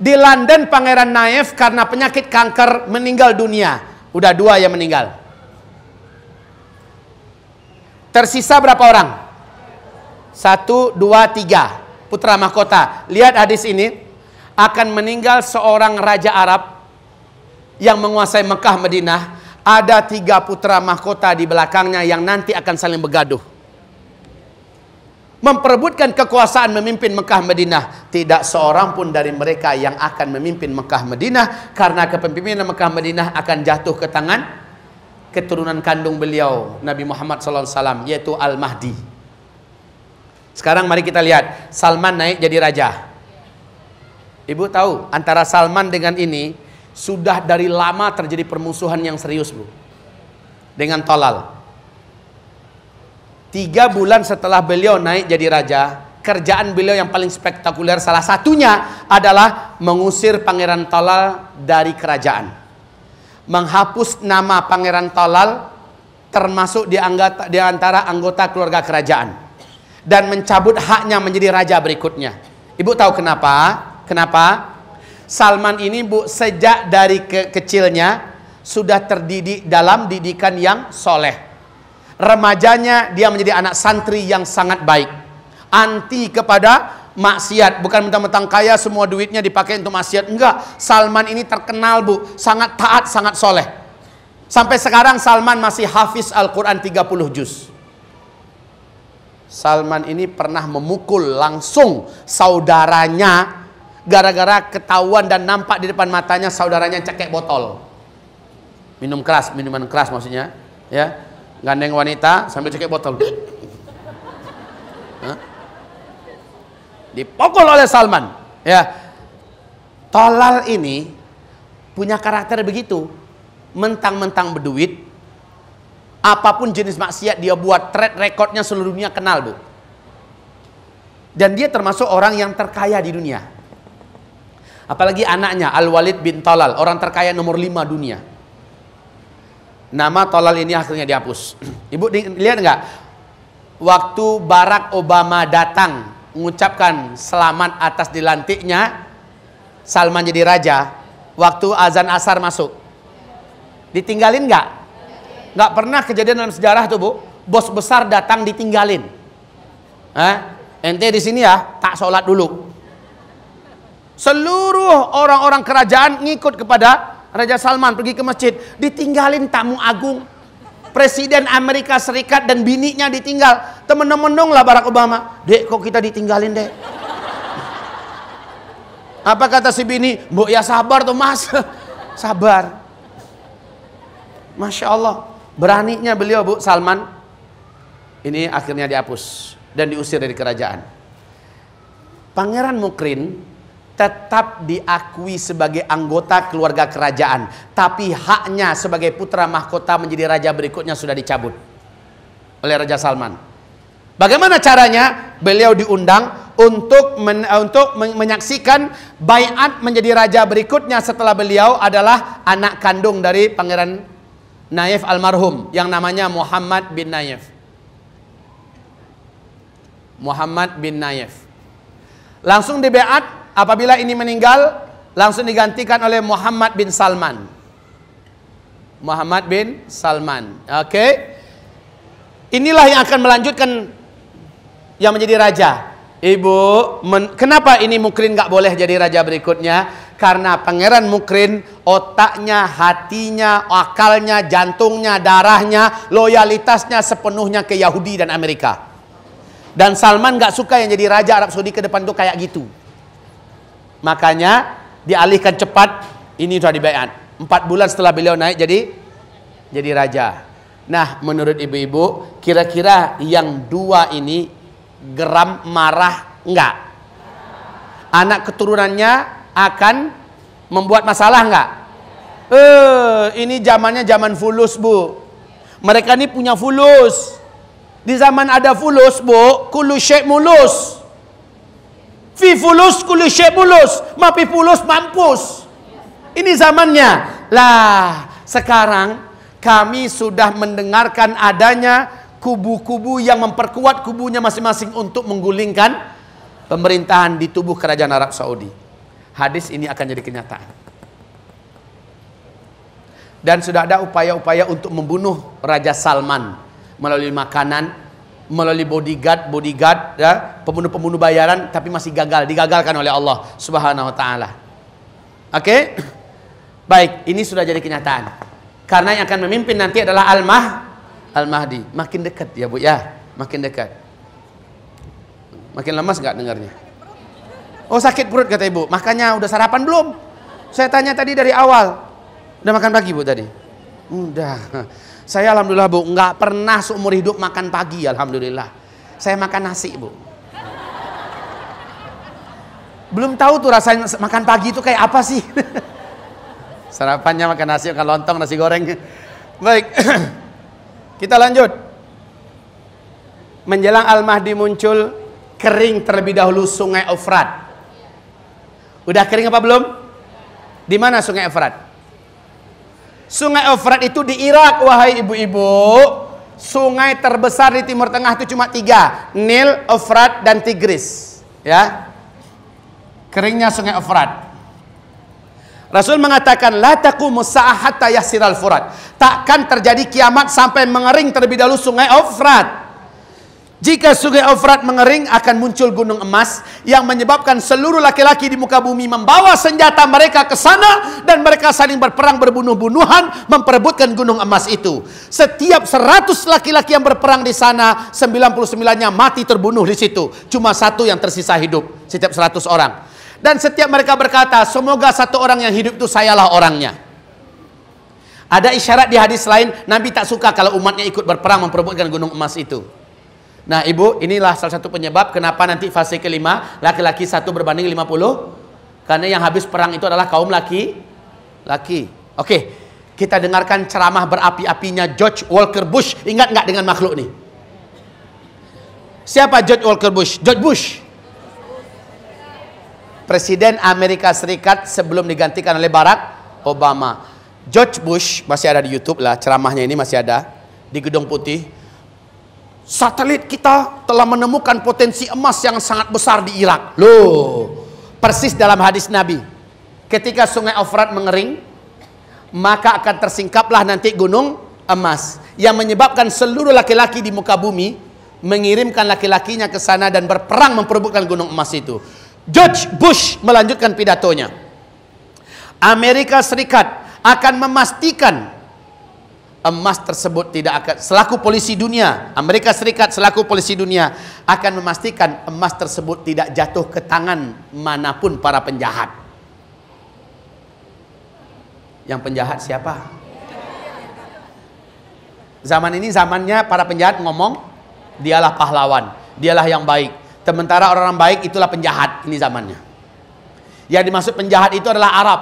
di London Pangeran Naif karena penyakit kanker meninggal dunia. Udah dua yang meninggal. Tersisa berapa orang? Satu, dua, tiga. Putra mahkota. Lihat hadis ini. Akan meninggal seorang raja Arab yang menguasai Mekah Madinah. Ada tiga putra mahkota di belakangnya yang nanti akan saling bergaduh. Memperebutkan kekuasaan memimpin Mekah Madinah. Tidak seorang pun dari mereka yang akan memimpin Mekah Madinah. Karena kepemimpinan Mekah Madinah akan jatuh ke tangan keturunan kandung beliau Nabi Muhammad SAW yaitu Al-Mahdi sekarang mari kita lihat Salman naik jadi raja ibu tahu antara Salman dengan ini sudah dari lama terjadi permusuhan yang serius bu dengan Talal. tiga bulan setelah beliau naik jadi raja kerjaan beliau yang paling spektakuler salah satunya adalah mengusir Pangeran Talal dari kerajaan menghapus nama Pangeran Talal termasuk di, anggota, antara anggota keluarga kerajaan dan mencabut haknya menjadi raja berikutnya. Ibu tahu kenapa? Kenapa? Salman ini Bu sejak dari ke kecilnya sudah terdidik dalam didikan yang soleh. Remajanya dia menjadi anak santri yang sangat baik. Anti kepada maksiat. Bukan mentang-mentang kaya semua duitnya dipakai untuk maksiat. Enggak. Salman ini terkenal bu. Sangat taat, sangat soleh. Sampai sekarang Salman masih hafiz Al-Quran 30 juz. Salman ini pernah memukul langsung saudaranya gara-gara ketahuan dan nampak di depan matanya saudaranya cekek botol. Minum keras, minuman keras maksudnya. Ya, gandeng wanita sambil cekek botol dipukul oleh Salman. Ya. Tolal ini punya karakter begitu. Mentang-mentang berduit, apapun jenis maksiat dia buat, track recordnya seluruh dunia kenal, Bu. Dan dia termasuk orang yang terkaya di dunia. Apalagi anaknya Al-Walid bin Tolal orang terkaya nomor 5 dunia. Nama Tolal ini akhirnya dihapus. Ibu lihat nggak? Waktu Barack Obama datang mengucapkan selamat atas dilantiknya Salman jadi raja waktu azan asar masuk ditinggalin nggak nggak pernah kejadian dalam sejarah tuh bu bos besar datang ditinggalin eh, ente di sini ya tak sholat dulu seluruh orang-orang kerajaan ngikut kepada Raja Salman pergi ke masjid ditinggalin tamu agung Presiden Amerika Serikat dan bininya ditinggal. Temen-temen dong lah Barack Obama. Dek, kok kita ditinggalin, Dek? Apa kata si bini? bu ya sabar tuh, Mas. sabar. Masya Allah. Beraninya beliau, Bu Salman. Ini akhirnya dihapus. Dan diusir dari kerajaan. Pangeran Mukrin tetap diakui sebagai anggota keluarga kerajaan, tapi haknya sebagai putra mahkota menjadi raja berikutnya sudah dicabut oleh Raja Salman. Bagaimana caranya? Beliau diundang untuk men, untuk menyaksikan bayat menjadi raja berikutnya setelah beliau adalah anak kandung dari pangeran Naif almarhum yang namanya Muhammad bin Naif. Muhammad bin Naif. Langsung dibayat apabila ini meninggal langsung digantikan oleh Muhammad bin Salman. Muhammad bin Salman. Oke. Okay. Inilah yang akan melanjutkan yang menjadi raja. Ibu, men, kenapa ini Mukrin gak boleh jadi raja berikutnya? Karena pangeran Mukrin otaknya, hatinya, akalnya, jantungnya, darahnya, loyalitasnya sepenuhnya ke Yahudi dan Amerika. Dan Salman gak suka yang jadi raja Arab Saudi ke depan tuh kayak gitu. Makanya dialihkan cepat ini sudah dibayar Empat bulan setelah beliau naik jadi jadi raja. Nah, menurut ibu-ibu, kira-kira yang dua ini geram marah enggak? Anak keturunannya akan membuat masalah enggak? Eh, ini zamannya zaman fulus, Bu. Mereka ini punya fulus. Di zaman ada fulus, Bu, kulus syekh mulus. Fi fulus bulus. mampus. Ini zamannya. Lah, sekarang kami sudah mendengarkan adanya kubu-kubu yang memperkuat kubunya masing-masing untuk menggulingkan pemerintahan di tubuh kerajaan Arab Saudi. Hadis ini akan jadi kenyataan. Dan sudah ada upaya-upaya untuk membunuh Raja Salman melalui makanan, melalui bodyguard, bodyguard, ya, pembunuh-pembunuh bayaran tapi masih gagal, digagalkan oleh Allah Subhanahu wa taala. Oke? Okay? Baik, ini sudah jadi kenyataan. Karena yang akan memimpin nanti adalah Al-Mah Al-Mahdi. Makin dekat ya, Bu ya. Makin dekat. Makin lemas nggak dengarnya? Oh, sakit perut kata Ibu. Makanya udah sarapan belum? Saya tanya tadi dari awal. Udah makan pagi Bu tadi? Udah. Saya alhamdulillah bu, nggak pernah seumur hidup makan pagi alhamdulillah. Saya makan nasi bu. Belum tahu tuh rasanya makan pagi itu kayak apa sih? Sarapannya makan nasi, makan lontong, nasi goreng. Baik, kita lanjut. Menjelang Al-Mahdi muncul, kering terlebih dahulu sungai Efrat. Udah kering apa belum? Di mana sungai Efrat? Sungai Efrat itu di Irak, wahai ibu-ibu. Sungai terbesar di Timur Tengah itu cuma tiga, Nil, Efrat, dan Tigris. Ya, keringnya Sungai Efrat. Rasul mengatakan la taqumus hatta yasiral furat. Takkan terjadi kiamat sampai mengering terlebih dahulu Sungai Efrat. Jika sungai Efrat mengering akan muncul gunung emas yang menyebabkan seluruh laki-laki di muka bumi membawa senjata mereka ke sana dan mereka saling berperang berbunuh-bunuhan memperebutkan gunung emas itu. Setiap 100 laki-laki yang berperang di sana, 99-nya mati terbunuh di situ. Cuma satu yang tersisa hidup setiap 100 orang. Dan setiap mereka berkata, semoga satu orang yang hidup itu sayalah orangnya. Ada isyarat di hadis lain, Nabi tak suka kalau umatnya ikut berperang memperebutkan gunung emas itu. Nah ibu inilah salah satu penyebab kenapa nanti fase kelima laki-laki satu berbanding lima puluh karena yang habis perang itu adalah kaum laki laki. Oke kita dengarkan ceramah berapi-apinya George Walker Bush ingat nggak dengan makhluk nih? Siapa George Walker Bush? George Bush. Presiden Amerika Serikat sebelum digantikan oleh Barack Obama. George Bush masih ada di YouTube lah ceramahnya ini masih ada di Gedung Putih Satelit kita telah menemukan potensi emas yang sangat besar di Irak. Loh, persis dalam hadis Nabi. Ketika sungai Efrat mengering, maka akan tersingkaplah nanti gunung emas yang menyebabkan seluruh laki-laki di muka bumi mengirimkan laki-lakinya ke sana dan berperang memperebutkan gunung emas itu. George Bush melanjutkan pidatonya. Amerika Serikat akan memastikan emas tersebut tidak akan selaku polisi dunia Amerika Serikat selaku polisi dunia akan memastikan emas tersebut tidak jatuh ke tangan manapun para penjahat yang penjahat siapa zaman ini zamannya para penjahat ngomong dialah pahlawan dialah yang baik sementara orang-orang baik itulah penjahat ini zamannya yang dimaksud penjahat itu adalah Arab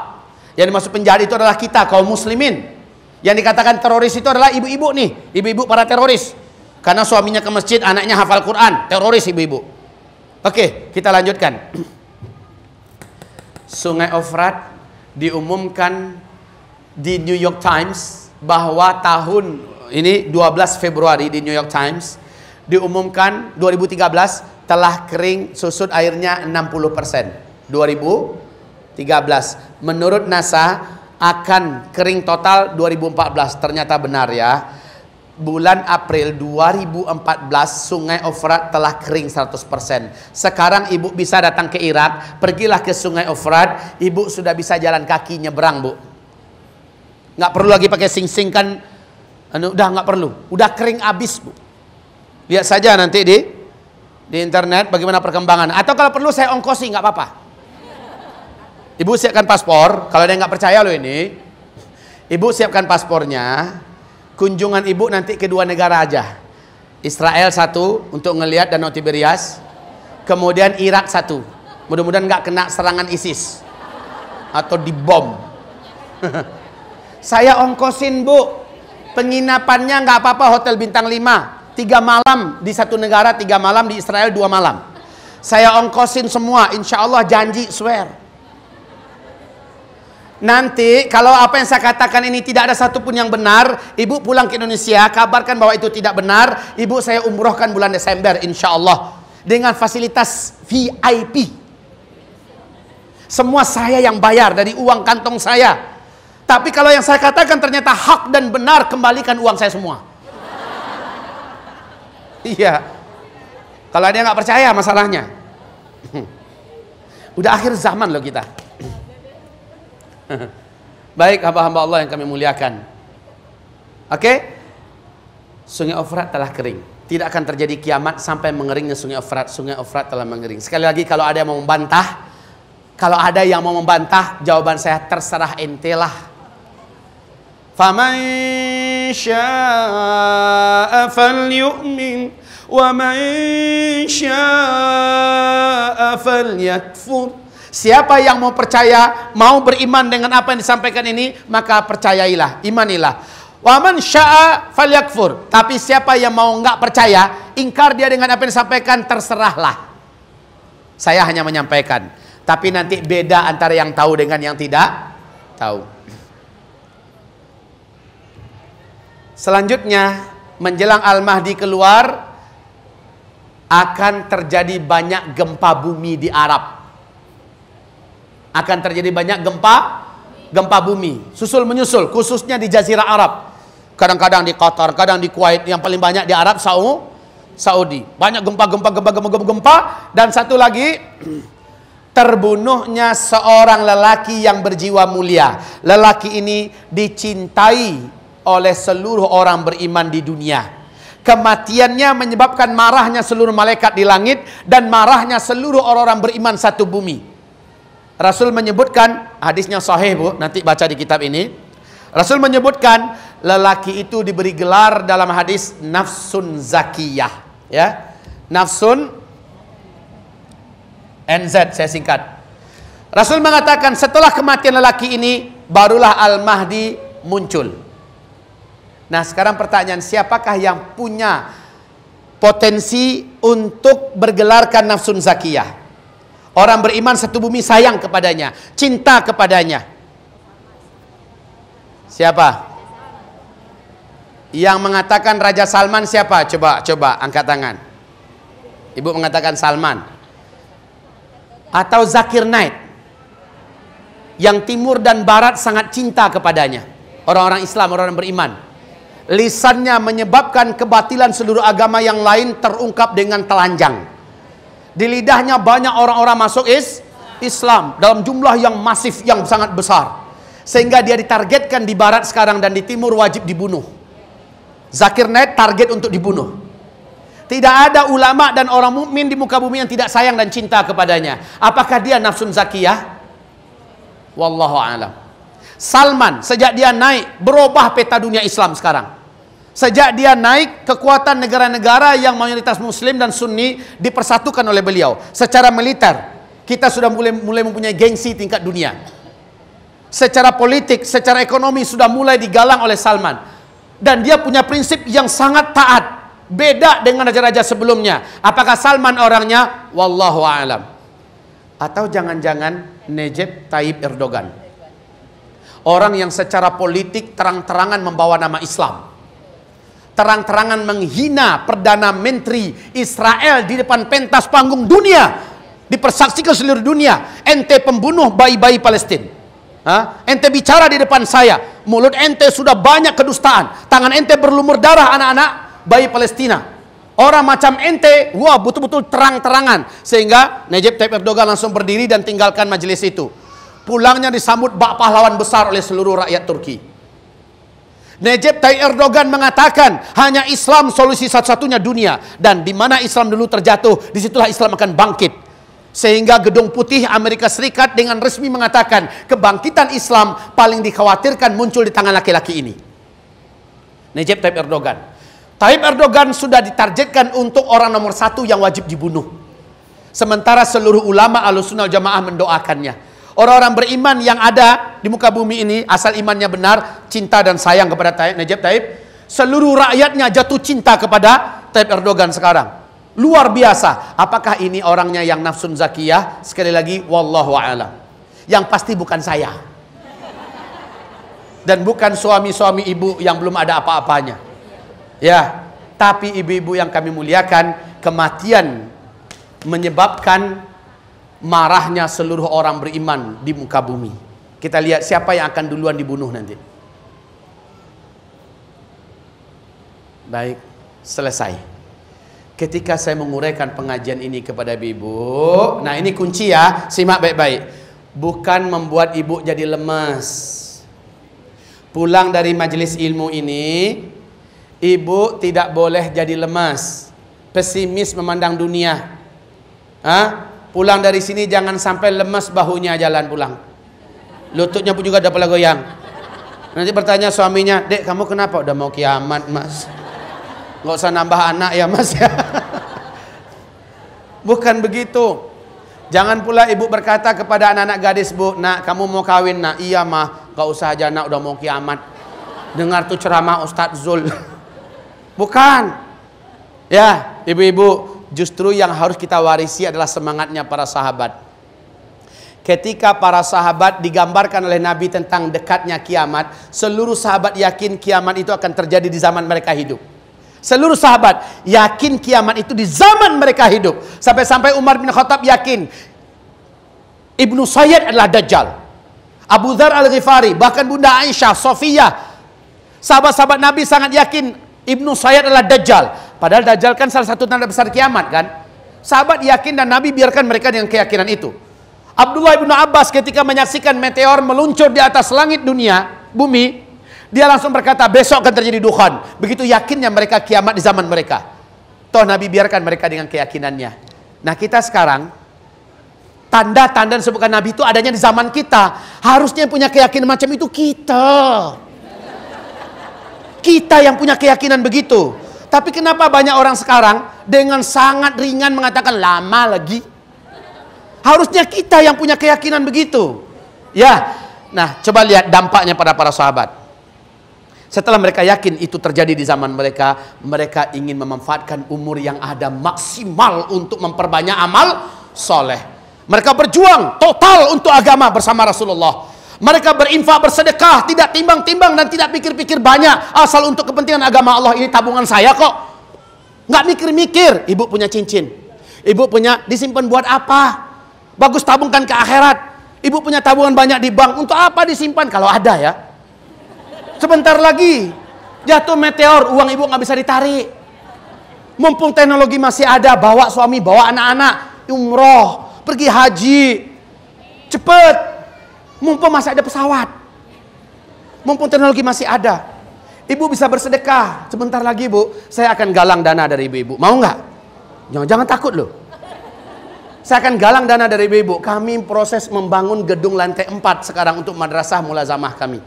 yang dimaksud penjahat itu adalah kita kaum muslimin yang dikatakan teroris itu adalah ibu-ibu nih, ibu-ibu para teroris. Karena suaminya ke masjid, anaknya hafal Quran, teroris ibu-ibu. Oke, kita lanjutkan. Sungai Ofrat diumumkan di New York Times bahwa tahun ini 12 Februari di New York Times diumumkan 2013 telah kering susut airnya 60%. 2013 menurut NASA akan kering total 2014. Ternyata benar ya. Bulan April 2014 Sungai Ofrat telah kering 100%. Sekarang Ibu bisa datang ke Irak, pergilah ke Sungai Ofrat, Ibu sudah bisa jalan kaki nyebrang, Bu. Nggak perlu lagi pakai sing-sing kan. anu, Udah nggak perlu. Udah kering abis, Bu. Lihat saja nanti di di internet bagaimana perkembangan. Atau kalau perlu saya ongkosi nggak apa-apa. Ibu siapkan paspor. Kalau ada yang nggak percaya loh ini, ibu siapkan paspornya. Kunjungan ibu nanti ke dua negara aja. Israel satu untuk ngelihat Danau Tiberias. Kemudian Irak satu. Mudah-mudahan nggak kena serangan ISIS atau dibom. Saya ongkosin bu, penginapannya nggak apa-apa hotel bintang 5 tiga malam di satu negara tiga malam di Israel dua malam. Saya ongkosin semua, insya Allah janji swear. Nanti kalau apa yang saya katakan ini tidak ada satupun yang benar, ibu pulang ke Indonesia, kabarkan bahwa itu tidak benar. Ibu saya umrohkan bulan Desember, insya Allah. Dengan fasilitas VIP. Semua saya yang bayar dari uang kantong saya. Tapi kalau yang saya katakan ternyata hak dan benar, kembalikan uang saya semua. iya. Kalau dia nggak percaya masalahnya. Udah akhir zaman loh kita. Baik hamba-hamba Allah yang kami muliakan. Oke? Okay? Sungai Ofrat telah kering. Tidak akan terjadi kiamat sampai mengeringnya Sungai Ofrat. Sungai Ofrat telah mengering. Sekali lagi kalau ada yang mau membantah, kalau ada yang mau membantah, jawaban saya terserah entelah. Faman syaa'a falyu'min wa man syaa'a falyakfur. Siapa yang mau percaya, mau beriman dengan apa yang disampaikan ini, maka percayailah, imanilah. Waman sya'a fal yakfur. Tapi siapa yang mau nggak percaya, ingkar dia dengan apa yang disampaikan, terserahlah. Saya hanya menyampaikan. Tapi nanti beda antara yang tahu dengan yang tidak tahu. Selanjutnya, menjelang Al-Mahdi keluar, akan terjadi banyak gempa bumi di Arab akan terjadi banyak gempa gempa bumi susul menyusul khususnya di jazirah Arab kadang-kadang di Qatar kadang di Kuwait yang paling banyak di Arab Saudi banyak banyak gempa-gempa gempa-gempa gempa dan satu lagi terbunuhnya seorang lelaki yang berjiwa mulia. Lelaki ini dicintai oleh seluruh orang beriman di dunia. Kematiannya menyebabkan marahnya seluruh malaikat di langit dan marahnya seluruh orang-orang beriman satu bumi. Rasul menyebutkan hadisnya sahih Bu, nanti baca di kitab ini. Rasul menyebutkan lelaki itu diberi gelar dalam hadis nafsun zakiyah, ya. Nafsun NZ saya singkat. Rasul mengatakan setelah kematian lelaki ini barulah Al-Mahdi muncul. Nah, sekarang pertanyaan siapakah yang punya potensi untuk bergelarkan nafsun zakiyah? Orang beriman satu bumi sayang kepadanya, cinta kepadanya. Siapa? Yang mengatakan Raja Salman siapa? Coba, coba angkat tangan. Ibu mengatakan Salman. Atau Zakir Naik. Yang timur dan barat sangat cinta kepadanya. Orang-orang Islam, orang-orang beriman. Lisannya menyebabkan kebatilan seluruh agama yang lain terungkap dengan telanjang. Di lidahnya banyak orang-orang masuk is Islam dalam jumlah yang masif yang sangat besar. Sehingga dia ditargetkan di barat sekarang dan di timur wajib dibunuh. Zakir Naik target untuk dibunuh. Tidak ada ulama dan orang mukmin di muka bumi yang tidak sayang dan cinta kepadanya. Apakah dia nafsun zakiyah? Wallahu alam. Salman sejak dia naik berubah peta dunia Islam sekarang. Sejak dia naik, kekuatan negara-negara yang mayoritas muslim dan sunni dipersatukan oleh beliau. Secara militer, kita sudah mulai, mulai mempunyai gengsi tingkat dunia. Secara politik, secara ekonomi sudah mulai digalang oleh Salman. Dan dia punya prinsip yang sangat taat. Beda dengan raja-raja sebelumnya. Apakah Salman orangnya? Wallahu a'lam. Atau jangan-jangan Najib Tayyip Erdogan. Orang yang secara politik terang-terangan membawa nama Islam terang-terangan menghina Perdana Menteri Israel di depan pentas panggung dunia. Dipersaksikan seluruh dunia. Ente pembunuh bayi-bayi Palestina. Ha? Ente bicara di depan saya. Mulut ente sudah banyak kedustaan. Tangan ente berlumur darah anak-anak bayi Palestina. Orang macam ente, wah betul-betul terang-terangan. Sehingga Najib Tayyip Erdogan langsung berdiri dan tinggalkan majelis itu. Pulangnya disambut bak pahlawan besar oleh seluruh rakyat Turki. Najib Tayyip Erdogan mengatakan hanya Islam solusi satu-satunya dunia dan di mana Islam dulu terjatuh disitulah Islam akan bangkit sehingga Gedung Putih Amerika Serikat dengan resmi mengatakan kebangkitan Islam paling dikhawatirkan muncul di tangan laki-laki ini Najib Tayyip Erdogan Tayyip Erdogan sudah ditargetkan untuk orang nomor satu yang wajib dibunuh sementara seluruh ulama alusunal jamaah mendoakannya orang-orang beriman yang ada di muka bumi ini asal imannya benar, cinta dan sayang kepada Taib, Najib Taib, seluruh rakyatnya jatuh cinta kepada Taib Erdogan sekarang. Luar biasa. Apakah ini orangnya yang nafsun zakiyah? Sekali lagi wallahu a'lam. Yang pasti bukan saya. Dan bukan suami-suami ibu yang belum ada apa-apanya. Ya, tapi ibu-ibu yang kami muliakan, kematian menyebabkan marahnya seluruh orang beriman di muka bumi. Kita lihat siapa yang akan duluan dibunuh nanti. Baik, selesai. Ketika saya menguraikan pengajian ini kepada ibu, nah ini kunci ya, simak baik-baik. Bukan membuat ibu jadi lemas. Pulang dari majelis ilmu ini, ibu tidak boleh jadi lemas, pesimis memandang dunia. Hah? Pulang dari sini jangan sampai lemes bahunya jalan pulang. Lututnya pun juga ada goyang. Nanti bertanya suaminya, "Dek, kamu kenapa udah mau kiamat, Mas?" Nggak usah nambah anak ya, Mas ya. Bukan begitu. Jangan pula ibu berkata kepada anak-anak gadis, "Bu, nak, kamu mau kawin, nak?" "Iya, mah. Gak usah aja, nak, udah mau kiamat." Dengar tuh ceramah Ustadz Zul. Bukan. Ya, ibu-ibu, justru yang harus kita warisi adalah semangatnya para sahabat. Ketika para sahabat digambarkan oleh Nabi tentang dekatnya kiamat, seluruh sahabat yakin kiamat itu akan terjadi di zaman mereka hidup. Seluruh sahabat yakin kiamat itu di zaman mereka hidup. Sampai-sampai Umar bin Khattab yakin Ibnu Sayyid adalah Dajjal. Abu Dhar al-Ghifari, bahkan Bunda Aisyah, Sofia. Sahabat-sahabat Nabi sangat yakin Ibnu Sayyid adalah Dajjal. Padahal Dajjal kan salah satu tanda besar kiamat kan. Sahabat yakin dan Nabi biarkan mereka dengan keyakinan itu. Abdullah ibnu Abbas ketika menyaksikan meteor meluncur di atas langit dunia, bumi, dia langsung berkata, besok akan terjadi duhan. Begitu yakinnya mereka kiamat di zaman mereka. Toh Nabi biarkan mereka dengan keyakinannya. Nah kita sekarang, tanda-tanda sebutkan Nabi itu adanya di zaman kita. Harusnya punya keyakinan macam itu kita. Kita. Kita yang punya keyakinan begitu. Tapi kenapa banyak orang sekarang dengan sangat ringan mengatakan lama lagi? Harusnya kita yang punya keyakinan begitu. Ya. Nah, coba lihat dampaknya pada para sahabat. Setelah mereka yakin itu terjadi di zaman mereka, mereka ingin memanfaatkan umur yang ada maksimal untuk memperbanyak amal soleh. Mereka berjuang total untuk agama bersama Rasulullah. Mereka berinfak, bersedekah, tidak timbang-timbang dan tidak pikir-pikir banyak. Asal untuk kepentingan agama Allah ini tabungan saya kok. Nggak mikir-mikir. Ibu punya cincin. Ibu punya disimpan buat apa? Bagus tabungkan ke akhirat. Ibu punya tabungan banyak di bank. Untuk apa disimpan? Kalau ada ya. Sebentar lagi jatuh meteor, uang ibu nggak bisa ditarik. Mumpung teknologi masih ada, bawa suami, bawa anak-anak, umroh, pergi haji, cepet Mumpung masih ada pesawat. Mumpung teknologi masih ada. Ibu bisa bersedekah. Sebentar lagi bu, saya akan galang dana dari ibu-ibu. Mau nggak? Jangan, jangan takut loh. Saya akan galang dana dari ibu-ibu. Kami proses membangun gedung lantai 4 sekarang untuk madrasah mulazamah kami.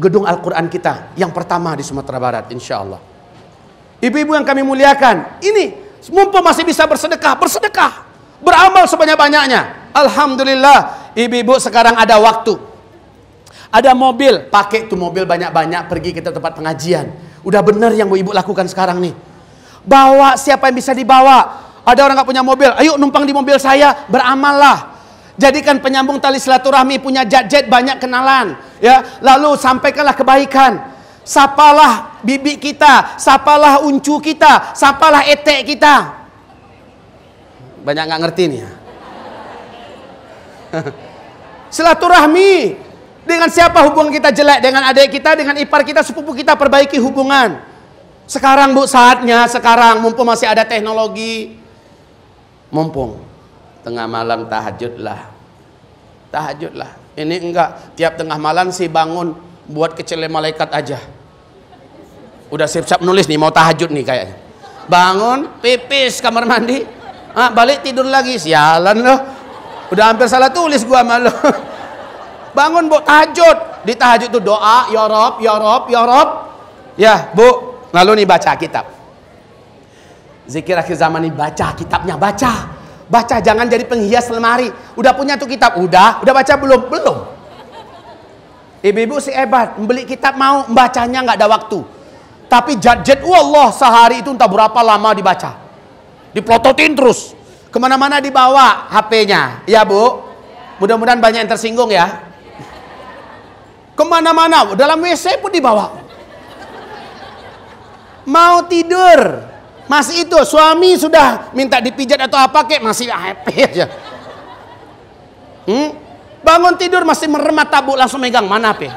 Gedung Al-Quran kita yang pertama di Sumatera Barat insya Allah. Ibu-ibu yang kami muliakan, ini mumpung masih bisa bersedekah, bersedekah. Beramal sebanyak-banyaknya. Alhamdulillah Ibu-ibu sekarang ada waktu. Ada mobil, pakai tuh mobil banyak-banyak pergi ke tempat pengajian. Udah bener yang ibu lakukan sekarang nih. Bawa siapa yang bisa dibawa. Ada orang gak punya mobil, ayo numpang di mobil saya, beramallah. Jadikan penyambung tali silaturahmi, punya jet-jet banyak kenalan. ya. Lalu sampaikanlah kebaikan. Sapalah bibi kita, sapalah uncu kita, sapalah etek kita. Banyak gak ngerti nih ya. Silaturahmi. Dengan siapa hubungan kita jelek? Dengan adik kita, dengan ipar kita, sepupu kita perbaiki hubungan. Sekarang Bu saatnya, sekarang mumpung masih ada teknologi. Mumpung tengah malam lah tahajudlah. lah Ini enggak tiap tengah malam sih bangun buat kecele malaikat aja. Udah siap-siap nulis nih mau tahajud nih kayaknya. Bangun, pipis kamar mandi, ah, balik tidur lagi sialan loh Udah hampir salah tulis gua malu. Bangun bu tahajud. Di tahajud tuh doa, ya Rob, ya Rob, ya Rob. Ya, Bu. Lalu nih baca kitab. Zikir akhir zaman nih baca kitabnya, baca. Baca jangan jadi penghias lemari. Udah punya tuh kitab, udah, udah baca belum? Belum. Ibu-ibu si hebat, beli kitab mau, bacanya nggak ada waktu. Tapi jadjet, wallah sehari itu entah berapa lama dibaca. Diplototin terus. Kemana-mana dibawa HP-nya, ya Bu. Mudah-mudahan banyak yang tersinggung ya. Kemana-mana, dalam WC pun dibawa. Mau tidur, masih itu suami sudah minta dipijat atau apa kek masih HP aja. Hmm? Bangun tidur masih meremat tabuk langsung megang mana HP.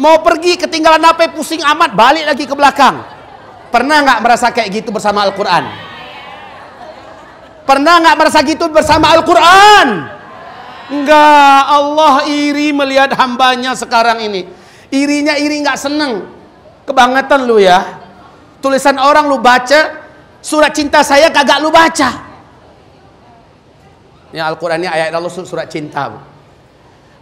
Mau pergi ketinggalan HP pusing amat balik lagi ke belakang. Pernah nggak merasa kayak gitu bersama Al-Quran? Pernah nggak merasa gitu bersama Al-Quran? Enggak, Allah iri melihat hambanya sekarang ini. Irinya iri nggak seneng. Kebangetan lu ya. Tulisan orang lu baca, surat cinta saya kagak lu baca. Ini ya, al quran ini ayat Allah surat cinta.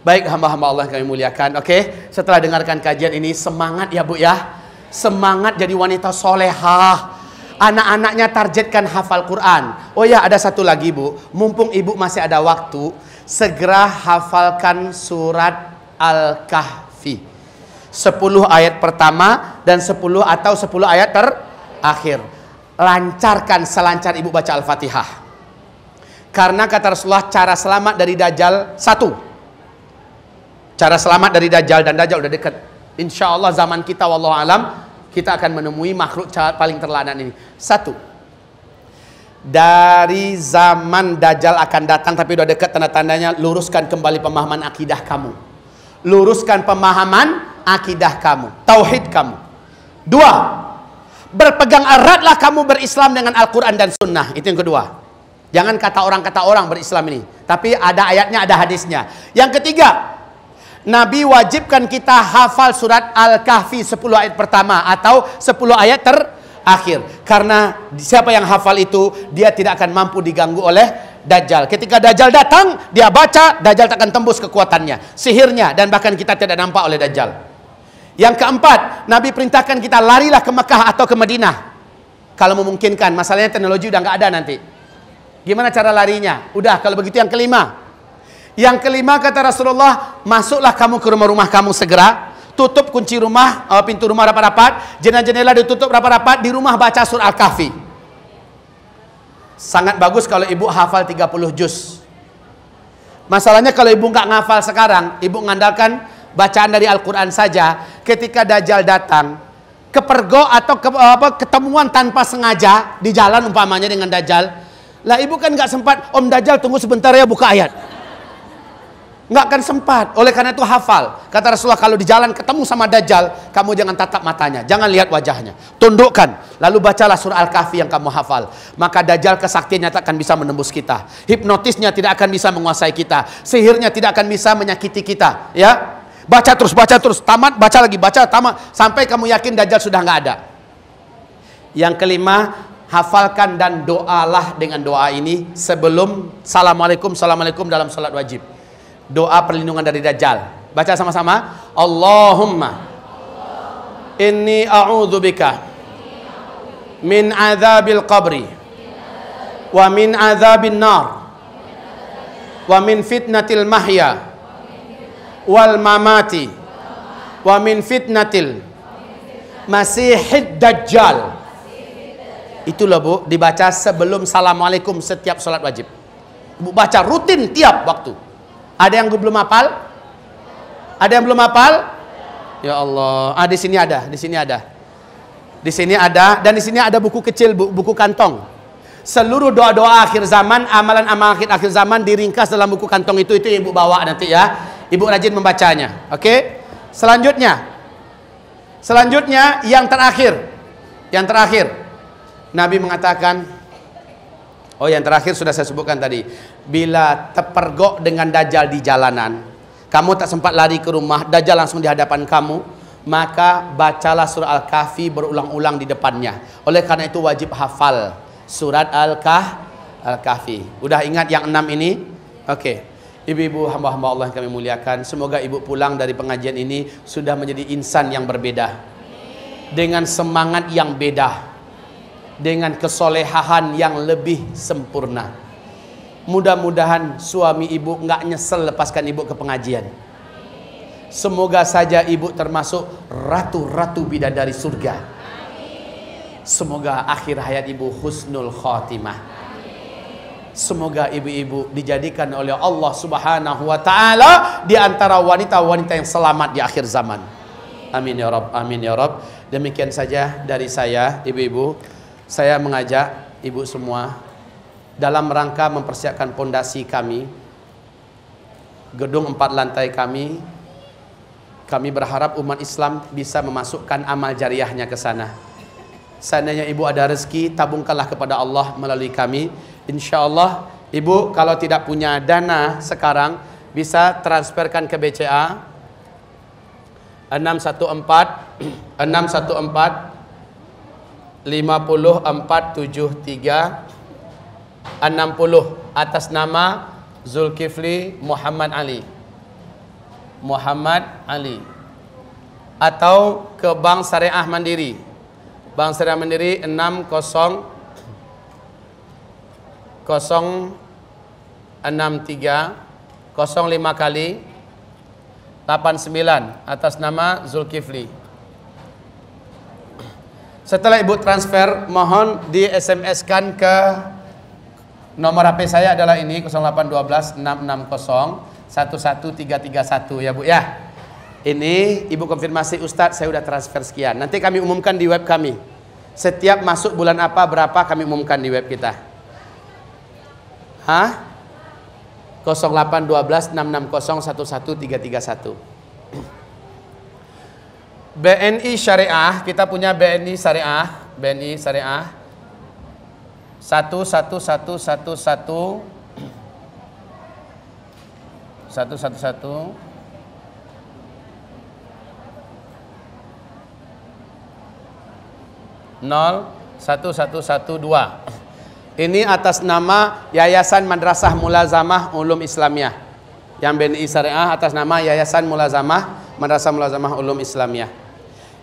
Baik hamba-hamba Allah kami muliakan. Oke, setelah dengarkan kajian ini semangat ya Bu ya. Semangat jadi wanita solehah anak-anaknya targetkan hafal Quran. Oh ya, ada satu lagi Bu, mumpung Ibu masih ada waktu, segera hafalkan surat Al-Kahfi. sepuluh ayat pertama dan sepuluh atau sepuluh ayat terakhir. Lancarkan selancar Ibu baca Al-Fatihah. Karena kata Rasulullah cara selamat dari dajjal satu. Cara selamat dari dajjal dan dajjal udah dekat. Insya Allah zaman kita wallahualam kita akan menemui makhluk paling terlanan ini. Satu, dari zaman Dajjal akan datang tapi udah dekat tanda-tandanya luruskan kembali pemahaman akidah kamu. Luruskan pemahaman akidah kamu, tauhid kamu. Dua, berpegang eratlah kamu berislam dengan Al-Quran dan Sunnah. Itu yang kedua. Jangan kata orang-kata orang berislam ini. Tapi ada ayatnya, ada hadisnya. Yang ketiga, Nabi wajibkan kita hafal surat Al-Kahfi 10 ayat pertama atau 10 ayat terakhir. Karena siapa yang hafal itu, dia tidak akan mampu diganggu oleh Dajjal. Ketika Dajjal datang, dia baca, Dajjal takkan tembus kekuatannya, sihirnya, dan bahkan kita tidak nampak oleh Dajjal. Yang keempat, Nabi perintahkan kita larilah ke Mekah atau ke Madinah. Kalau memungkinkan, masalahnya teknologi udah nggak ada nanti. Gimana cara larinya? Udah, kalau begitu yang kelima, yang kelima kata Rasulullah, masuklah kamu ke rumah-rumah kamu segera, tutup kunci rumah, eh, pintu rumah rapat-rapat, jendela-jendela ditutup rapat-rapat, di rumah baca surah Al-Kahfi. Sangat bagus kalau ibu hafal 30 juz. Masalahnya kalau ibu nggak ngafal sekarang, ibu mengandalkan bacaan dari Al-Quran saja, ketika Dajjal datang, kepergo atau ke, eh, apa, ketemuan tanpa sengaja di jalan umpamanya dengan Dajjal, lah ibu kan nggak sempat, om Dajjal tunggu sebentar ya buka ayat. Nggak akan sempat. Oleh karena itu hafal. Kata Rasulullah kalau di jalan ketemu sama Dajjal, kamu jangan tatap matanya, jangan lihat wajahnya. Tundukkan, lalu bacalah surah Al-Kahfi yang kamu hafal. Maka Dajjal kesaktiannya tak akan bisa menembus kita. Hipnotisnya tidak akan bisa menguasai kita. Sihirnya tidak akan bisa menyakiti kita. Ya, Baca terus, baca terus, tamat, baca lagi, baca, tamat. Sampai kamu yakin Dajjal sudah nggak ada. Yang kelima, hafalkan dan doalah dengan doa ini sebelum Assalamualaikum, Assalamualaikum dalam salat wajib doa perlindungan dari dajjal. Baca sama-sama. Allahumma inni bika min adzabil qabri wa min adzabin nar wa min fitnatil mahya wal mamati wa min fitnatil masihid dajjal. Itulah Bu, dibaca sebelum Assalamualaikum setiap sholat wajib. Bu baca rutin tiap waktu. Ada yang belum hafal? Ada yang belum hafal? Ya Allah. Ah di sini ada, di sini ada. Di sini ada dan di sini ada buku kecil, buku kantong. Seluruh doa-doa akhir zaman, amalan-amalan akhir, akhir zaman diringkas dalam buku kantong itu itu Ibu bawa nanti ya. Ibu rajin membacanya. Oke? Okay? Selanjutnya. Selanjutnya yang terakhir. Yang terakhir. Nabi mengatakan Oh yang terakhir sudah saya sebutkan tadi bila terpergok dengan dajjal di jalanan kamu tak sempat lari ke rumah dajjal langsung di hadapan kamu maka bacalah surah Al-Kahfi berulang-ulang di depannya oleh karena itu wajib hafal surat Al-Kah Al-Kahfi udah ingat yang enam ini oke Ibu-ibu hamba-hamba Allah yang kami muliakan Semoga ibu pulang dari pengajian ini Sudah menjadi insan yang berbeda Dengan semangat yang beda Dengan kesolehahan yang lebih sempurna Mudah-mudahan suami ibu nggak nyesel lepaskan ibu ke pengajian. Semoga saja ibu termasuk ratu-ratu bidadari surga. Semoga akhir hayat ibu husnul khotimah. Semoga ibu-ibu dijadikan oleh Allah Subhanahu wa taala di antara wanita-wanita yang selamat di akhir zaman. Amin ya rab, amin ya rab. Demikian saja dari saya, ibu-ibu. Saya mengajak ibu semua dalam rangka mempersiapkan pondasi kami gedung empat lantai kami kami berharap umat Islam bisa memasukkan amal jariahnya ke sana seandainya ibu ada rezeki tabungkanlah kepada Allah melalui kami insya Allah ibu kalau tidak punya dana sekarang bisa transferkan ke BCA 614 614 tiga 60 atas nama Zulkifli Muhammad Ali. Muhammad Ali. Atau ke Bank Syariah Mandiri. Bank Syariah Mandiri 60 063 05 kali 89 atas nama Zulkifli. Setelah Ibu transfer, mohon di SMS-kan ke Nomor HP saya adalah ini 0812 660 11331 ya Bu ya. Ini Ibu konfirmasi Ustadz saya sudah transfer sekian. Nanti kami umumkan di web kami. Setiap masuk bulan apa berapa kami umumkan di web kita. Hah? 0812 660 11331. BNI Syariah, kita punya BNI Syariah, BNI Syariah satu satu satu satu satu satu satu satu nol satu satu satu dua ini atas nama Yayasan Madrasah Mulazamah Ulum Islamiyah yang BNI Syariah atas nama Yayasan Mulazamah Madrasah Mulazamah Ulum Islamiyah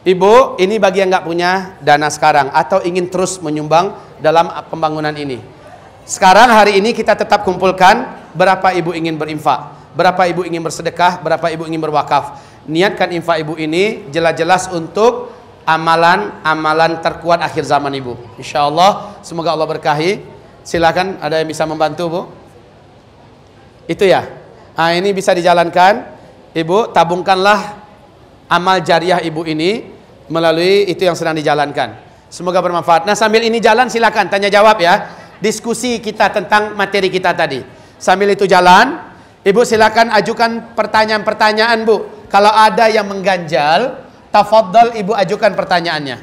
Ibu, ini bagi yang nggak punya dana sekarang atau ingin terus menyumbang dalam pembangunan ini. Sekarang hari ini kita tetap kumpulkan berapa ibu ingin berinfak, berapa ibu ingin bersedekah, berapa ibu ingin berwakaf. Niatkan infak ibu ini jelas-jelas untuk amalan-amalan terkuat akhir zaman ibu. Insya Allah, semoga Allah berkahi. Silakan ada yang bisa membantu bu. Itu ya. Nah, ini bisa dijalankan. Ibu, tabungkanlah amal jariah ibu ini melalui itu yang sedang dijalankan. Semoga bermanfaat. Nah, sambil ini jalan silakan tanya jawab ya. Diskusi kita tentang materi kita tadi. Sambil itu jalan, Ibu silakan ajukan pertanyaan-pertanyaan, Bu. Kalau ada yang mengganjal, tafadhol Ibu ajukan pertanyaannya.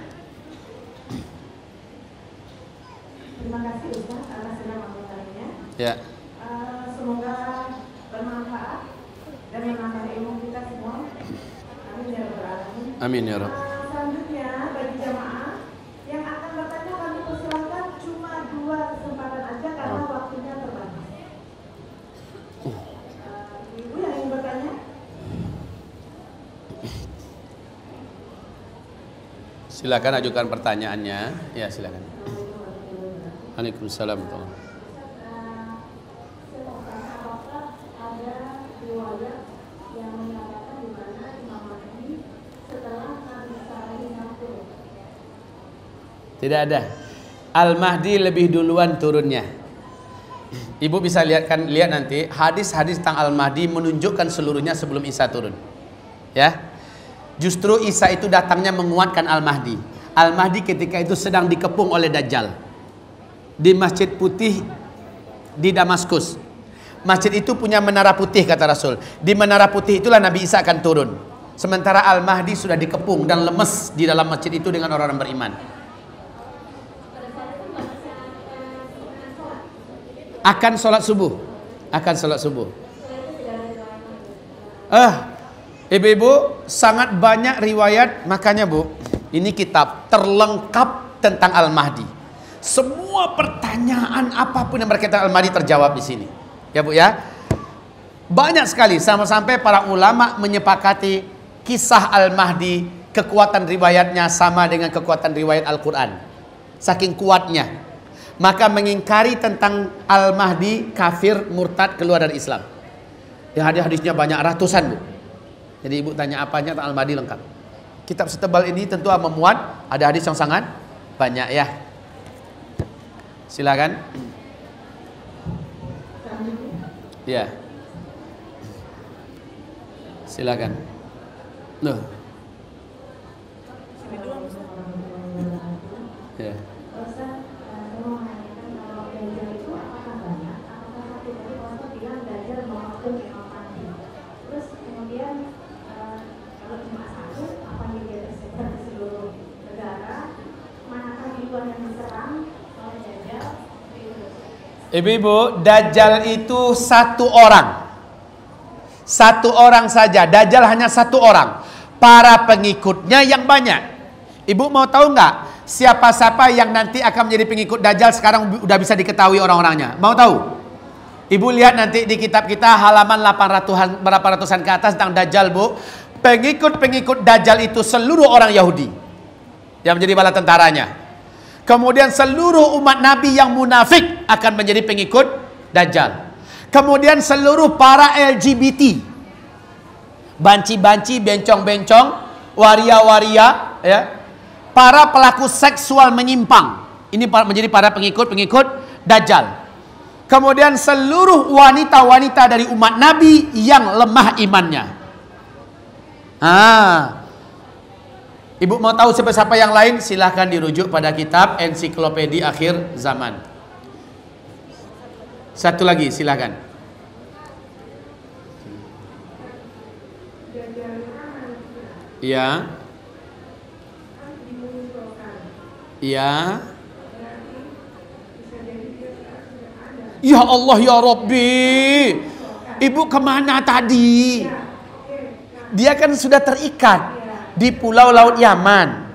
Terima kasih Ustaz atas sedang anggotanya. Ya. Eh, semoga bermanfaat dan menambah ilmu kita semua. Amin ya robbal alamin. Amin ya rabbal Silakan ajukan pertanyaannya. Ya, silakan. Waalaikumsalam warahmatullahi Tidak ada. Al-Mahdi lebih duluan turunnya. Ibu bisa lihat kan lihat nanti hadis-hadis tentang Al-Mahdi menunjukkan seluruhnya sebelum Isa turun. Ya. Justru Isa itu datangnya menguatkan Al-Mahdi. Al-Mahdi ketika itu sedang dikepung oleh Dajjal. Di Masjid Putih di Damaskus. Masjid itu punya menara putih kata Rasul. Di menara putih itulah Nabi Isa akan turun. Sementara Al-Mahdi sudah dikepung dan lemes di dalam masjid itu dengan orang-orang beriman. Akan sholat subuh. Akan sholat subuh. Ah, Ibu-ibu, sangat banyak riwayat, makanya Bu, ini kitab terlengkap tentang Al-Mahdi. Semua pertanyaan apapun yang berkaitan Al-Mahdi terjawab di sini. Ya Bu ya. Banyak sekali sama sampai para ulama menyepakati kisah Al-Mahdi, kekuatan riwayatnya sama dengan kekuatan riwayat Al-Qur'an. Saking kuatnya. Maka mengingkari tentang Al-Mahdi kafir murtad keluar dari Islam. Ya hadis-hadisnya banyak ratusan, Bu. Jadi ibu tanya apanya tak al-madi lengkap. Kitab setebal ini tentu memuat ada hadis yang sangat banyak ya. Silakan. Ya. Silakan. Loh. Ya. Ibu-ibu, Dajjal itu satu orang. Satu orang saja. Dajjal hanya satu orang. Para pengikutnya yang banyak. Ibu mau tahu nggak siapa-siapa yang nanti akan menjadi pengikut Dajjal sekarang udah bisa diketahui orang-orangnya. Mau tahu? Ibu lihat nanti di kitab kita halaman 800-an berapa ratusan ke atas tentang Dajjal, Bu. Pengikut-pengikut Dajjal itu seluruh orang Yahudi yang menjadi bala tentaranya. Kemudian seluruh umat Nabi yang munafik akan menjadi pengikut Dajjal. Kemudian seluruh para LGBT. Banci-banci, bencong-bencong, waria-waria. Ya. Para pelaku seksual menyimpang. Ini menjadi para pengikut-pengikut Dajjal. Kemudian seluruh wanita-wanita dari umat Nabi yang lemah imannya. Ah, Ibu mau tahu siapa-siapa yang lain? Silahkan dirujuk pada kitab ensiklopedia akhir zaman. Satu lagi, silahkan. Ya. Ya. Ya Allah ya Rabbi. Ibu kemana tadi? Dia kan sudah terikat di pulau laut Yaman.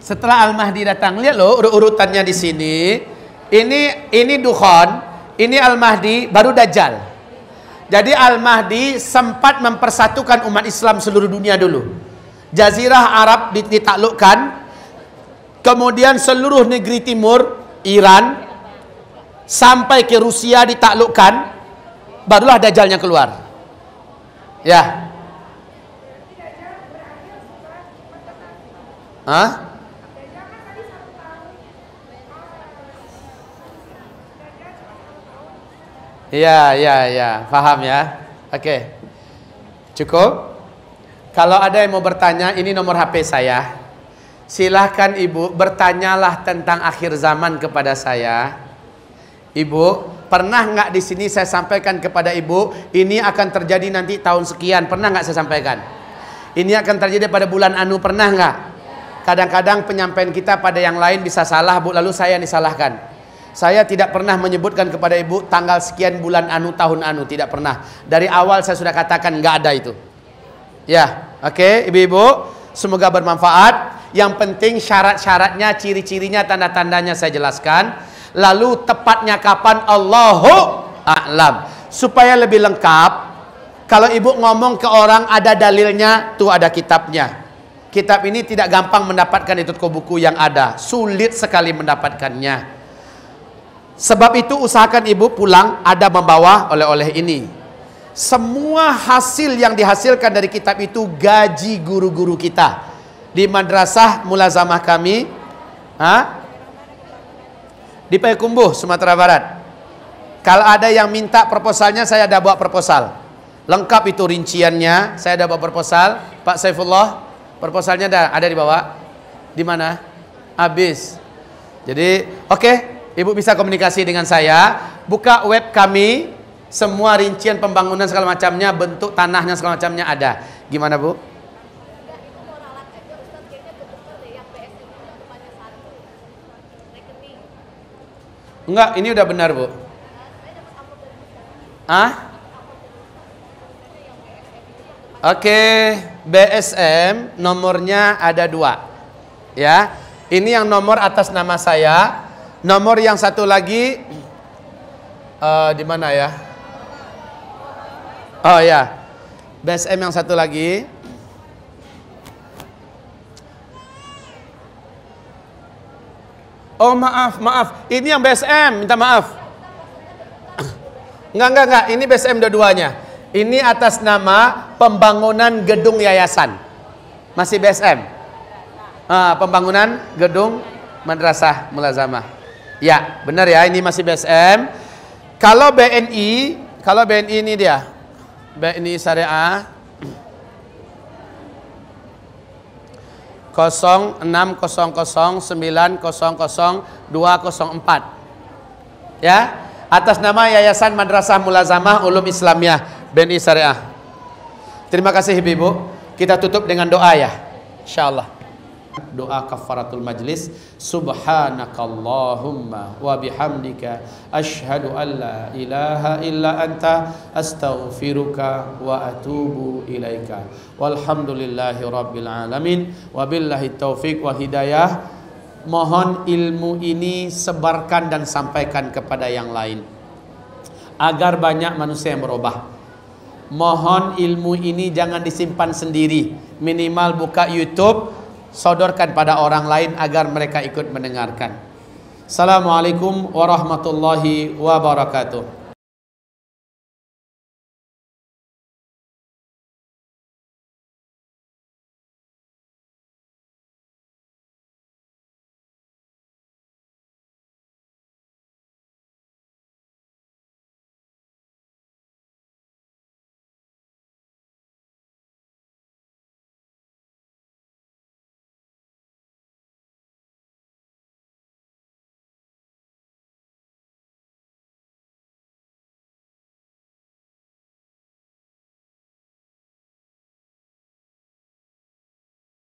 Setelah Al-Mahdi datang, lihat loh urutannya di sini. Ini ini Dukhon, ini Al-Mahdi, baru Dajjal. Jadi Al-Mahdi sempat mempersatukan umat Islam seluruh dunia dulu. Jazirah Arab ditaklukkan. Kemudian seluruh negeri timur, Iran, sampai ke Rusia ditaklukkan. Barulah Dajalnya keluar. Ya. Hah? Ya, ya, ya. Faham ya? Oke. Okay. Cukup? Kalau ada yang mau bertanya, ini nomor HP saya. Silahkan ibu bertanyalah tentang akhir zaman kepada saya. Ibu, pernah nggak di sini saya sampaikan kepada ibu, ini akan terjadi nanti tahun sekian. Pernah nggak saya sampaikan? Ini akan terjadi pada bulan Anu, pernah nggak? Kadang-kadang penyampaian kita pada yang lain bisa salah, bu. Lalu saya yang disalahkan. Saya tidak pernah menyebutkan kepada ibu tanggal sekian bulan Anu, tahun Anu. Tidak pernah. Dari awal saya sudah katakan nggak ada itu. Ya, oke, okay, ibu-ibu, semoga bermanfaat. Yang penting syarat-syaratnya, ciri-cirinya, tanda-tandanya saya jelaskan. Lalu tepatnya kapan Allahu a'lam. Supaya lebih lengkap, kalau ibu ngomong ke orang ada dalilnya, tuh ada kitabnya. Kitab ini tidak gampang mendapatkan itu ke buku yang ada, sulit sekali mendapatkannya. Sebab itu usahakan ibu pulang ada membawa oleh-oleh ini. Semua hasil yang dihasilkan dari kitab itu gaji guru-guru kita. Di madrasah mulazamah kami, ha? di Payakumbuh, Sumatera Barat. Kalau ada yang minta proposalnya, saya ada buat proposal. Lengkap itu rinciannya, saya ada buat proposal. Pak Saifullah, proposalnya ada, ada di bawah. Di mana? Habis. Jadi, oke, okay, Ibu bisa komunikasi dengan saya. Buka web kami, semua rincian pembangunan segala macamnya, bentuk tanahnya segala macamnya ada. Gimana Bu? Enggak, ini udah benar Bu. Ah? Oke, BSM nomornya ada dua. Ya, ini yang nomor atas nama saya. Nomor yang satu lagi, uh, di mana ya? Oh ya. BSM yang satu lagi. Oh maaf, maaf. Ini yang BSM, minta maaf. Enggak, enggak, enggak. Ini BSM dua-duanya. Ini atas nama pembangunan gedung yayasan. Masih BSM. Ah, pembangunan gedung madrasah mulazamah. Ya, benar ya. Ini masih BSM. Kalau BNI, kalau BNI ini dia baik ini syariah 0600900204 ya atas nama Yayasan Madrasah Mulazamah Ulum Islamiyah BNI Syariah. Terima kasih Ibu. Kita tutup dengan doa ya. Insyaallah doa kafaratul majlis subhanakallahumma wa bihamdika ashhadu an la ilaha illa anta astaghfiruka wa atubu ilaika walhamdulillahi rabbil alamin wabillahi taufik wal hidayah mohon ilmu ini sebarkan dan sampaikan kepada yang lain agar banyak manusia yang berubah mohon ilmu ini jangan disimpan sendiri minimal buka YouTube sodorkan pada orang lain agar mereka ikut mendengarkan. Assalamualaikum warahmatullahi wabarakatuh.